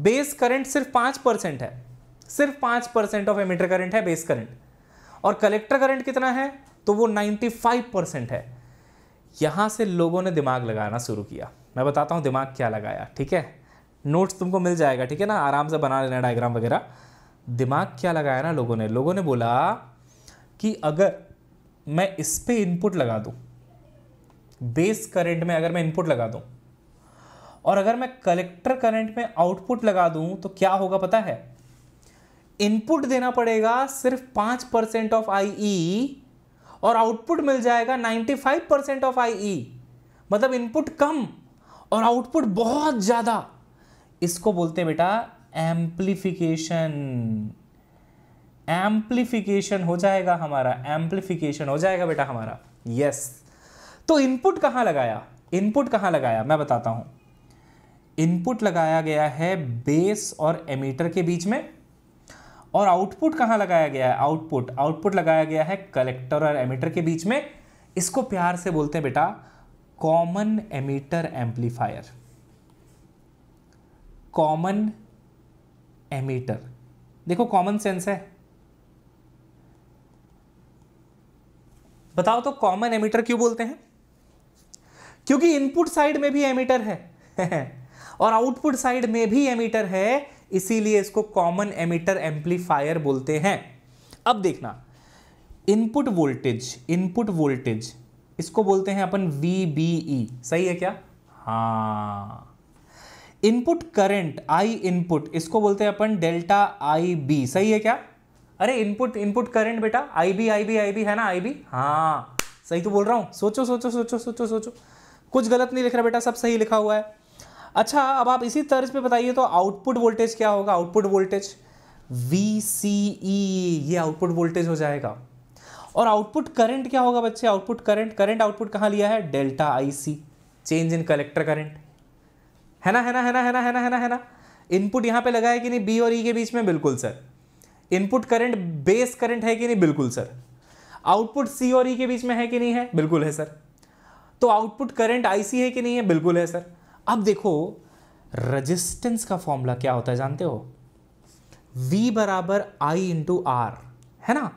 बेस करंट सिर्फ पांच परसेंट है सिर्फ पाँच परसेंट ऑफ एमिटर करंट है बेस करंट और कलेक्टर करंट कितना है तो वो नाइन्टी फाइव परसेंट है यहाँ से लोगों ने दिमाग लगाना शुरू किया मैं बताता हूँ दिमाग क्या लगाया ठीक है नोट्स तुमको मिल जाएगा ठीक है ना आराम से बना लेना डायग्राम वगैरह दिमाग क्या लगाया ना लोगों ने लोगों ने बोला कि अगर मैं इस पर इनपुट लगा दूँ बेस करंट में अगर मैं इनपुट लगा दूँ और अगर मैं कलेक्टर करंट में आउटपुट लगा दूँ तो क्या होगा पता है इनपुट देना पड़ेगा सिर्फ पांच परसेंट ऑफ आई e और आउटपुट मिल जाएगा ninety five percent of I e। मतलब इनपुट कम और आउटपुट बहुत ज़्यादा इसको बोलते हैं बेटा एम्प्लीफिकेशन एम्प्लीफिकेशन हो जाएगा हमारा एम्प्लीफिकेशन हो जाएगा बेटा हमारा यस तो इनपुट कहां लगाया इनपुट कहां लगाया मैं बताता हूं इनपुट लगाया गया है बेस और एमीटर के बीच में और आउटपुट कहाँ लगाया गया है आउटपुट आउटपुट लगाया गया है कलेक्टर और एमिटर के बीच में इसको प्यार से बोलते हैं बेटा common emitter amplifier common emitter देखो कॉमन सेंस है बताओ तो कॉमन एमीटर क्यों बोलते हैं क्योंकि इनपुट साइड में भी एमीटर है और आउटपुट साइड में भी एमीटर है इसीलिए इसको कॉमन एमिटर एम्पलीफायर बोलते हैं अब देखना इनपुट वोल्टेज इनपुट वोल्टेज इसको बोलते हैं अपन वी बी e, सही है क्या हाँ इनपुट करंट आई इनपुट इसको बोलते हैं अपन डेल्टा आई बी सही है क्या अरे इनपुट इनपुट करंट बेटा I B I B I B है ना आई बी हाँ सही तो बोल रहा हूं सोचो सोचो सोचो सोचो सोचो कुछ गलत नहीं लिख रहा बेटा सब सही लिखा हुआ है अच्छा अब आप इसी तर्ज पे बताइए तो आउटपुट वोल्टेज क्या होगा output voltage V C E ये आउटपुट वोल्टेज हो जाएगा और आउटपुट करंट क्या होगा बच्चे आउटपुट करंट करंट आउटपुट कहाँ लिया है delta I C change in collector current है ना है ना है ना है ना है ना है ना है ना इनपुट यहाँ पे लगा है कि नहीं बी और ई e के बीच में बिल्कुल sir input current base current है कि नहीं बिल्कुल सर आउटपुट सी और ई e के बीच में है कि नहीं है बिल्कुल है सर तो आउटपुट करंट सी है कि नहीं है बिल्कुल है सर अब देखो रजिस्टेंस का फॉर्मूला क्या होता है जानते हो V बराबर आई इंटू आर है ना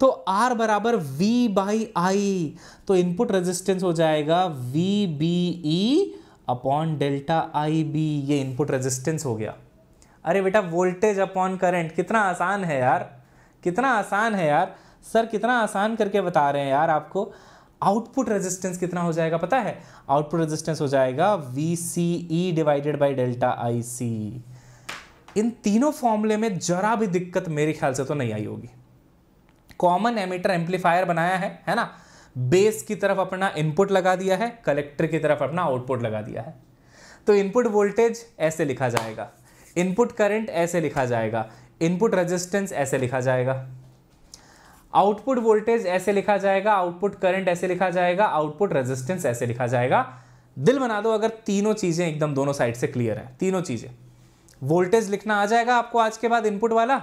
तो R बराबर V बाई आई तो इनपुट रेजिस्टेंस हो जाएगा V B E upon delta I B ये इनपुट रेजिस्टेंस हो गया अरे बेटा वोल्टेज अपॉन करंट कितना आसान है यार कितना आसान है यार सर कितना आसान करके बता रहे हैं यार आपको आउटपुट रेजिस्टेंस कितना हो जाएगा पता है आउटपुट रेजिस्टेंस हो जाएगा V C E divided by delta I C इन तीनों फॉर्मूले में जरा भी दिक्कत मेरे ख्याल से तो नहीं आई होगी कॉमन एमिटर एम्पलीफायर बनाया है है ना बेस की तरफ अपना इनपुट लगा दिया है कलेक्टर की तरफ अपना आउटपुट लगा दिया है तो इनपुट वोल्टेज ऐसे लिखा जाएगा इनपुट करंट ऐसे लिखा जाएगा इनपुट रेजिस्टेंस ऐसे लिखा जाएगा आउटपुट वोल्टेज ऐसे लिखा जाएगा आउटपुट करंट ऐसे लिखा जाएगा आउटपुट रेजिस्टेंस ऐसे लिखा जाएगा दिल बना दो अगर तीनों चीज़ें एकदम दोनों साइड से क्लियर है तीनों चीज़ें वोल्टेज लिखना आ जाएगा आपको आज के बाद इनपुट वाला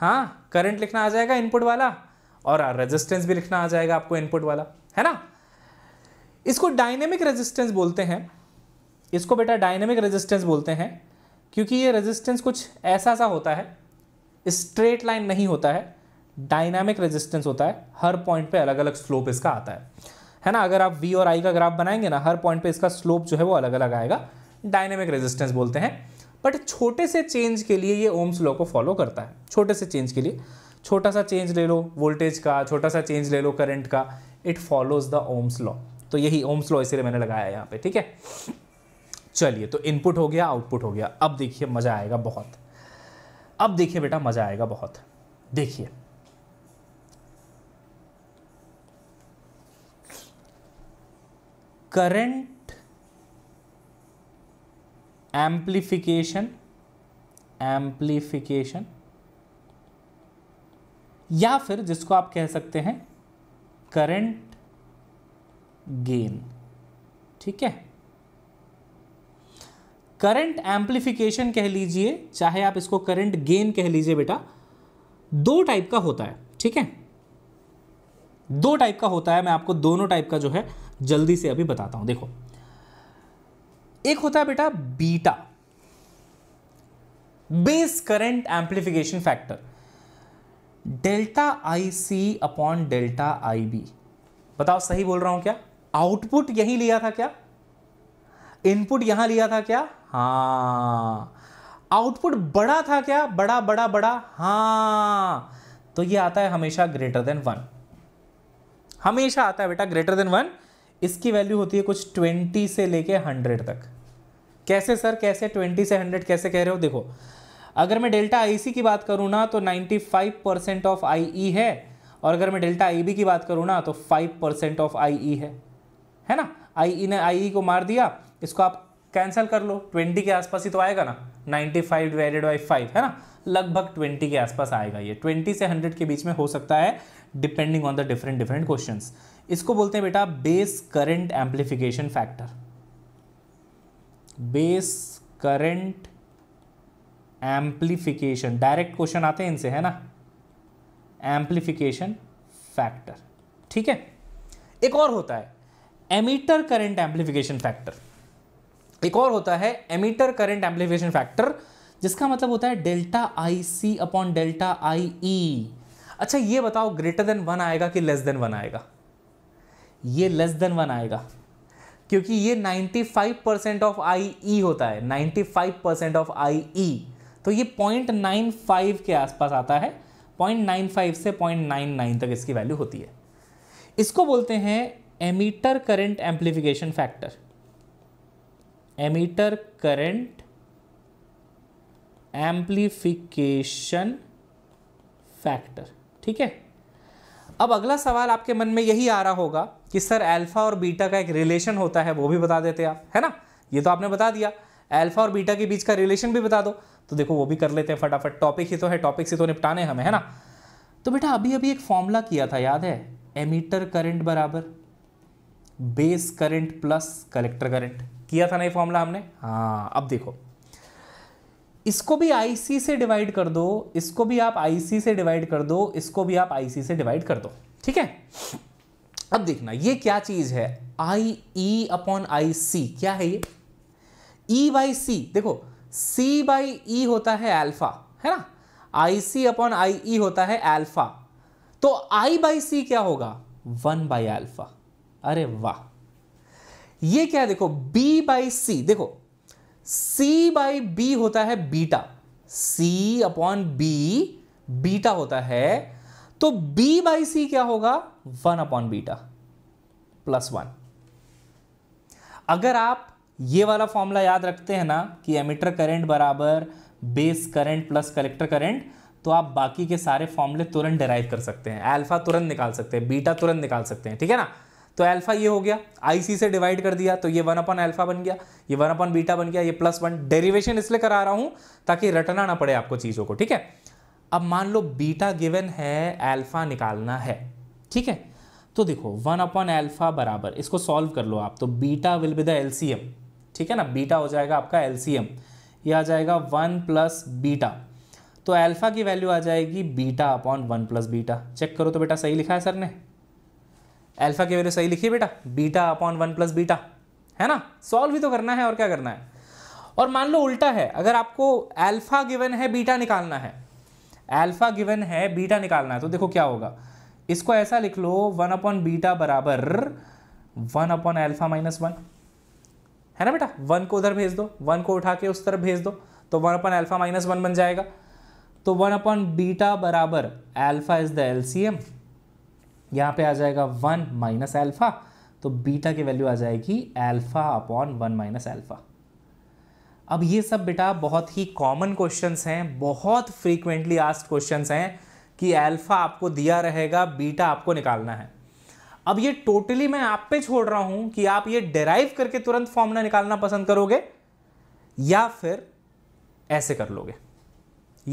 हाँ करंट लिखना आ जाएगा इनपुट वाला और रेजिस्टेंस भी लिखना आ जाएगा आपको इनपुट वाला है ना इसको डायनेमिक रेजिस्टेंस बोलते हैं इसको बेटा डायनेमिक रेजिस्टेंस बोलते हैं क्योंकि ये रेजिस्टेंस कुछ ऐसा सा होता है स्ट्रेट लाइन नहीं होता है डायनामिक रेजिस्टेंस होता है हर पॉइंट पे अलग अलग स्लोप इसका आता है है ना अगर आप वी और आई का ग्राफ बनाएंगे ना हर पॉइंट पे इसका स्लोप जो है वो अलग अलग आएगा डायनेमिक रेजिस्टेंस बोलते हैं बट छोटे से चेंज के लिए ये ओम्स लॉ को फॉलो करता है छोटे से चेंज के लिए छोटा सा चेंज ले लो वोल्टेज का छोटा सा चेंज ले लो करंट का it follows the Ohm's law तो यही ओम्स लॉ इसीलिए मैंने लगाया यहाँ पे ठीक है चलिए तो इनपुट हो गया आउटपुट हो गया अब देखिए मज़ा आएगा बहुत अब देखिए बेटा मज़ा आएगा बहुत देखिए करंट एम्प्लीफिकेशन एम्प्लीफिकेशन या फिर जिसको आप कह सकते हैं करंट गेन ठीक है करंट एम्पलीफिकेशन कह लीजिए चाहे आप इसको करंट गेन कह लीजिए बेटा दो टाइप का होता है ठीक है दो टाइप का होता है मैं आपको दोनों टाइप का जो है जल्दी से अभी बताता हूं देखो एक होता है बेटा beta base current amplification factor delta I C upon delta I B बताओ सही बोल रहा हूं क्या आउटपुट यही लिया था क्या इनपुट यहां लिया था क्या हाँ आउटपुट बड़ा था क्या बड़ा बड़ा बड़ा हाँ तो ये आता है हमेशा ग्रेटर देन वन हमेशा आता है बेटा ग्रेटर देन वन इसकी वैल्यू होती है कुछ ट्वेंटी से लेके हंड्रेड तक कैसे सर कैसे ट्वेंटी से हंड्रेड कैसे कह रहे हो देखो अगर मैं डेल्टा आई की बात करूँ ना तो ninety five percent of I E है और अगर मैं डेल्टा आई बी की बात करूँ ना तो five percent of I E है है ना आई ई e ने आई ई e को मार दिया इसको आप कैंसिल कर लो ट्वेंटी के आसपास ही तो आएगा ना ninety five divided by five है ना लगभग ट्वेंटी के आसपास आएगा ये ट्वेंटी से हंड्रेड के बीच में हो सकता है depending on the different different questions इसको बोलते हैं बेटा base current amplification factor base current amplification direct question आते हैं इनसे है ना एम्पलीफिकेशन फैक्टर ठीक है एक और होता है एमीटर करंट एम्पलीफिकेशन फैक्टर एक और होता है एमीटर करंट एम्पलीफिकेशन फैक्टर जिसका मतलब होता है delta I C upon delta I E अच्छा ये बताओ ग्रेटर देन वन आएगा कि लेस देन वन आएगा ये लेस देन वन आएगा क्योंकि ये 95 परसेंट ऑफ आई ई होता है 95 परसेंट ऑफ आई ई तो ये 0.95 के आसपास आता है 0.95 से 0.99 तक इसकी वैल्यू होती है इसको बोलते हैं emitter current amplification factor emitter current amplification factor ठीक है अब अगला सवाल आपके मन में यही आ रहा होगा कि सर अल्फा और बीटा का एक रिलेशन होता है वो भी बता देते आप है ना ये तो आपने बता दिया अल्फा और बीटा के बीच का रिलेशन भी बता दो तो देखो वो भी कर लेते हैं फटाफट टॉपिक ही तो है टॉपिक से तो निपटाने हमें है ना तो बेटा अभी अभी एक फॉर्मूला किया था याद है एमीटर करंट बराबर base current plus collector current किया था ना ये फॉर्मूला हमने हाँ अब देखो इसको भी आईसी से डिवाइड कर दो इसको भी आप आईसी से डिवाइड कर दो इसको भी आप आईसी से डिवाइड कर दो ठीक है अब देखना ये क्या चीज है आई ई अपॉन आई सी क्या है ये ई बाई सी देखो सी बाई ई होता है एल्फा है ना आई सी अपॉन आई ई होता है एल्फा तो आई बाई सी क्या होगा वन बाई एल्फा अरे वाह ये क्या देखो बी बाई सी देखो सी बाई बी होता है beta C upon B beta होता है तो बी बाई सी क्या होगा one upon beta plus one अगर आप ये वाला फॉर्मूला याद रखते हैं ना कि एमिटर करंट बराबर base current plus collector current तो आप बाकी के सारे फॉर्मूले तुरंत डिराइव कर सकते हैं अल्फा तुरंत निकाल सकते हैं बीटा तुरंत निकाल सकते हैं ठीक है ना तो अल्फा ये हो गया आई सी से डिवाइड कर दिया तो ये वन अपन अल्फा बन गया ये वन अपन बीटा बन गया ये प्लस वन डेरिवेशन इसलिए करा रहा हूँ ताकि रटना ना पड़े आपको चीज़ों को ठीक है अब मान लो बीटा गिवन है अल्फा निकालना है ठीक है तो देखो वन अपॉन एल्फा बराबर इसको सॉल्व कर लो आप तो beta will be the L ठीक है ना बीटा हो जाएगा आपका एलसीएम ये आ जाएगा वन प्लस बीटा तो अल्फा की वैल्यू आ जाएगी beta upon one plus beta check करो तो बेटा सही लिखा है सर ने अल्फा की वैल्यू सही लिखी बेटा beta upon one plus beta है ना सॉल्व भी तो करना है और क्या करना है और मान लो उल्टा है अगर आपको अल्फा गिवन है बीटा निकालना है अल्फा गिवन है बीटा निकालना है तो देखो क्या होगा इसको ऐसा लिख लो वन अपॉन बीटा बराबर one upon alpha minus one है ना बेटा वन को उधर भेज दो वन को उठा के उस तरफ भेज दो तो one upon alpha minus one बन जाएगा तो वन अपॉन बीटा बराबर एल्फा इज द एलसीएम यहाँ पे आ जाएगा वन माइनस एल्फ़ा तो बीटा की वैल्यू आ जाएगी alpha upon one minus alpha अब ये सब बेटा बहुत ही कॉमन क्वेश्चंस हैं बहुत फ्रीक्वेंटली आस्ट क्वेश्चंस हैं कि एल्फा आपको दिया रहेगा बीटा आपको निकालना है अब ये टोटली मैं आप पे छोड़ रहा हूं कि आप ये डेराइव करके तुरंत फॉर्मूला निकालना पसंद करोगे या फिर ऐसे कर लोगे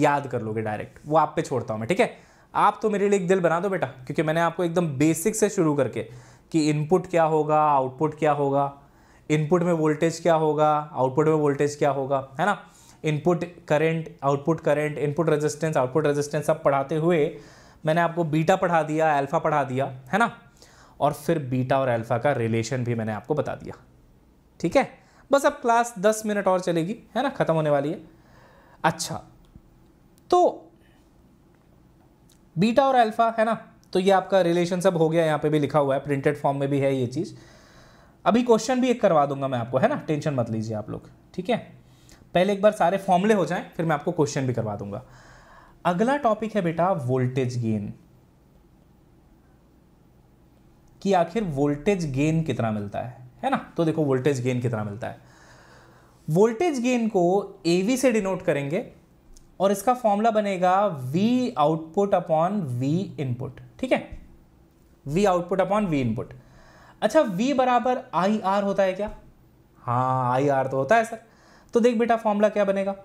याद कर लोगे डायरेक्ट वो आप पे छोड़ता हूं मैं ठीक है आप तो मेरे लिए एक दिल बना दो बेटा क्योंकि मैंने आपको एकदम बेसिक से शुरू करके कि इनपुट क्या होगा आउटपुट क्या होगा इनपुट में वोल्टेज क्या होगा आउटपुट में वोल्टेज क्या होगा है ना input current output current input resistance output resistance सब पढ़ाते हुए मैंने आपको बीटा पढ़ा दिया अल्फा पढ़ा दिया है ना और फिर बीटा और अल्फा का रिलेशन भी मैंने आपको बता दिया ठीक है बस अब क्लास दस मिनट और चलेगी है ना ख़त्म होने वाली है अच्छा तो बीटा और अल्फा है ना तो ये आपका रिलेशन सब हो गया यहाँ पे भी लिखा हुआ है प्रिंटेड फॉर्म में भी है ये चीज़ अभी क्वेश्चन भी एक करवा दूंगा मैं आपको है ना टेंशन मत लीजिए आप लोग ठीक है पहले एक बार सारे फॉर्मले हो जाएं फिर मैं आपको क्वेश्चन भी करवा दूंगा अगला टॉपिक है बेटा वोल्टेज गेन कि आखिर वोल्टेज गेन कितना मिलता है है ना तो देखो वोल्टेज गेन कितना मिलता है वोल्टेज गेन को एवी से डिनोट करेंगे और इसका फॉर्मूला बनेगा V output upon V input ठीक है V output upon V input अच्छा V बराबर आई आर होता है क्या हाँ आई आर तो होता है सर तो देख बेटा फॉर्मूला क्या बनेगा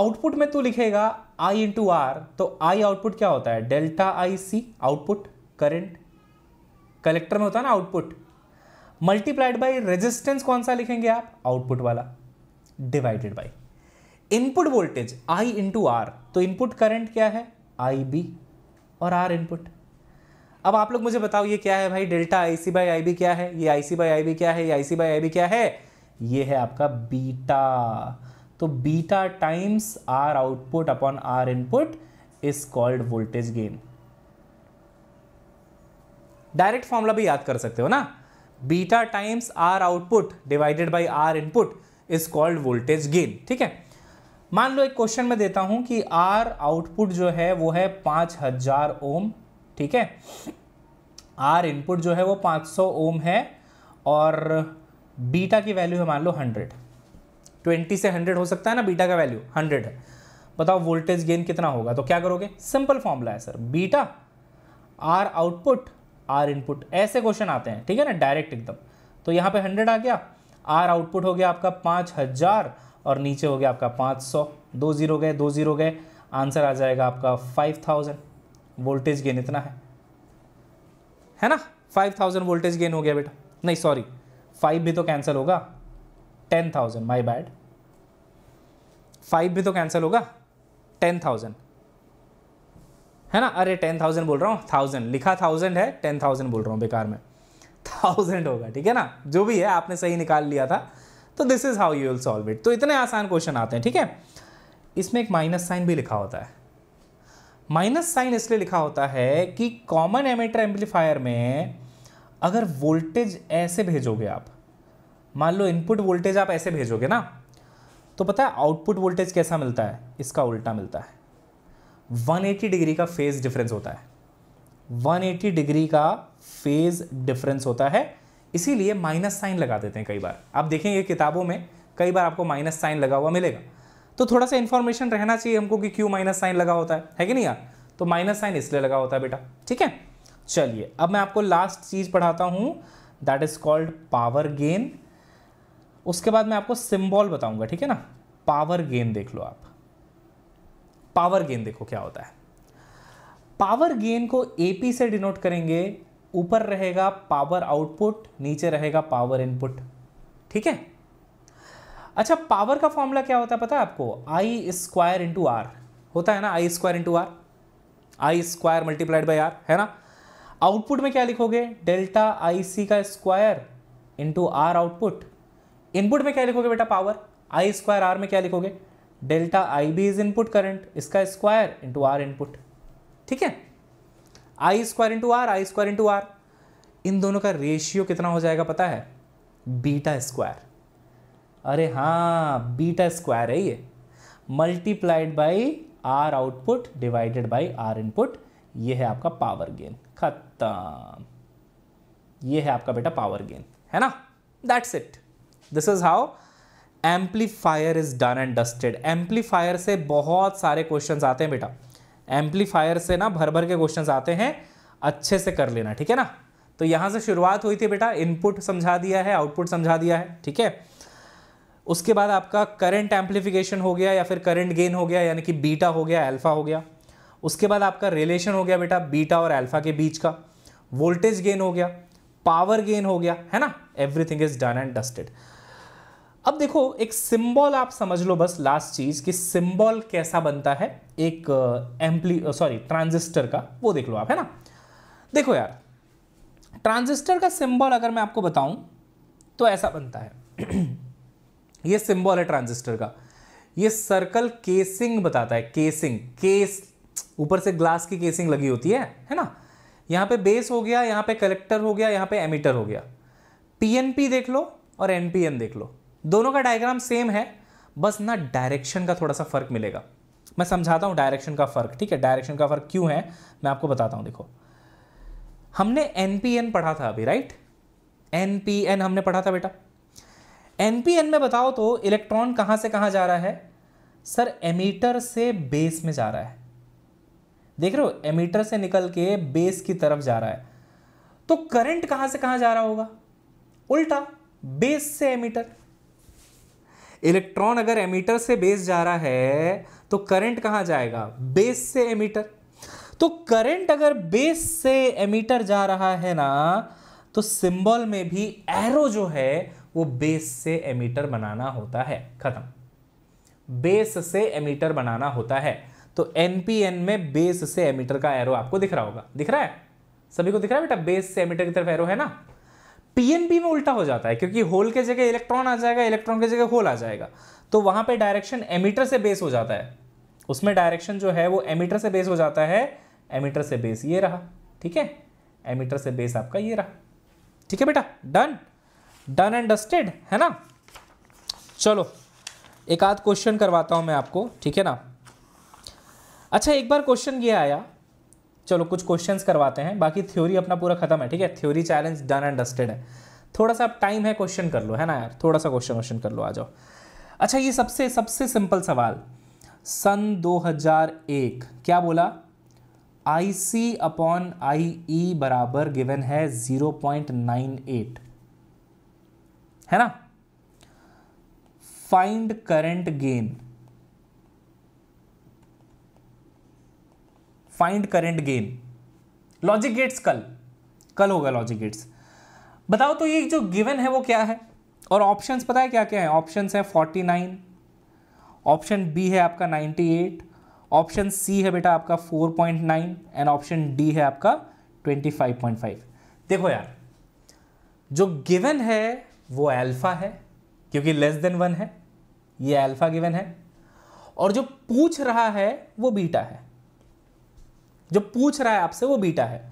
आउटपुट में तू लिखेगा आई इंटू आर तो आई आउटपुट क्या होता है delta I C output current collector में होता है ना आउटपुट मल्टीप्लाइड बाई रेजिस्टेंस कौन सा लिखेंगे आप आउटपुट वाला divided by input voltage I into R तो इनपुट करंट क्या है आई बी और आर इनपुट अब आप लोग मुझे बताओ ये क्या है भाई delta I C by I B क्या है ये आई सी बाई आई बी क्या है ये आई सी बाई आई बी क्या है ये है आपका बीटा तो beta times R output upon R input is called voltage gain direct formula भी याद कर सकते हो ना beta times R output divided by R input is called voltage gain ठीक है मान लो एक क्वेश्चन में देता हूं कि आर आउटपुट जो है वो है पांच हजार ओम ठीक है आर इनपुट जो है वो पाँच सौ ओम है और बीटा की वैल्यू है मान लो हंड्रेड ट्वेंटी से हंड्रेड हो सकता है ना बीटा का वैल्यू हंड्रेड है बताओ वोल्टेज गेन कितना होगा तो क्या करोगे सिंपल फॉर्मूला है sir beta R output R input ऐसे क्वेश्चन आते हैं ठीक है ना डायरेक्ट एकदम तो यहाँ पे हंड्रेड आ गया आर आउटपुट हो गया आपका पांच हज़ार और नीचे हो गया आपका पाँच सौ दो ज़ीरो गए दो ज़ीरो गए आंसर आ जाएगा आपका फाइव थाउजेंड वोल्टेज गेन इतना है है ना फाइव थाउजेंड वोल्टेज गेन हो गया बेटा नहीं सॉरी फाइव भी तो कैंसिल होगा ten thousand my bad five भी तो कैंसिल होगा टेन थाउजेंड है ना अरे टेन थाउजेंड बोल रहा हूँ थाउजेंड लिखा थाउजेंड है टेन थाउजेंड बोल रहा हूँ बेकार में थाउजेंड होगा ठीक है ना जो भी है आपने सही निकाल लिया था तो this is how you will solve it तो इतने आसान क्वेश्चन आते हैं ठीक है इसमें एक माइनस साइन भी लिखा होता है माइनस साइन इसलिए लिखा होता है कि कॉमन एमेटर एम्पलीफायर में अगर वोल्टेज ऐसे भेजोगे आप मान लो इनपुट वोल्टेज आप ऐसे भेजोगे ना तो पता है आउटपुट वोल्टेज कैसा मिलता है इसका उल्टा मिलता है 180 डिग्री का फेज डिफरेंस होता है 180 डिग्री का फेज डिफरेंस होता है इसीलिए माइनस साइन लगा देते हैं कई बार आप देखेंगे किताबों में कई बार आपको माइनस साइन लगा हुआ मिलेगा तो थोड़ा सा इन्फॉर्मेशन रहना चाहिए हमको कि क्यों माइनस साइन लगा होता है है कि नहीं यार तो माइनस साइन इसलिए लगा होता है बेटा ठीक है चलिए अब मैं आपको लास्ट चीज़ पढ़ाता हूँ that is called power gain उसके बाद मैं आपको सिम्बॉल बताऊंगा ठीक है ना पावर गेन देख लो आप पावर गेन देखो क्या होता है पावर गेन को एपी से डिनोट करेंगे ऊपर रहेगा पावर आउटपुट नीचे रहेगा पावर इनपुट ठीक है अच्छा पावर का फॉर्मूला क्या होता है पता है आपको आई स्क्वायर इंटू आर होता है ना I square into R I square multiplied by R है ना आउटपुट में क्या लिखोगे डेल्टा आई सी का square into R output input में क्या लिखोगे बेटा पावर आई स्क्वायर आर में क्या लिखोगे delta I B is input current इसका स्क्वायर इंटू आर इनपुट ठीक है I square into R I square into R इन दोनों का रेशियो कितना हो जाएगा पता है बीटा स्क्वायर अरे हाँ बीटा स्क्वायर है ये multiplied by R output divided by R input ये है आपका पावर गेन खत्म ये है आपका बेटा पावर गेन है ना that's it this is how amplifier is done and dusted amplifier से बहुत सारे क्वेश्चन आते हैं बेटा एम्पलीफायर से ना भर भर के क्वेश्चन आते हैं अच्छे से कर लेना ठीक है ना तो यहाँ से शुरुआत हुई थी बेटा इनपुट समझा दिया है आउटपुट समझा दिया है ठीक है उसके बाद आपका करंट एम्पलीफिकेशन हो गया या फिर करंट गेन हो गया यानी कि बीटा हो गया अल्फा हो गया उसके बाद आपका रिलेशन हो गया बेटा बीटा और अल्फा के बीच का वोल्टेज गेन हो गया पावर गेन हो गया है ना everything is done and dusted अब देखो एक सिंबल आप समझ लो बस लास्ट चीज कि सिंबल कैसा बनता है एक एम्पली सॉरी ट्रांजिस्टर का वो देख लो आप है ना देखो यार ट्रांजिस्टर का सिंबल अगर मैं आपको बताऊं तो ऐसा बनता है ये सिंबल है ट्रांजिस्टर का ये सर्कल केसिंग बताता है केसिंग केस ऊपर से ग्लास की केसिंग लगी होती है है ना यहां पे बेस हो गया यहां पे कलेक्टर हो गया यहां पे एमिटर हो गया पीएनपी देख लो और एनपीएन देख लो दोनों का डायग्राम सेम है बस ना डायरेक्शन का थोड़ा सा फ़र्क मिलेगा मैं समझाता हूँ डायरेक्शन का फ़र्क ठीक है डायरेक्शन का फ़र्क क्यों है मैं आपको बताता हूँ देखो हमने एनपीएन पढ़ा था अभी राइट एनपीएन हमने पढ़ा था बेटा एनपीएन में बताओ तो इलेक्ट्रॉन कहां से कहां जा रहा है सर एमीटर से बेस में जा रहा है देख रहे हो एमीटर से निकल के बेस की तरफ जा रहा है तो करंट कहां से कहां जा रहा होगा उल्टा बेस से एमीटर इलेक्ट्रॉन अगर एमीटर से बेस जा रहा है तो करंट कहां जाएगा बेस से एमिटर तो करंट अगर बेस से एमिटर जा रहा है ना तो सिंबल में भी एरो जो है वो बेस से एमीटर बनाना होता है खत्म बेस से एमिटर बनाना होता है तो एनपीएन में बेस से एमीटर का एरो आपको दिख रहा होगा दिख रहा है सभी को दिख रहा है बेटा बेस से एमिटर की तरफ एरो है ना पीएनबी में उल्टा हो जाता है क्योंकि होल के जगह इलेक्ट्रॉन आ जाएगा इलेक्ट्रॉन के जगह होल आ जाएगा तो वहां पे डायरेक्शन एमीटर से बेस हो जाता है उसमें डायरेक्शन जो है वो एमीटर से बेस हो जाता है एमीटर से बेस ये रहा ठीक है एमीटर से बेस आपका ये रहा ठीक है बेटा डन डन एंड डस्टेड है ना चलो एक आध क्वेश्चन करवाता हूं मैं आपको ठीक है ना अच्छा एक बार क्वेश्चन ये आया चलो कुछ क्वेश्चंस करवाते हैं बाकी थ्योरी अपना पूरा खत्म है ठीक है theory challenge done and dusted है थोड़ा सा आप टाइम है क्वेश्चन कर लो है ना यार थोड़ा सा क्वेश्चन क्वेश्चन कर लो आ जाओ अच्छा ये सबसे सबसे सिंपल सवाल सन 2001 क्या बोला आई सी अपॉन आई ई बराबर गिवन है 0.98 है ना find current gain find current gain logic gates कल कल होगा लॉजिक गेट्स बताओ तो ये जो गिवन है वो क्या है और ऑप्शंस पता है क्या क्या है ऑप्शन है 49 ऑप्शन बी है आपका 98 ऑप्शन सी है बेटा आपका 4.9 एंड ऑप्शन डी है आपका 25.5 देखो यार जो गिवन है वो अल्फा है क्योंकि लेस देन वन है ये अल्फा गिवन है और जो पूछ रहा है वो बीटा है जो पूछ रहा है आपसे वो बीटा है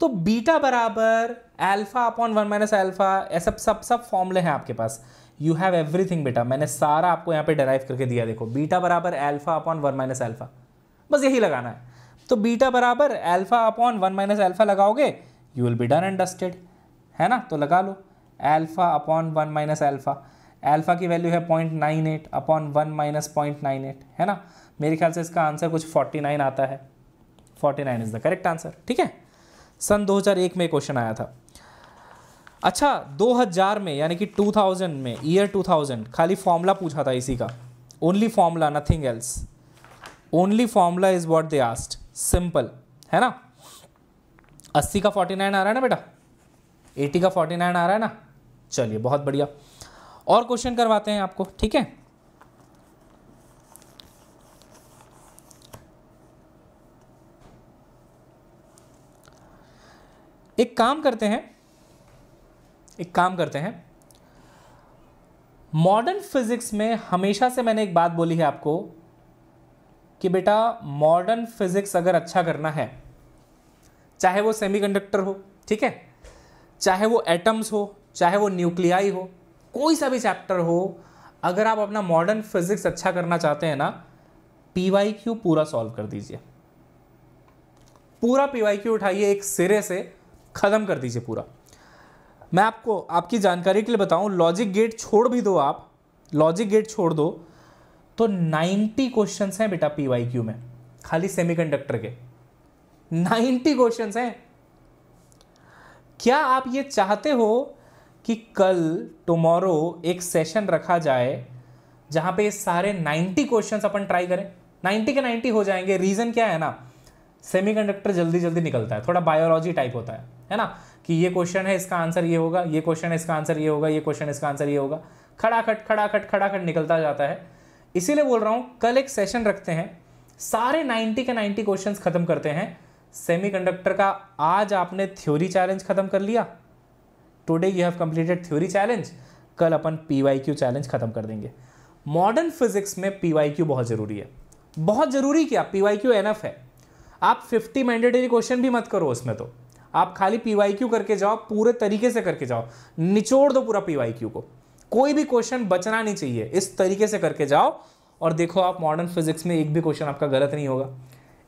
तो बीटा बराबर alpha upon one minus alpha ऐसा सब सब फॉर्मूले हैं आपके पास यू हैव एवरीथिंग बेटा मैंने सारा आपको यहाँ पे डराइव करके दिया देखो बीटा बराबर alpha upon one minus alpha बस यही लगाना है तो बीटा बराबर alpha upon one minus alpha लगाओगे you will be done and dusted है ना तो लगा लो alpha upon one minus alpha alpha की वैल्यू है point nine eight upon one minus point nine eight है ना मेरे ख्याल से इसका आंसर कुछ फोर्टी नाइन आता है forty nine is the correct answer ठीक है सन 2001 में क्वेश्चन आया था अच्छा 2000 में यानी कि 2000 में ईयर 2000 खाली फॉर्मूला पूछा था इसी का only formula nothing else only formula is what they asked simple है ना 80 का 49 आ रहा है ना बेटा 80 का 49 आ रहा है ना चलिए बहुत बढ़िया और क्वेश्चन करवाते हैं आपको ठीक है एक काम करते हैं एक काम करते हैं मॉडर्न फिज़िक्स में हमेशा से मैंने एक बात बोली है आपको कि बेटा मॉडर्न फिज़िक्स अगर अच्छा करना है चाहे वो सेमीकंडक्टर हो ठीक है चाहे वो एटम्स हो चाहे वो न्यूक्लियाई हो कोई सा भी चैप्टर हो अगर आप अपना मॉडर्न फिज़िक्स अच्छा करना चाहते हैं ना पी वाई क्यू पूरा सॉल्व कर दीजिए पूरा पी वाई क्यू उठाइए एक सिरे से ख़त्म कर दीजिए पूरा मैं आपको आपकी जानकारी के लिए बताऊं लॉजिक गेट छोड़ भी दो आप लॉजिक गेट छोड़ दो तो 90 क्वेश्चंस हैं बेटा पी में खाली सेमीकंडक्टर के 90 क्वेश्चंस हैं क्या आप ये चाहते हो कि कल टुमारो एक सेशन रखा जाए जहां पे सारे 90 क्वेश्चंस अपन ट्राई करें 90 के 90 हो जाएंगे रीज़न क्या है ना सेमीकंडक्टर जल्दी जल्दी निकलता है थोड़ा बायोलॉजी टाइप होता है है ना कि ये क्वेश्चन है इसका आंसर ये होगा ये क्वेश्चन है इसका आंसर ये होगा ये क्वेश्चन इसका आंसर ये होगा खड़ाखट खड़ाखट खड़ाखट निकलता जाता है इसीलिए बोल रहा हूँ कल एक सेशन रखते हैं सारे 90 के 90 क्वेश्चंस खत्म करते हैं सेमीकंडक्टर का आज आपने थ्योरी चैलेंज खत्म कर लिया today you have completed theory challenge कल अपन पी चैलेंज खत्म कर देंगे मॉडर्न फिजिक्स में पी बहुत ज़रूरी है बहुत ज़रूरी क्या पीवाईक्यू एनएफ है आप फिफ्टी मैंडेटरी क्वेश्चन भी मत करो उसमें तो आप खाली पीवाई क्यू करके जाओ पूरे तरीके से करके जाओ निचोड़ दो पूरा पीवाई क्यू को कोई भी क्वेश्चन बचना नहीं चाहिए इस तरीके से करके जाओ और देखो आप मॉडर्न फिजिक्स में एक भी क्वेश्चन आपका गलत नहीं होगा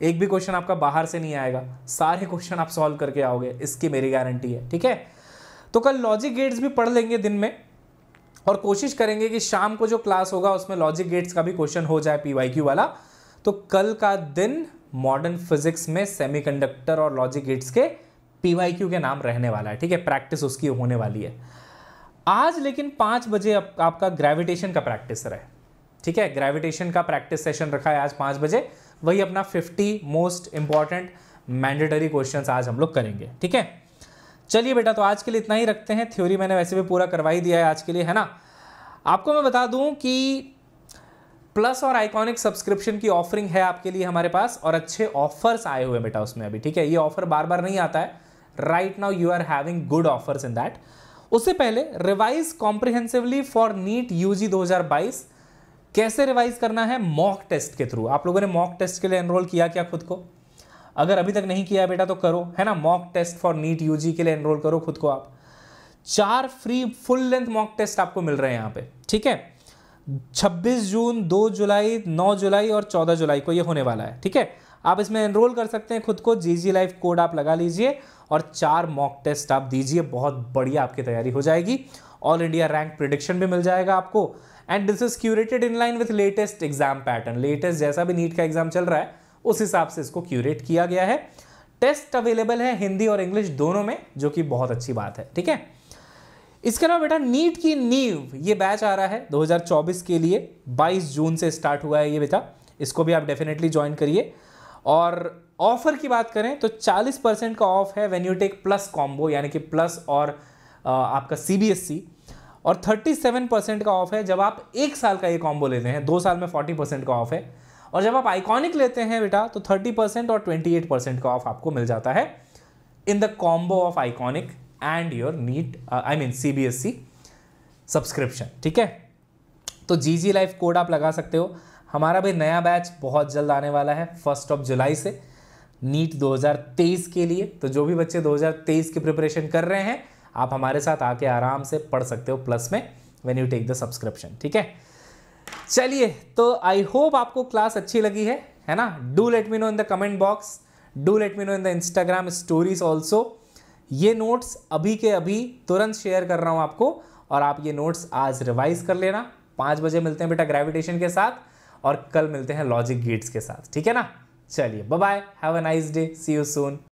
एक भी क्वेश्चन आपका बाहर से नहीं आएगा सारे क्वेश्चन आप सॉल्व करके आओगे इसकी मेरी गारंटी है ठीक है तो कल लॉजिक गेट्स भी पढ़ लेंगे दिन में और कोशिश करेंगे कि शाम को जो क्लास होगा उसमें लॉजिक गेट्स का भी क्वेश्चन हो जाए पी वाला तो कल का दिन मॉडर्न फिजिक्स में सेमीकंडक्टर और लॉजिक गेट्स के पी के नाम रहने वाला है ठीक है प्रैक्टिस उसकी होने वाली है आज लेकिन पाँच बजे आप, आपका ग्रेविटेशन का प्रैक्टिस रहे ठीक है ग्रेविटेशन का प्रैक्टिस सेशन रखा है आज पाँच बजे वही अपना fifty most important mandatory question आज हम लोग करेंगे ठीक है चलिए बेटा तो आज के लिए इतना ही रखते हैं थ्योरी मैंने वैसे भी पूरा करवा ही दिया है आज के लिए है ना आपको मैं बता दूं कि प्लस और आइकॉनिक सब्सक्रिप्शन की ऑफरिंग है आपके लिए हमारे पास और अच्छे ऑफर्स आए हुए बेटा उसमें अभी ठीक है ये ऑफर बार बार नहीं आता है right now you are having good offers in that उससे पहले revise comprehensively for NEET UG 2022 कैसे रिवाइज करना है मॉक टेस्ट के थ्रू आप लोगों ने मॉक टेस्ट के लिए एनरोल किया क्या खुद को अगर अभी तक नहीं किया बेटा तो करो है ना mock test for NEET U के लिए एनरोल करो खुद को आप चार free full length mock test आपको मिल रहे हैं यहाँ पे ठीक है 26 जून 2 जुलाई 9 जुलाई और 14 जुलाई को ये होने वाला है ठीक है आप इसमें एनरोल कर सकते हैं खुद को जी जी लाइफ कोड आप लगा लीजिए और चार मॉक टेस्ट आप दीजिए बहुत बढ़िया आपकी तैयारी हो जाएगी ऑल इंडिया रैंक प्रिडिक्शन भी मिल जाएगा आपको and this is curated in line with latest exam pattern latest जैसा भी नीट का एग्जाम चल रहा है उस हिसाब से इसको क्यूरेट किया गया है टेस्ट अवेलेबल है हिंदी और इंग्लिश दोनों में जो कि बहुत अच्छी बात है ठीक है इसके अलावा बेटा नीट की नीव ये बैच आ रहा है 2024 के लिए 22 जून से स्टार्ट हुआ है ये बेटा इसको भी आप डेफिनेटली ज्वाइन करिए और ऑफर की बात करें तो 40 परसेंट का ऑफ है when you take plus combo यानी कि प्लस और आपका सी और 37 परसेंट का ऑफ है जब आप एक साल का ये कॉम्बो लेते हैं दो साल में 40 परसेंट का ऑफ है और जब आप आइकॉनिक लेते हैं बेटा तो 30 परसेंट और 28 परसेंट का ऑफ आपको मिल जाता है in the combo of iconic and your NEET I mean C B S subscription ठीक है तो जी जी लाइफ कोड आप लगा सकते हो हमारा भी नया बैच बहुत जल्द आने वाला है फर्स्ट ऑफ जुलाई से नीट 2023 के लिए तो जो भी बच्चे 2023 की प्रिपरेशन कर रहे हैं आप हमारे साथ आके आराम से पढ़ सकते हो प्लस में when you take the subscription ठीक है चलिए तो आई होप आपको क्लास अच्छी लगी है है ना do let me know in the comment box do let me know in the Instagram stories also ये नोट्स अभी के अभी तुरंत शेयर कर रहा हूँ आपको और आप ये नोट्स आज रिवाइज कर लेना पाँच बजे मिलते हैं बेटा ग्रेविटेशन के साथ और कल मिलते हैं लॉजिक गेट्स के साथ ठीक है ना चलिए bye have a nice day see you soon